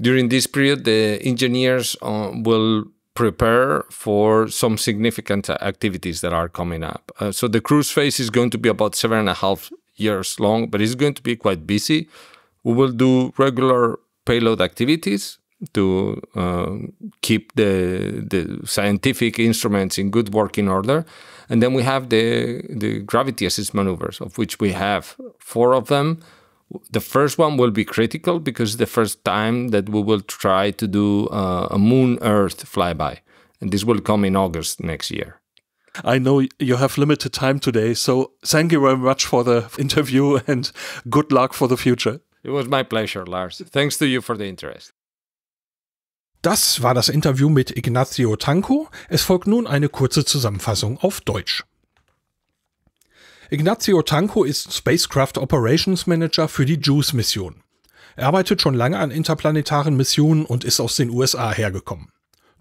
During this period, the engineers uh, will prepare for some significant activities that are coming up. Uh, so the cruise phase is going to be about seven and a half years long, but it's going to be quite busy. We will do regular payload activities to uh, keep the the scientific instruments in good working order, and then we have the the gravity assist maneuvers, of which we have four of them. The first one will be critical because the first time that we will try to do uh, a Moon Earth flyby, and this will come in August next year. I know you have limited time today, so thank you very much for the interview and good luck for the future. It was my pleasure, Lars. Thanks to you for the interest. Das war das Interview mit Ignacio Tanco. Es folgt nun eine kurze Zusammenfassung auf Deutsch. Ignacio Tanco ist Spacecraft Operations Manager für die JUICE-Mission. Er arbeitet schon lange an interplanetaren Missionen und ist aus den USA hergekommen.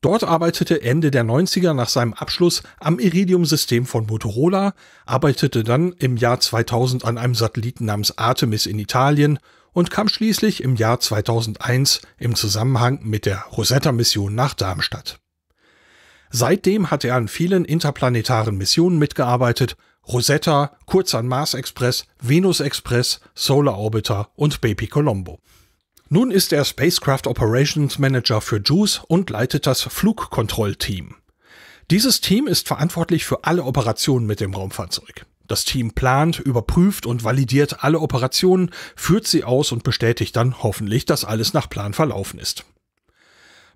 Dort arbeitete Ende der 90er nach seinem Abschluss am Iridium-System von Motorola, arbeitete dann im Jahr 2000 an einem Satelliten namens Artemis in Italien und kam schließlich im Jahr 2001 im Zusammenhang mit der Rosetta-Mission nach Darmstadt. Seitdem hat er an vielen interplanetaren Missionen mitgearbeitet, Rosetta, kurz an Mars Express, Venus Express, Solar Orbiter und Baby Colombo. Nun ist er Spacecraft Operations Manager für JUICE und leitet das Flugkontrollteam. Dieses Team ist verantwortlich für alle Operationen mit dem Raumfahrzeug. Das Team plant, überprüft und validiert alle Operationen, führt sie aus und bestätigt dann hoffentlich, dass alles nach Plan verlaufen ist.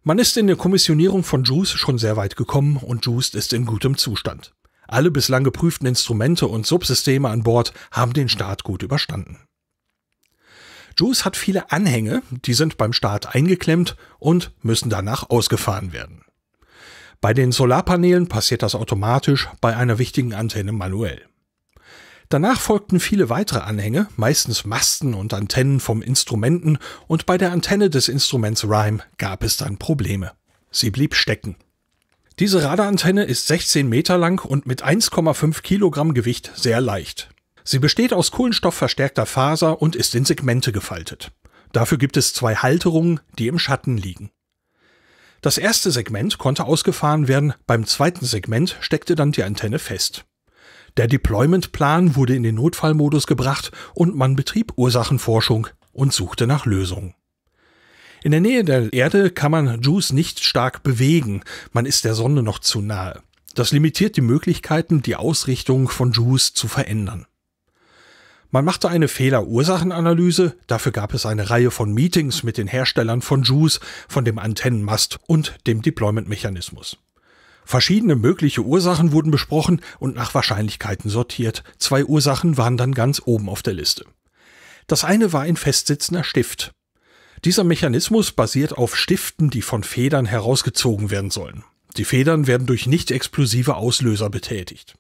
Man ist in der Kommissionierung von Juice schon sehr weit gekommen und Juice ist in gutem Zustand. Alle bislang geprüften Instrumente und Subsysteme an Bord haben den Start gut überstanden. Juice hat viele Anhänge, die sind beim Start eingeklemmt und müssen danach ausgefahren werden. Bei den Solarpanelen passiert das automatisch, bei einer wichtigen Antenne manuell. Danach folgten viele weitere Anhänge, meistens Masten und Antennen vom Instrumenten, und bei der Antenne des Instruments Rhyme gab es dann Probleme. Sie blieb stecken. Diese Radarantenne ist 16 Meter lang und mit 1,5 Kilogramm Gewicht sehr leicht. Sie besteht aus kohlenstoffverstärkter Faser und ist in Segmente gefaltet. Dafür gibt es zwei Halterungen, die im Schatten liegen. Das erste Segment konnte ausgefahren werden, beim zweiten Segment steckte dann die Antenne fest. Der Deployment-Plan wurde in den Notfallmodus gebracht und man betrieb Ursachenforschung und suchte nach Lösungen. In der Nähe der Erde kann man Juice nicht stark bewegen, man ist der Sonne noch zu nahe. Das limitiert die Möglichkeiten, die Ausrichtung von Juice zu verändern. Man machte eine Fehlerursachenanalyse, dafür gab es eine Reihe von Meetings mit den Herstellern von Juice, von dem Antennenmast und dem Deployment-Mechanismus. Verschiedene mögliche Ursachen wurden besprochen und nach Wahrscheinlichkeiten sortiert. Zwei Ursachen waren dann ganz oben auf der Liste. Das eine war ein festsitzender Stift. Dieser Mechanismus basiert auf Stiften, die von Federn herausgezogen werden sollen. Die Federn werden durch nicht explosive Auslöser betätigt.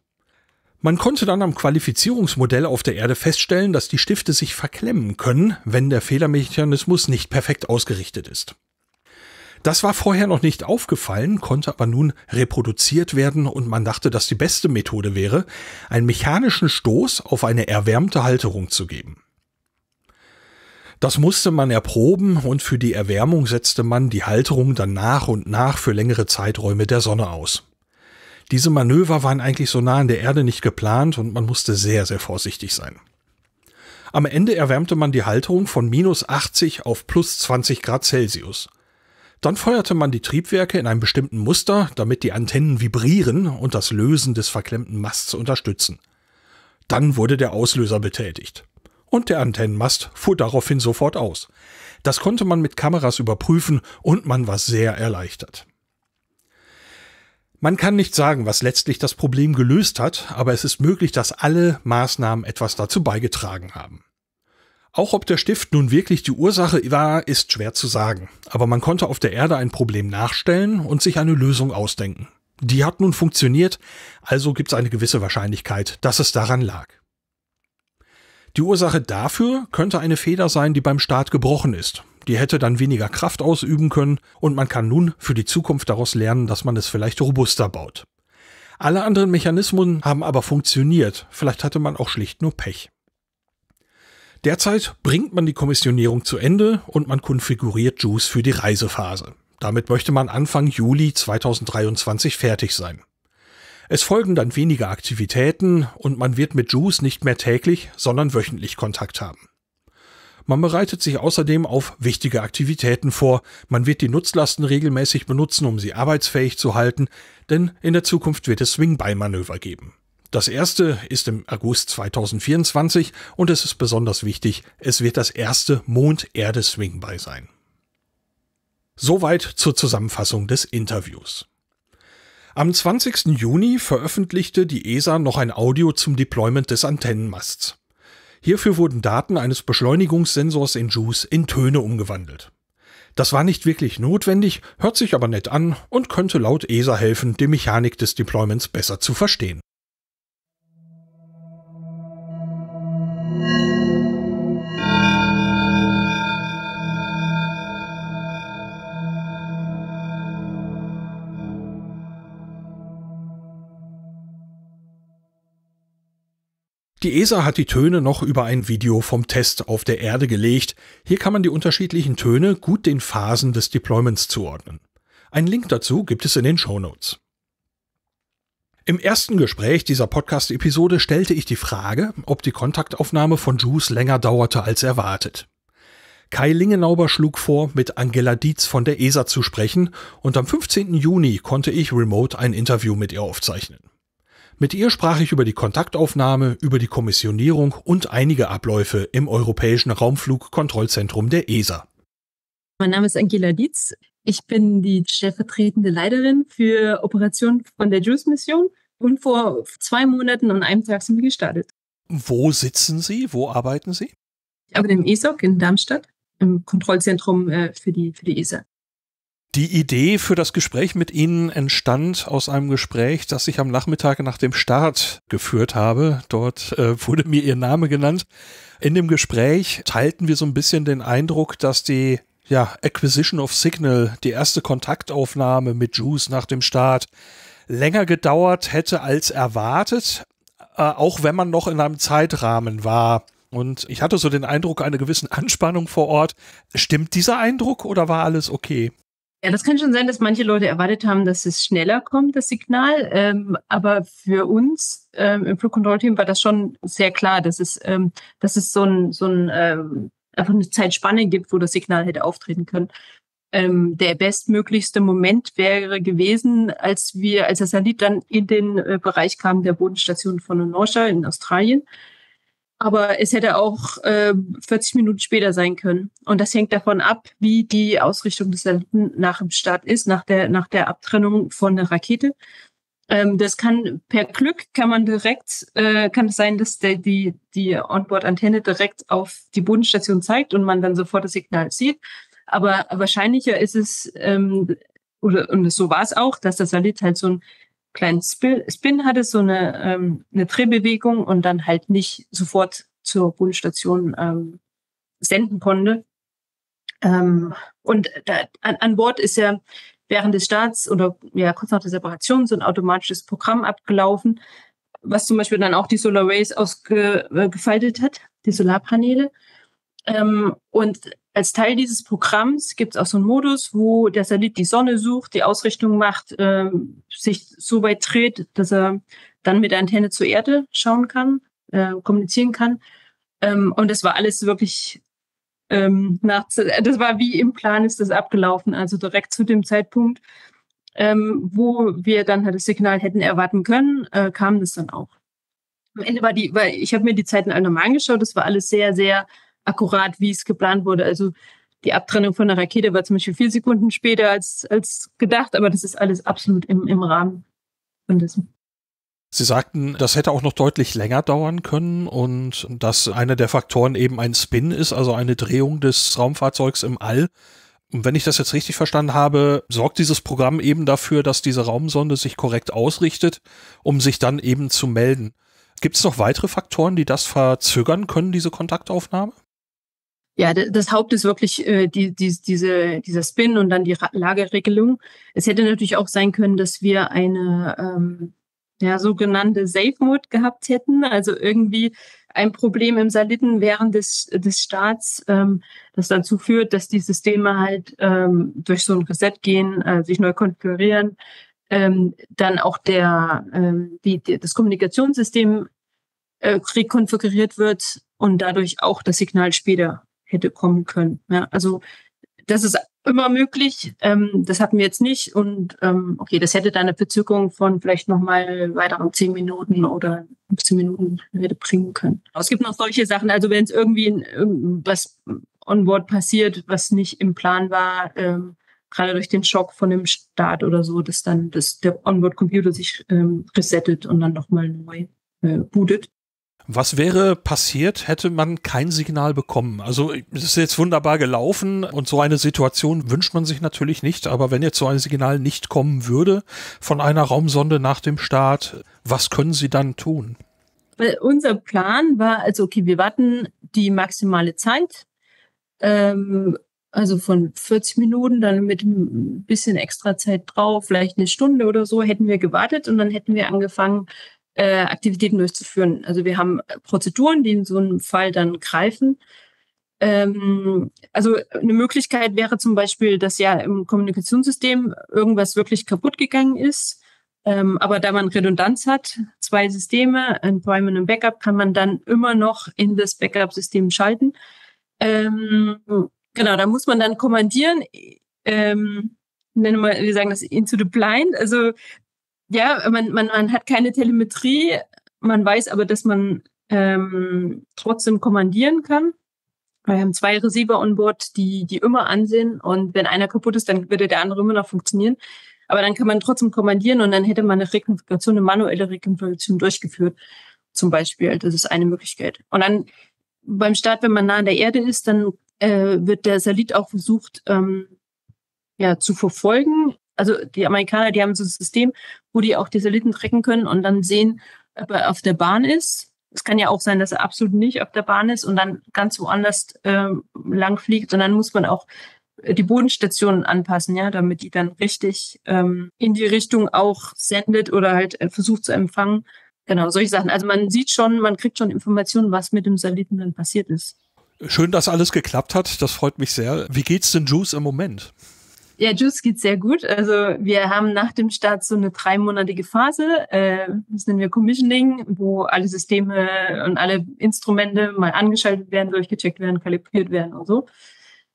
Man konnte dann am Qualifizierungsmodell auf der Erde feststellen, dass die Stifte sich verklemmen können, wenn der Fehlermechanismus nicht perfekt ausgerichtet ist. Das war vorher noch nicht aufgefallen, konnte aber nun reproduziert werden und man dachte, dass die beste Methode wäre, einen mechanischen Stoß auf eine erwärmte Halterung zu geben. Das musste man erproben und für die Erwärmung setzte man die Halterung dann nach und nach für längere Zeiträume der Sonne aus. Diese Manöver waren eigentlich so nah an der Erde nicht geplant und man musste sehr, sehr vorsichtig sein. Am Ende erwärmte man die Halterung von minus 80 auf plus 20 Grad Celsius. Dann feuerte man die Triebwerke in einem bestimmten Muster, damit die Antennen vibrieren und das Lösen des verklemmten Masts unterstützen. Dann wurde der Auslöser betätigt. Und der Antennenmast fuhr daraufhin sofort aus. Das konnte man mit Kameras überprüfen und man war sehr erleichtert. Man kann nicht sagen, was letztlich das Problem gelöst hat, aber es ist möglich, dass alle Maßnahmen etwas dazu beigetragen haben. Auch ob der Stift nun wirklich die Ursache war, ist schwer zu sagen, aber man konnte auf der Erde ein Problem nachstellen und sich eine Lösung ausdenken. Die hat nun funktioniert, also gibt es eine gewisse Wahrscheinlichkeit, dass es daran lag. Die Ursache dafür könnte eine Feder sein, die beim Start gebrochen ist. Die hätte dann weniger Kraft ausüben können und man kann nun für die Zukunft daraus lernen, dass man es vielleicht robuster baut. Alle anderen Mechanismen haben aber funktioniert, vielleicht hatte man auch schlicht nur Pech. Derzeit bringt man die Kommissionierung zu Ende und man konfiguriert Juice für die Reisephase. Damit möchte man Anfang Juli 2023 fertig sein. Es folgen dann weniger Aktivitäten und man wird mit Juice nicht mehr täglich, sondern wöchentlich Kontakt haben. Man bereitet sich außerdem auf wichtige Aktivitäten vor. Man wird die Nutzlasten regelmäßig benutzen, um sie arbeitsfähig zu halten, denn in der Zukunft wird es Swing-By-Manöver geben. Das erste ist im August 2024 und es ist besonders wichtig, es wird das erste Mond-Erde-Swing bei sein. Soweit zur Zusammenfassung des Interviews. Am 20. Juni veröffentlichte die ESA noch ein Audio zum Deployment des Antennenmasts. Hierfür wurden Daten eines Beschleunigungssensors in Juice in Töne umgewandelt. Das war nicht wirklich notwendig, hört sich aber nett an und könnte laut ESA helfen, die Mechanik des Deployments besser zu verstehen. Die ESA hat die Töne noch über ein Video vom Test auf der Erde gelegt. Hier kann man die unterschiedlichen Töne gut den Phasen des Deployments zuordnen. Einen Link dazu gibt es in den Show Notes. Im ersten Gespräch dieser Podcast-Episode stellte ich die Frage, ob die Kontaktaufnahme von Juice länger dauerte als erwartet. Kai Lingenauber schlug vor, mit Angela Dietz von der ESA zu sprechen und am 15. Juni konnte ich remote ein Interview mit ihr aufzeichnen. Mit ihr sprach ich über die Kontaktaufnahme, über die Kommissionierung und einige Abläufe im Europäischen Raumflugkontrollzentrum der ESA. Mein Name ist Angela Dietz. Ich bin die stellvertretende Leiterin für Operationen von der Juice Mission und vor zwei Monaten und einem Tag sind wir gestartet. Wo sitzen Sie? Wo arbeiten Sie? Ich arbeite im ESOC in Darmstadt, im Kontrollzentrum äh, für die, für die ESA. Die Idee für das Gespräch mit Ihnen entstand aus einem Gespräch, das ich am Nachmittag nach dem Start geführt habe. Dort äh, wurde mir Ihr Name genannt. In dem Gespräch teilten wir so ein bisschen den Eindruck, dass die ja, Acquisition of Signal, die erste Kontaktaufnahme mit Juice nach dem Start, länger gedauert hätte als erwartet, äh, auch wenn man noch in einem Zeitrahmen war. Und ich hatte so den Eindruck einer gewissen Anspannung vor Ort. Stimmt dieser Eindruck oder war alles okay? Ja, das kann schon sein, dass manche Leute erwartet haben, dass es schneller kommt, das Signal. Ähm, aber für uns ähm, im Flugkontrollteam war das schon sehr klar, dass es, ähm, dass es so ein, so ein ähm, einfach eine Zeitspanne gibt, wo das Signal hätte auftreten können. Ähm, der bestmöglichste Moment wäre gewesen, als wir, als der Satellit dann in den äh, Bereich kam der Bodenstation von Norsha in Australien. Aber es hätte auch äh, 40 Minuten später sein können. Und das hängt davon ab, wie die Ausrichtung des Satelliten nach dem Start ist, nach der, nach der Abtrennung von der Rakete. Ähm, das kann per Glück kann man direkt, äh, kann es sein, dass der, die, die Onboard-Antenne direkt auf die Bodenstation zeigt und man dann sofort das Signal sieht. Aber wahrscheinlicher ist es, ähm, oder und so war es auch, dass der Salit halt so einen kleinen Spin, Spin hatte, so eine, ähm, eine Drehbewegung und dann halt nicht sofort zur Bodenstation ähm, senden konnte. Ähm, und da, an, an Bord ist ja während des Starts oder ja, kurz nach der Separation so ein automatisches Programm abgelaufen, was zum Beispiel dann auch die Solar Rays ausgefaltet äh, hat, die Solarpaneele. Ähm, und als Teil dieses Programms gibt es auch so einen Modus, wo der Satellit die Sonne sucht, die Ausrichtung macht, ähm, sich so weit dreht, dass er dann mit der Antenne zur Erde schauen kann, äh, kommunizieren kann. Ähm, und das war alles wirklich ähm, nach, äh, das war wie im Plan ist das abgelaufen, also direkt zu dem Zeitpunkt, ähm, wo wir dann halt das Signal hätten erwarten können, äh, kam das dann auch. Am Ende war die, weil ich habe mir die Zeiten alle nochmal angeschaut, das war alles sehr, sehr akkurat, wie es geplant wurde. Also die Abtrennung von der Rakete war zum Beispiel vier Sekunden später als, als gedacht, aber das ist alles absolut im, im Rahmen von dessen. Sie sagten, das hätte auch noch deutlich länger dauern können und dass einer der Faktoren eben ein Spin ist, also eine Drehung des Raumfahrzeugs im All. Und wenn ich das jetzt richtig verstanden habe, sorgt dieses Programm eben dafür, dass diese Raumsonde sich korrekt ausrichtet, um sich dann eben zu melden. Gibt es noch weitere Faktoren, die das verzögern können, diese Kontaktaufnahme? Ja, das Haupt ist wirklich äh, die, die, diese, dieser Spin und dann die Lageregelung. Es hätte natürlich auch sein können, dass wir eine ähm, ja, sogenannte Safe Mode gehabt hätten, also irgendwie ein Problem im Saliten während des, des Starts, ähm, das dazu führt, dass die Systeme halt ähm, durch so ein Reset gehen, äh, sich neu konfigurieren, ähm, dann auch der, ähm, die, die, das Kommunikationssystem äh, rekonfiguriert wird und dadurch auch das Signal später hätte kommen können. Ja, also das ist immer möglich. Ähm, das hatten wir jetzt nicht. Und ähm, okay, das hätte dann eine Verzögerung von vielleicht nochmal weiteren zehn Minuten oder 15 Minuten hätte bringen können. Es gibt noch solche Sachen, also wenn es irgendwie was onboard passiert, was nicht im Plan war, ähm, gerade durch den Schock von dem Start oder so, dass dann das, der Onboard-Computer sich ähm, resettet und dann nochmal neu äh, bootet. Was wäre passiert, hätte man kein Signal bekommen? Also es ist jetzt wunderbar gelaufen und so eine Situation wünscht man sich natürlich nicht, aber wenn jetzt so ein Signal nicht kommen würde von einer Raumsonde nach dem Start, was können Sie dann tun? Weil äh, unser Plan war, also okay, wir warten die maximale Zeit, ähm, also von 40 Minuten, dann mit ein bisschen extra Zeit drauf, vielleicht eine Stunde oder so, hätten wir gewartet und dann hätten wir angefangen, äh, Aktivitäten durchzuführen. Also wir haben äh, Prozeduren, die in so einem Fall dann greifen. Ähm, also eine Möglichkeit wäre zum Beispiel, dass ja im Kommunikationssystem irgendwas wirklich kaputt gegangen ist. Ähm, aber da man Redundanz hat, zwei Systeme, ein Prime und ein Backup, kann man dann immer noch in das Backup-System schalten. Ähm, genau, da muss man dann kommandieren. Ähm, wir, wir sagen das into the blind, also ja, man, man, man hat keine Telemetrie, man weiß aber, dass man ähm, trotzdem kommandieren kann. Wir haben zwei Receiver on Bord, die, die immer ansehen und wenn einer kaputt ist, dann würde der andere immer noch funktionieren. Aber dann kann man trotzdem kommandieren und dann hätte man eine Rekonfiguration, eine manuelle Rekonfiguration durchgeführt, zum Beispiel. Das ist eine Möglichkeit. Und dann beim Start, wenn man nah an der Erde ist, dann äh, wird der Salit auch versucht, ähm, ja, zu verfolgen also die Amerikaner, die haben so ein System, wo die auch die Satelliten tracken können und dann sehen, ob er auf der Bahn ist. Es kann ja auch sein, dass er absolut nicht auf der Bahn ist und dann ganz woanders ähm, lang fliegt. Und dann muss man auch äh, die Bodenstationen anpassen, ja, damit die dann richtig ähm, in die Richtung auch sendet oder halt äh, versucht zu empfangen. Genau, solche Sachen. Also man sieht schon, man kriegt schon Informationen, was mit dem Satelliten dann passiert ist. Schön, dass alles geklappt hat. Das freut mich sehr. Wie geht's den Juice im Moment? Ja, Juice geht sehr gut. Also wir haben nach dem Start so eine dreimonatige Phase, äh, das nennen wir Commissioning, wo alle Systeme und alle Instrumente mal angeschaltet werden, durchgecheckt werden, kalibriert werden und so.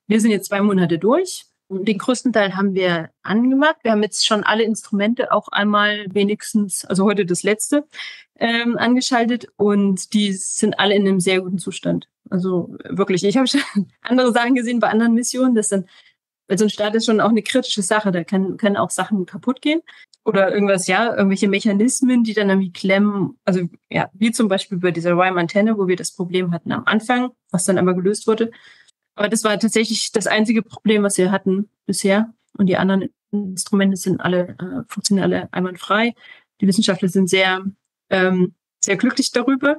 Wir sind jetzt zwei Monate durch. Den größten Teil haben wir angemacht. Wir haben jetzt schon alle Instrumente auch einmal wenigstens, also heute das letzte, ähm, angeschaltet und die sind alle in einem sehr guten Zustand. Also wirklich, ich habe schon andere Sachen gesehen bei anderen Missionen, dass dann weil so ein Staat ist schon auch eine kritische Sache. Da kann, können auch Sachen kaputt gehen oder irgendwas, ja, irgendwelche Mechanismen, die dann irgendwie klemmen. Also ja, wie zum Beispiel bei dieser Rhyme-Antenne, wo wir das Problem hatten am Anfang, was dann aber gelöst wurde. Aber das war tatsächlich das einzige Problem, was wir hatten bisher. Und die anderen Instrumente sind alle, äh, funktionieren alle einwandfrei. Die Wissenschaftler sind sehr, ähm, sehr glücklich darüber.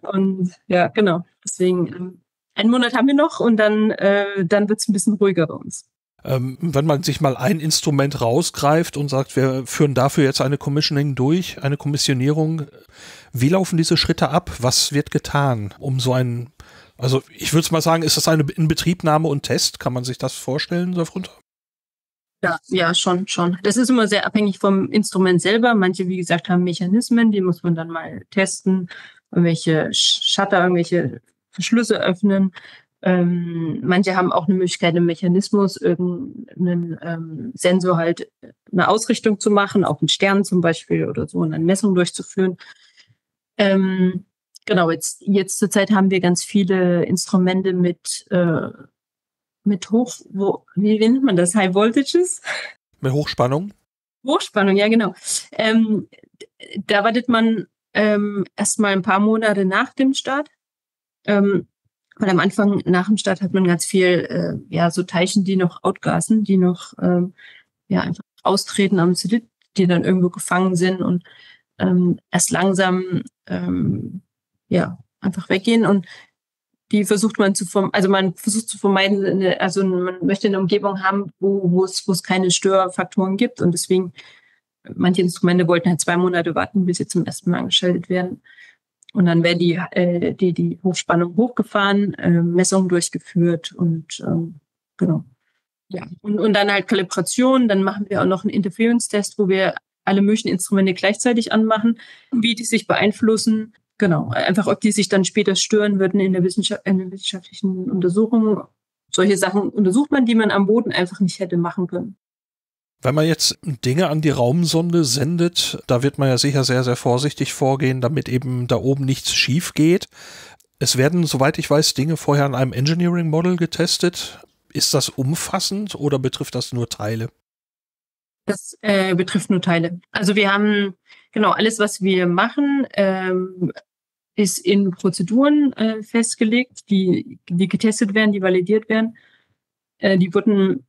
Und ja, genau. Deswegen, ähm, einen Monat haben wir noch und dann, äh, dann wird es ein bisschen ruhiger bei uns. Ähm, wenn man sich mal ein Instrument rausgreift und sagt, wir führen dafür jetzt eine Commissioning durch, eine Kommissionierung, wie laufen diese Schritte ab? Was wird getan, um so ein, also ich würde mal sagen, ist das eine Inbetriebnahme und Test? Kann man sich das vorstellen darunter? Ja, ja, schon, schon. Das ist immer sehr abhängig vom Instrument selber. Manche, wie gesagt, haben Mechanismen, die muss man dann mal testen, irgendwelche Shutter, irgendwelche Verschlüsse öffnen. Ähm, manche haben auch eine Möglichkeit, einen Mechanismus, irgendeinen ähm, Sensor halt äh, eine Ausrichtung zu machen, auch einen Stern zum Beispiel oder so, und eine Messung durchzuführen. Ähm, genau, jetzt, jetzt zurzeit haben wir ganz viele Instrumente mit, äh, mit Hoch, wo, wie nennt man das? High Voltages? Mit Hochspannung? Hochspannung, ja, genau. Ähm, da wartet man ähm, erstmal ein paar Monate nach dem Start. Ähm, und am Anfang nach dem Start hat man ganz viel, äh, ja, so Teilchen, die noch outgasen, die noch, ähm, ja, einfach austreten am Zylit, die dann irgendwo gefangen sind und ähm, erst langsam, ähm, ja, einfach weggehen und die versucht man zu vermeiden, also man versucht zu vermeiden, also man möchte eine Umgebung haben, wo es keine Störfaktoren gibt und deswegen manche Instrumente wollten halt zwei Monate warten, bis sie zum ersten Mal angeschaltet werden. Und dann werden die, äh, die, die Hochspannung hochgefahren, äh, Messungen durchgeführt und ähm, genau. Ja. Und, und dann halt Kalibration, dann machen wir auch noch einen Interference-Test, wo wir alle möglichen Instrumente gleichzeitig anmachen, wie die sich beeinflussen. Genau, einfach ob die sich dann später stören würden in der, Wissenschaft, in den wissenschaftlichen Untersuchungen. Solche Sachen untersucht man, die man am Boden einfach nicht hätte machen können. Wenn man jetzt Dinge an die Raumsonde sendet, da wird man ja sicher sehr, sehr vorsichtig vorgehen, damit eben da oben nichts schief geht. Es werden, soweit ich weiß, Dinge vorher an einem Engineering Model getestet. Ist das umfassend oder betrifft das nur Teile? Das äh, betrifft nur Teile. Also wir haben genau alles, was wir machen, ähm, ist in Prozeduren äh, festgelegt, die, die getestet werden, die validiert werden. Äh, die wurden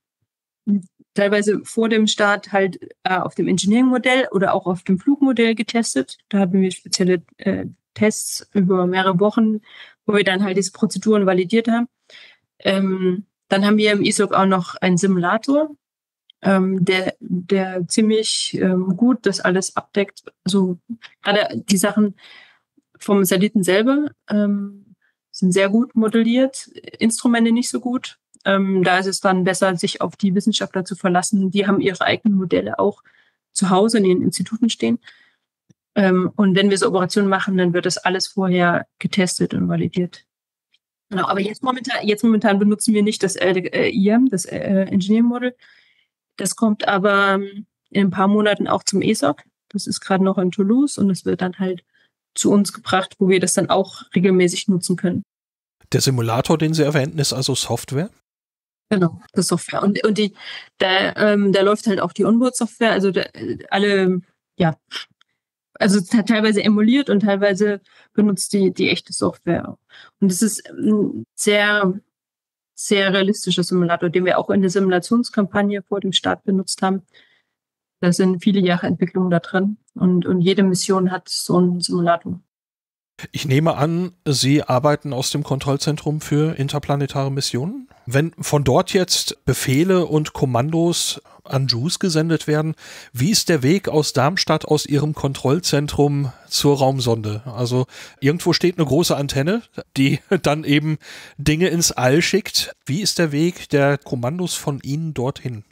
teilweise vor dem Start halt äh, auf dem Engineering-Modell oder auch auf dem Flugmodell getestet. Da hatten wir spezielle äh, Tests über mehrere Wochen, wo wir dann halt diese Prozeduren validiert haben. Ähm, dann haben wir im ISOC e auch noch einen Simulator, ähm, der, der ziemlich ähm, gut das alles abdeckt. Also gerade die Sachen vom Satelliten selber ähm, sind sehr gut modelliert, Instrumente nicht so gut. Ähm, da ist es dann besser, sich auf die Wissenschaftler zu verlassen. Die haben ihre eigenen Modelle auch zu Hause in ihren Instituten stehen. Ähm, und wenn wir so Operationen machen, dann wird das alles vorher getestet und validiert. Genau, aber jetzt momentan, jetzt momentan benutzen wir nicht das äh, IAM, das äh, Engineering Model. Das kommt aber ähm, in ein paar Monaten auch zum ESOC. Das ist gerade noch in Toulouse und es wird dann halt zu uns gebracht, wo wir das dann auch regelmäßig nutzen können. Der Simulator, den Sie erwähnten, ist also Software? Genau, das Software. Und, und die, da, ähm, da läuft halt auch die Onboard-Software, also da, alle, ja, also teilweise emuliert und teilweise benutzt die, die echte Software. Und es ist ein ähm, sehr, sehr realistischer Simulator, den wir auch in der Simulationskampagne vor dem Start benutzt haben. Da sind viele Jahre Entwicklung da drin und, und jede Mission hat so einen Simulator. Ich nehme an, Sie arbeiten aus dem Kontrollzentrum für interplanetare Missionen? Wenn von dort jetzt Befehle und Kommandos an JUICE gesendet werden, wie ist der Weg aus Darmstadt, aus Ihrem Kontrollzentrum zur Raumsonde? Also irgendwo steht eine große Antenne, die dann eben Dinge ins All schickt. Wie ist der Weg der Kommandos von Ihnen dorthin?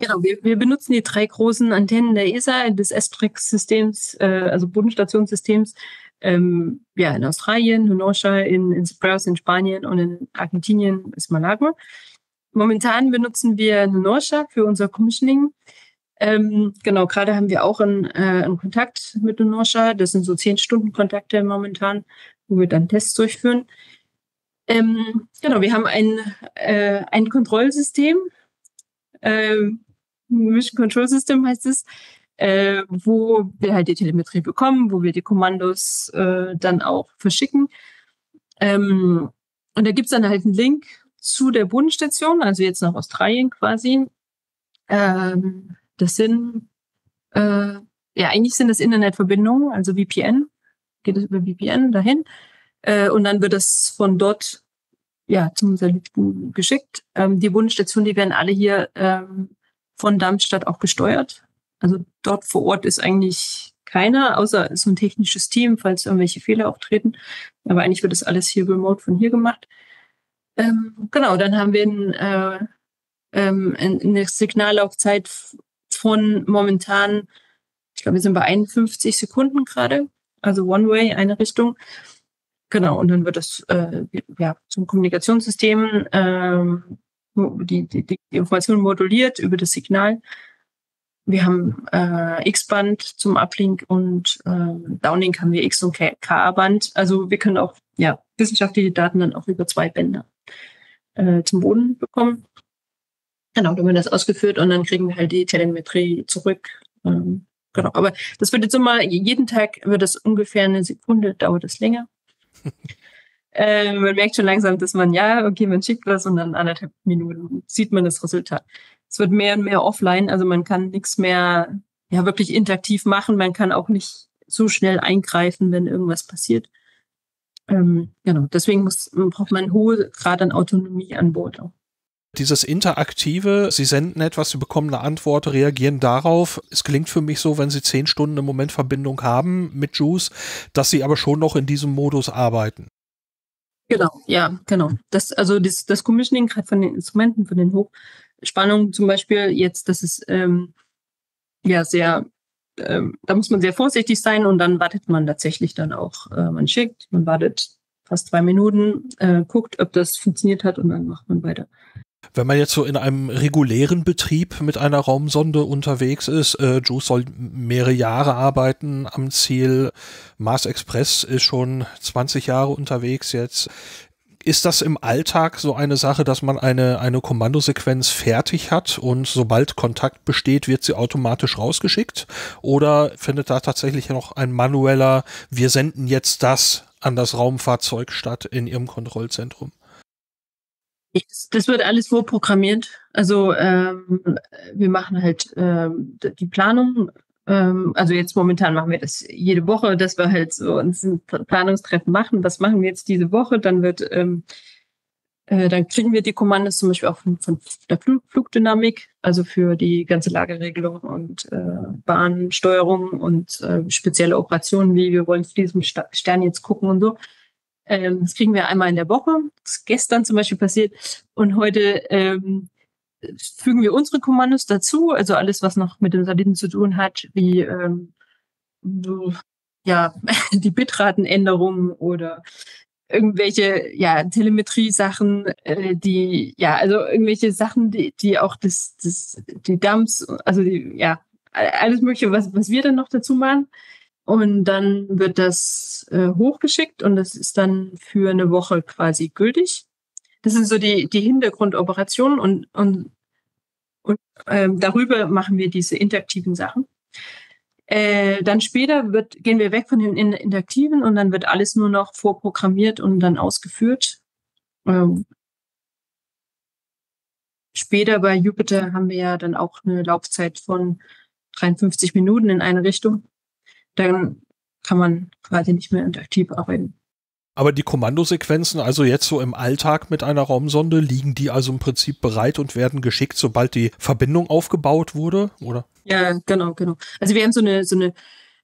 Genau, wir, wir benutzen die drei großen Antennen der ESA, des Asterix-Systems, äh, also Bodenstationssystems ähm, ja, in Australien, Hunosha, in, in Cyprus, in Spanien und in Argentinien ist Malagua. Momentan benutzen wir Hunosha für unser Commissioning. Ähm, genau, gerade haben wir auch einen, äh, einen Kontakt mit Hunosha. Das sind so 10 Stunden Kontakte momentan, wo wir dann Tests durchführen. Ähm, genau, wir haben ein, äh, ein Kontrollsystem. Ähm, Mission Control System heißt es äh, wo wir halt die Telemetrie bekommen, wo wir die Kommandos äh, dann auch verschicken. Ähm, und da gibt's dann halt einen Link zu der Bodenstation, also jetzt nach Australien quasi. Ähm, das sind, äh, ja, eigentlich sind das Internetverbindungen, also VPN, geht es über VPN dahin. Äh, und dann wird das von dort ja, zum Satelliten geschickt. Ähm, die Bodenstationen, die werden alle hier ähm, von Darmstadt auch gesteuert. Also dort vor Ort ist eigentlich keiner, außer so ein technisches Team, falls irgendwelche Fehler auftreten. Aber eigentlich wird das alles hier remote von hier gemacht. Ähm, genau, dann haben wir ein, äh, ähm, eine Signallaufzeit von momentan, ich glaube, wir sind bei 51 Sekunden gerade, also One Way, eine Richtung. Genau, und dann wird das äh, ja, zum Kommunikationssystem, ähm, die, die, die Information moduliert über das Signal wir haben äh, X-Band zum Uplink und äh, Downlink haben wir X- und KA-Band. Also wir können auch ja, wissenschaftliche Daten dann auch über zwei Bänder äh, zum Boden bekommen. Genau, dann wird das ausgeführt und dann kriegen wir halt die Telemetrie zurück. Ähm, genau, aber das wird jetzt immer, jeden Tag wird das ungefähr eine Sekunde, dauert es länger. Äh, man merkt schon langsam, dass man, ja, okay, man schickt was und dann anderthalb Minuten sieht man das Resultat es wird mehr und mehr offline. Also man kann nichts mehr ja wirklich interaktiv machen. Man kann auch nicht so schnell eingreifen, wenn irgendwas passiert. Ähm, genau, deswegen muss, braucht man einen hohen Grad an Autonomie an Bord auch. Dieses Interaktive, Sie senden etwas, Sie bekommen eine Antwort, reagieren darauf. Es klingt für mich so, wenn Sie zehn Stunden im Moment Verbindung haben mit Juice, dass Sie aber schon noch in diesem Modus arbeiten. Genau, ja, genau. Das, also das, das Commissioning gerade von den Instrumenten, von den Hoch, Spannung zum Beispiel jetzt, das ist ähm, ja sehr, ähm, da muss man sehr vorsichtig sein und dann wartet man tatsächlich dann auch. Äh, man schickt, man wartet fast zwei Minuten, äh, guckt, ob das funktioniert hat und dann macht man weiter. Wenn man jetzt so in einem regulären Betrieb mit einer Raumsonde unterwegs ist, äh, Juice soll mehrere Jahre arbeiten am Ziel. Mars Express ist schon 20 Jahre unterwegs jetzt. Ist das im Alltag so eine Sache, dass man eine, eine Kommandosequenz fertig hat und sobald Kontakt besteht, wird sie automatisch rausgeschickt? Oder findet da tatsächlich noch ein manueller, wir senden jetzt das an das Raumfahrzeug statt in ihrem Kontrollzentrum? Das wird alles vorprogrammiert. Also ähm, wir machen halt ähm, die Planung ähm, also jetzt momentan machen wir das jede Woche, dass wir halt so uns ein Planungstreffen machen. Was machen wir jetzt diese Woche? Dann wird, ähm, äh, dann kriegen wir die Kommandos zum Beispiel auch von, von der Flug Flugdynamik, also für die ganze Lageregelung und äh, Bahnsteuerung und äh, spezielle Operationen, wie wir wollen zu diesem Sta Stern jetzt gucken und so. Ähm, das kriegen wir einmal in der Woche. Das ist gestern zum Beispiel passiert. Und heute ähm, fügen wir unsere Kommandos dazu, also alles, was noch mit dem Satelliten zu tun hat, wie ähm, ja, die Bitratenänderungen oder irgendwelche ja Telemetrie-Sachen, äh, die ja also irgendwelche Sachen, die die auch das das die Dumps, also die, ja alles mögliche, was was wir dann noch dazu machen und dann wird das äh, hochgeschickt und das ist dann für eine Woche quasi gültig das sind so die, die Hintergrundoperationen und, und, und ähm, darüber machen wir diese interaktiven Sachen. Äh, dann später wird, gehen wir weg von den interaktiven und dann wird alles nur noch vorprogrammiert und dann ausgeführt. Ähm, später bei Jupiter haben wir ja dann auch eine Laufzeit von 53 Minuten in eine Richtung. Dann kann man quasi nicht mehr interaktiv arbeiten. Aber die Kommandosequenzen, also jetzt so im Alltag mit einer Raumsonde, liegen die also im Prinzip bereit und werden geschickt, sobald die Verbindung aufgebaut wurde, oder? Ja, genau, genau. Also wir haben so eine, so eine,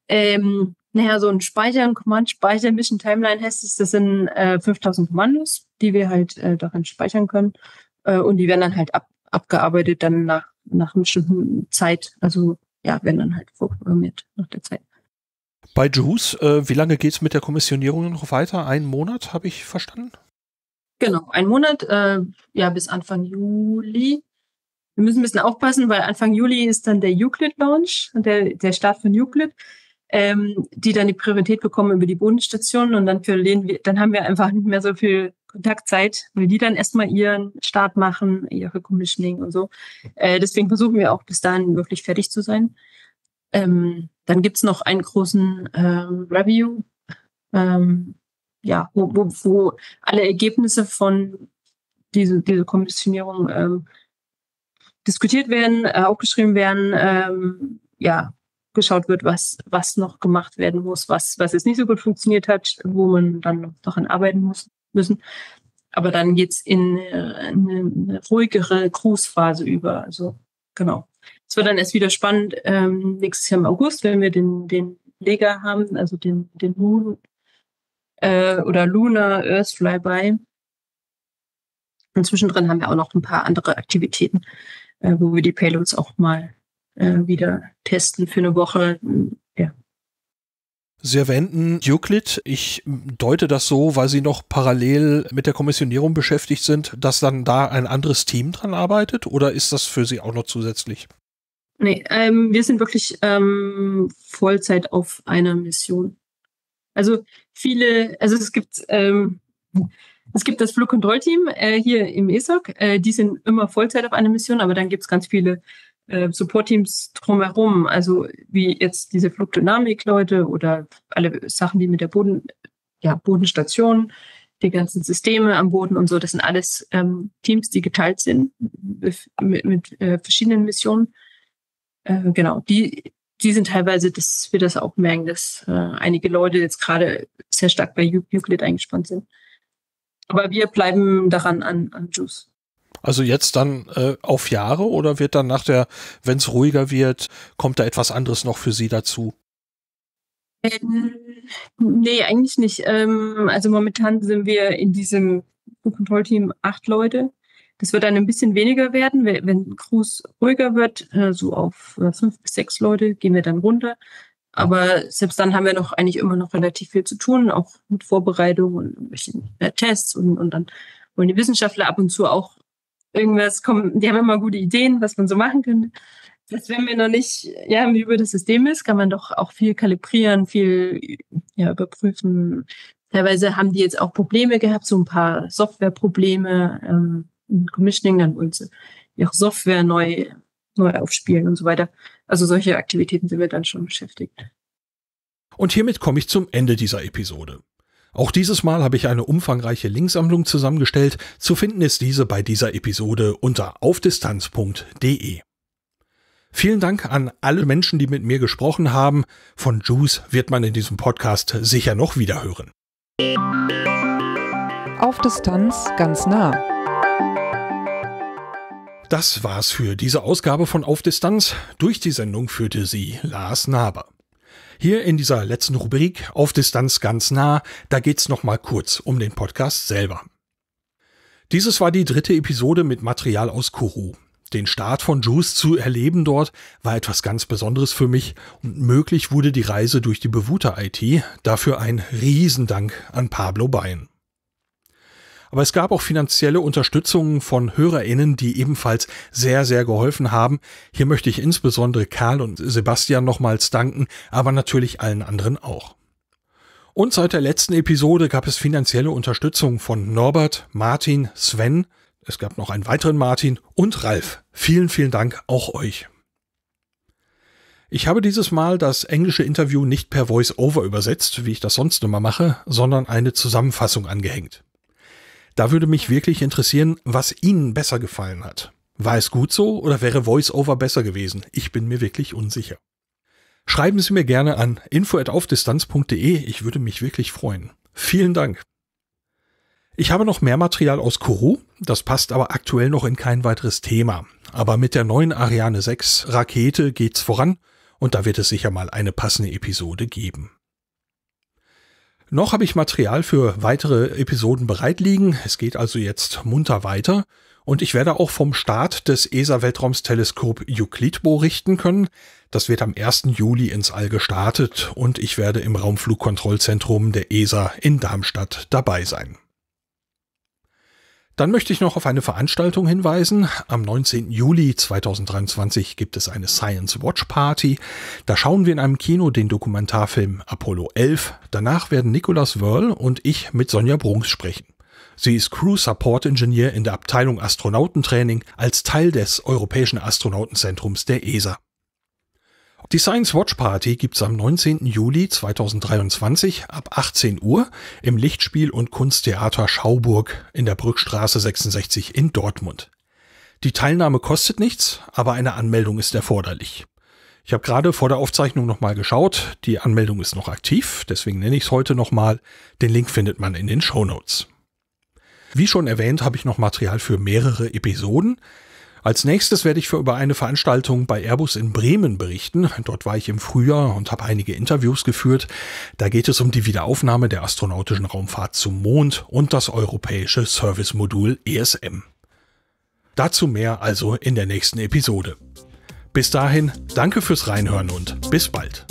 ähm, naja, so ein Speicher, ein Command-Speicher, Mission Timeline heißt es, das sind äh, 5000 Kommandos, die wir halt äh, daran speichern können. Äh, und die werden dann halt ab, abgearbeitet dann nach, nach einer bestimmten Zeit. Also ja, werden dann halt vorprogrammiert nach der Zeit. Bei Juice, äh, wie lange geht es mit der Kommissionierung noch weiter? Einen Monat, habe ich verstanden? Genau, einen Monat, äh, ja, bis Anfang Juli. Wir müssen ein bisschen aufpassen, weil Anfang Juli ist dann der Euclid-Launch, der, der Start von Euclid, ähm, die dann die Priorität bekommen über die Bodenstationen und dann, für den, dann haben wir einfach nicht mehr so viel Kontaktzeit, weil die dann erstmal ihren Start machen, ihre Commissioning und so. Äh, deswegen versuchen wir auch bis dahin wirklich fertig zu sein. Ähm, dann gibt's noch einen großen ähm, Review, ähm, ja, wo, wo, wo alle Ergebnisse von diese, diese Kommissionierung ähm, diskutiert werden, äh, aufgeschrieben werden, ähm, ja, geschaut wird, was, was noch gemacht werden muss, was, was jetzt nicht so gut funktioniert hat, wo man dann noch an arbeiten muss, müssen. Aber dann geht's in, äh, in eine ruhigere Grußphase über. Also, genau. Es wird dann erst wieder spannend ähm, nächstes Jahr im August, wenn wir den, den Leger haben, also den, den Moon äh, oder Luna Earth Flyby. Und zwischendrin haben wir auch noch ein paar andere Aktivitäten, äh, wo wir die Payloads auch mal äh, wieder testen für eine Woche. Ja. Sie erwähnten Euclid. Ich deute das so, weil Sie noch parallel mit der Kommissionierung beschäftigt sind, dass dann da ein anderes Team dran arbeitet oder ist das für Sie auch noch zusätzlich? Nee, ähm, wir sind wirklich ähm, Vollzeit auf einer Mission. Also viele, also es gibt, ähm, es gibt das Flugkontrollteam äh, hier im ESOC, äh, die sind immer Vollzeit auf einer Mission, aber dann gibt es ganz viele äh, support drumherum, also wie jetzt diese Flugdynamik-Leute oder alle Sachen, die mit der Boden, ja, Bodenstation, die ganzen Systeme am Boden und so, das sind alles ähm, Teams, die geteilt sind mit, mit, mit äh, verschiedenen Missionen. Äh, genau, die, die sind teilweise, dass wir das auch merken, dass äh, einige Leute jetzt gerade sehr stark bei Euclid eingespannt sind. Aber wir bleiben daran an, an Juice. Also jetzt dann äh, auf Jahre oder wird dann nach der, wenn es ruhiger wird, kommt da etwas anderes noch für Sie dazu? Ähm, nee, eigentlich nicht. Ähm, also momentan sind wir in diesem Kontrollteam acht Leute. Das wird dann ein bisschen weniger werden, wenn Cruz ruhiger wird, äh, so auf äh, fünf bis sechs Leute gehen wir dann runter. Aber selbst dann haben wir noch eigentlich immer noch relativ viel zu tun, auch mit Vorbereitung und irgendwelchen äh, Tests und, und dann wollen die Wissenschaftler ab und zu auch irgendwas kommen. Die haben immer gute Ideen, was man so machen könnte. Selbst wenn wir noch nicht ja, wie über das System ist, kann man doch auch viel kalibrieren, viel ja, überprüfen. Teilweise haben die jetzt auch Probleme gehabt, so ein paar Softwareprobleme. Ähm, im Commissioning, dann wollen sie ihre Software neu, neu aufspielen und so weiter. Also solche Aktivitäten sind wir dann schon beschäftigt. Und hiermit komme ich zum Ende dieser Episode. Auch dieses Mal habe ich eine umfangreiche Linksammlung zusammengestellt. Zu finden ist diese bei dieser Episode unter aufdistanz.de. Vielen Dank an alle Menschen, die mit mir gesprochen haben. Von Juice wird man in diesem Podcast sicher noch wiederhören. Auf Distanz ganz nah das war's für diese Ausgabe von Auf Distanz. Durch die Sendung führte sie Lars Naber. Hier in dieser letzten Rubrik Auf Distanz ganz nah, da geht's nochmal kurz um den Podcast selber. Dieses war die dritte Episode mit Material aus Kuru. Den Start von Juice zu erleben dort war etwas ganz Besonderes für mich und möglich wurde die Reise durch die Bewuter IT. Dafür ein Riesendank an Pablo Bein. Aber es gab auch finanzielle Unterstützung von HörerInnen, die ebenfalls sehr, sehr geholfen haben. Hier möchte ich insbesondere Karl und Sebastian nochmals danken, aber natürlich allen anderen auch. Und seit der letzten Episode gab es finanzielle Unterstützung von Norbert, Martin, Sven, es gab noch einen weiteren Martin und Ralf. Vielen, vielen Dank auch euch. Ich habe dieses Mal das englische Interview nicht per Voice-Over übersetzt, wie ich das sonst immer mache, sondern eine Zusammenfassung angehängt. Da würde mich wirklich interessieren, was Ihnen besser gefallen hat. War es gut so oder wäre VoiceOver besser gewesen? Ich bin mir wirklich unsicher. Schreiben Sie mir gerne an info@aufdistanz.de, ich würde mich wirklich freuen. Vielen Dank. Ich habe noch mehr Material aus Kourou, das passt aber aktuell noch in kein weiteres Thema. Aber mit der neuen Ariane 6 Rakete geht's voran und da wird es sicher mal eine passende Episode geben. Noch habe ich Material für weitere Episoden bereitliegen. Es geht also jetzt munter weiter. Und ich werde auch vom Start des ESA-Weltraumsteleskop Euclid berichten können. Das wird am 1. Juli ins All gestartet und ich werde im Raumflugkontrollzentrum der ESA in Darmstadt dabei sein. Dann möchte ich noch auf eine Veranstaltung hinweisen. Am 19. Juli 2023 gibt es eine Science Watch Party. Da schauen wir in einem Kino den Dokumentarfilm Apollo 11. Danach werden Nicolas Wörl und ich mit Sonja Brunks sprechen. Sie ist Crew Support Engineer in der Abteilung Astronautentraining als Teil des Europäischen Astronautenzentrums der ESA. Die Science Watch Party gibt's am 19. Juli 2023 ab 18 Uhr im Lichtspiel- und Kunsttheater Schauburg in der Brückstraße 66 in Dortmund. Die Teilnahme kostet nichts, aber eine Anmeldung ist erforderlich. Ich habe gerade vor der Aufzeichnung nochmal geschaut, die Anmeldung ist noch aktiv, deswegen nenne ich es heute nochmal. Den Link findet man in den Show Notes. Wie schon erwähnt, habe ich noch Material für mehrere Episoden. Als nächstes werde ich für über eine Veranstaltung bei Airbus in Bremen berichten. Dort war ich im Frühjahr und habe einige Interviews geführt. Da geht es um die Wiederaufnahme der astronautischen Raumfahrt zum Mond und das europäische Servicemodul ESM. Dazu mehr also in der nächsten Episode. Bis dahin, danke fürs Reinhören und bis bald.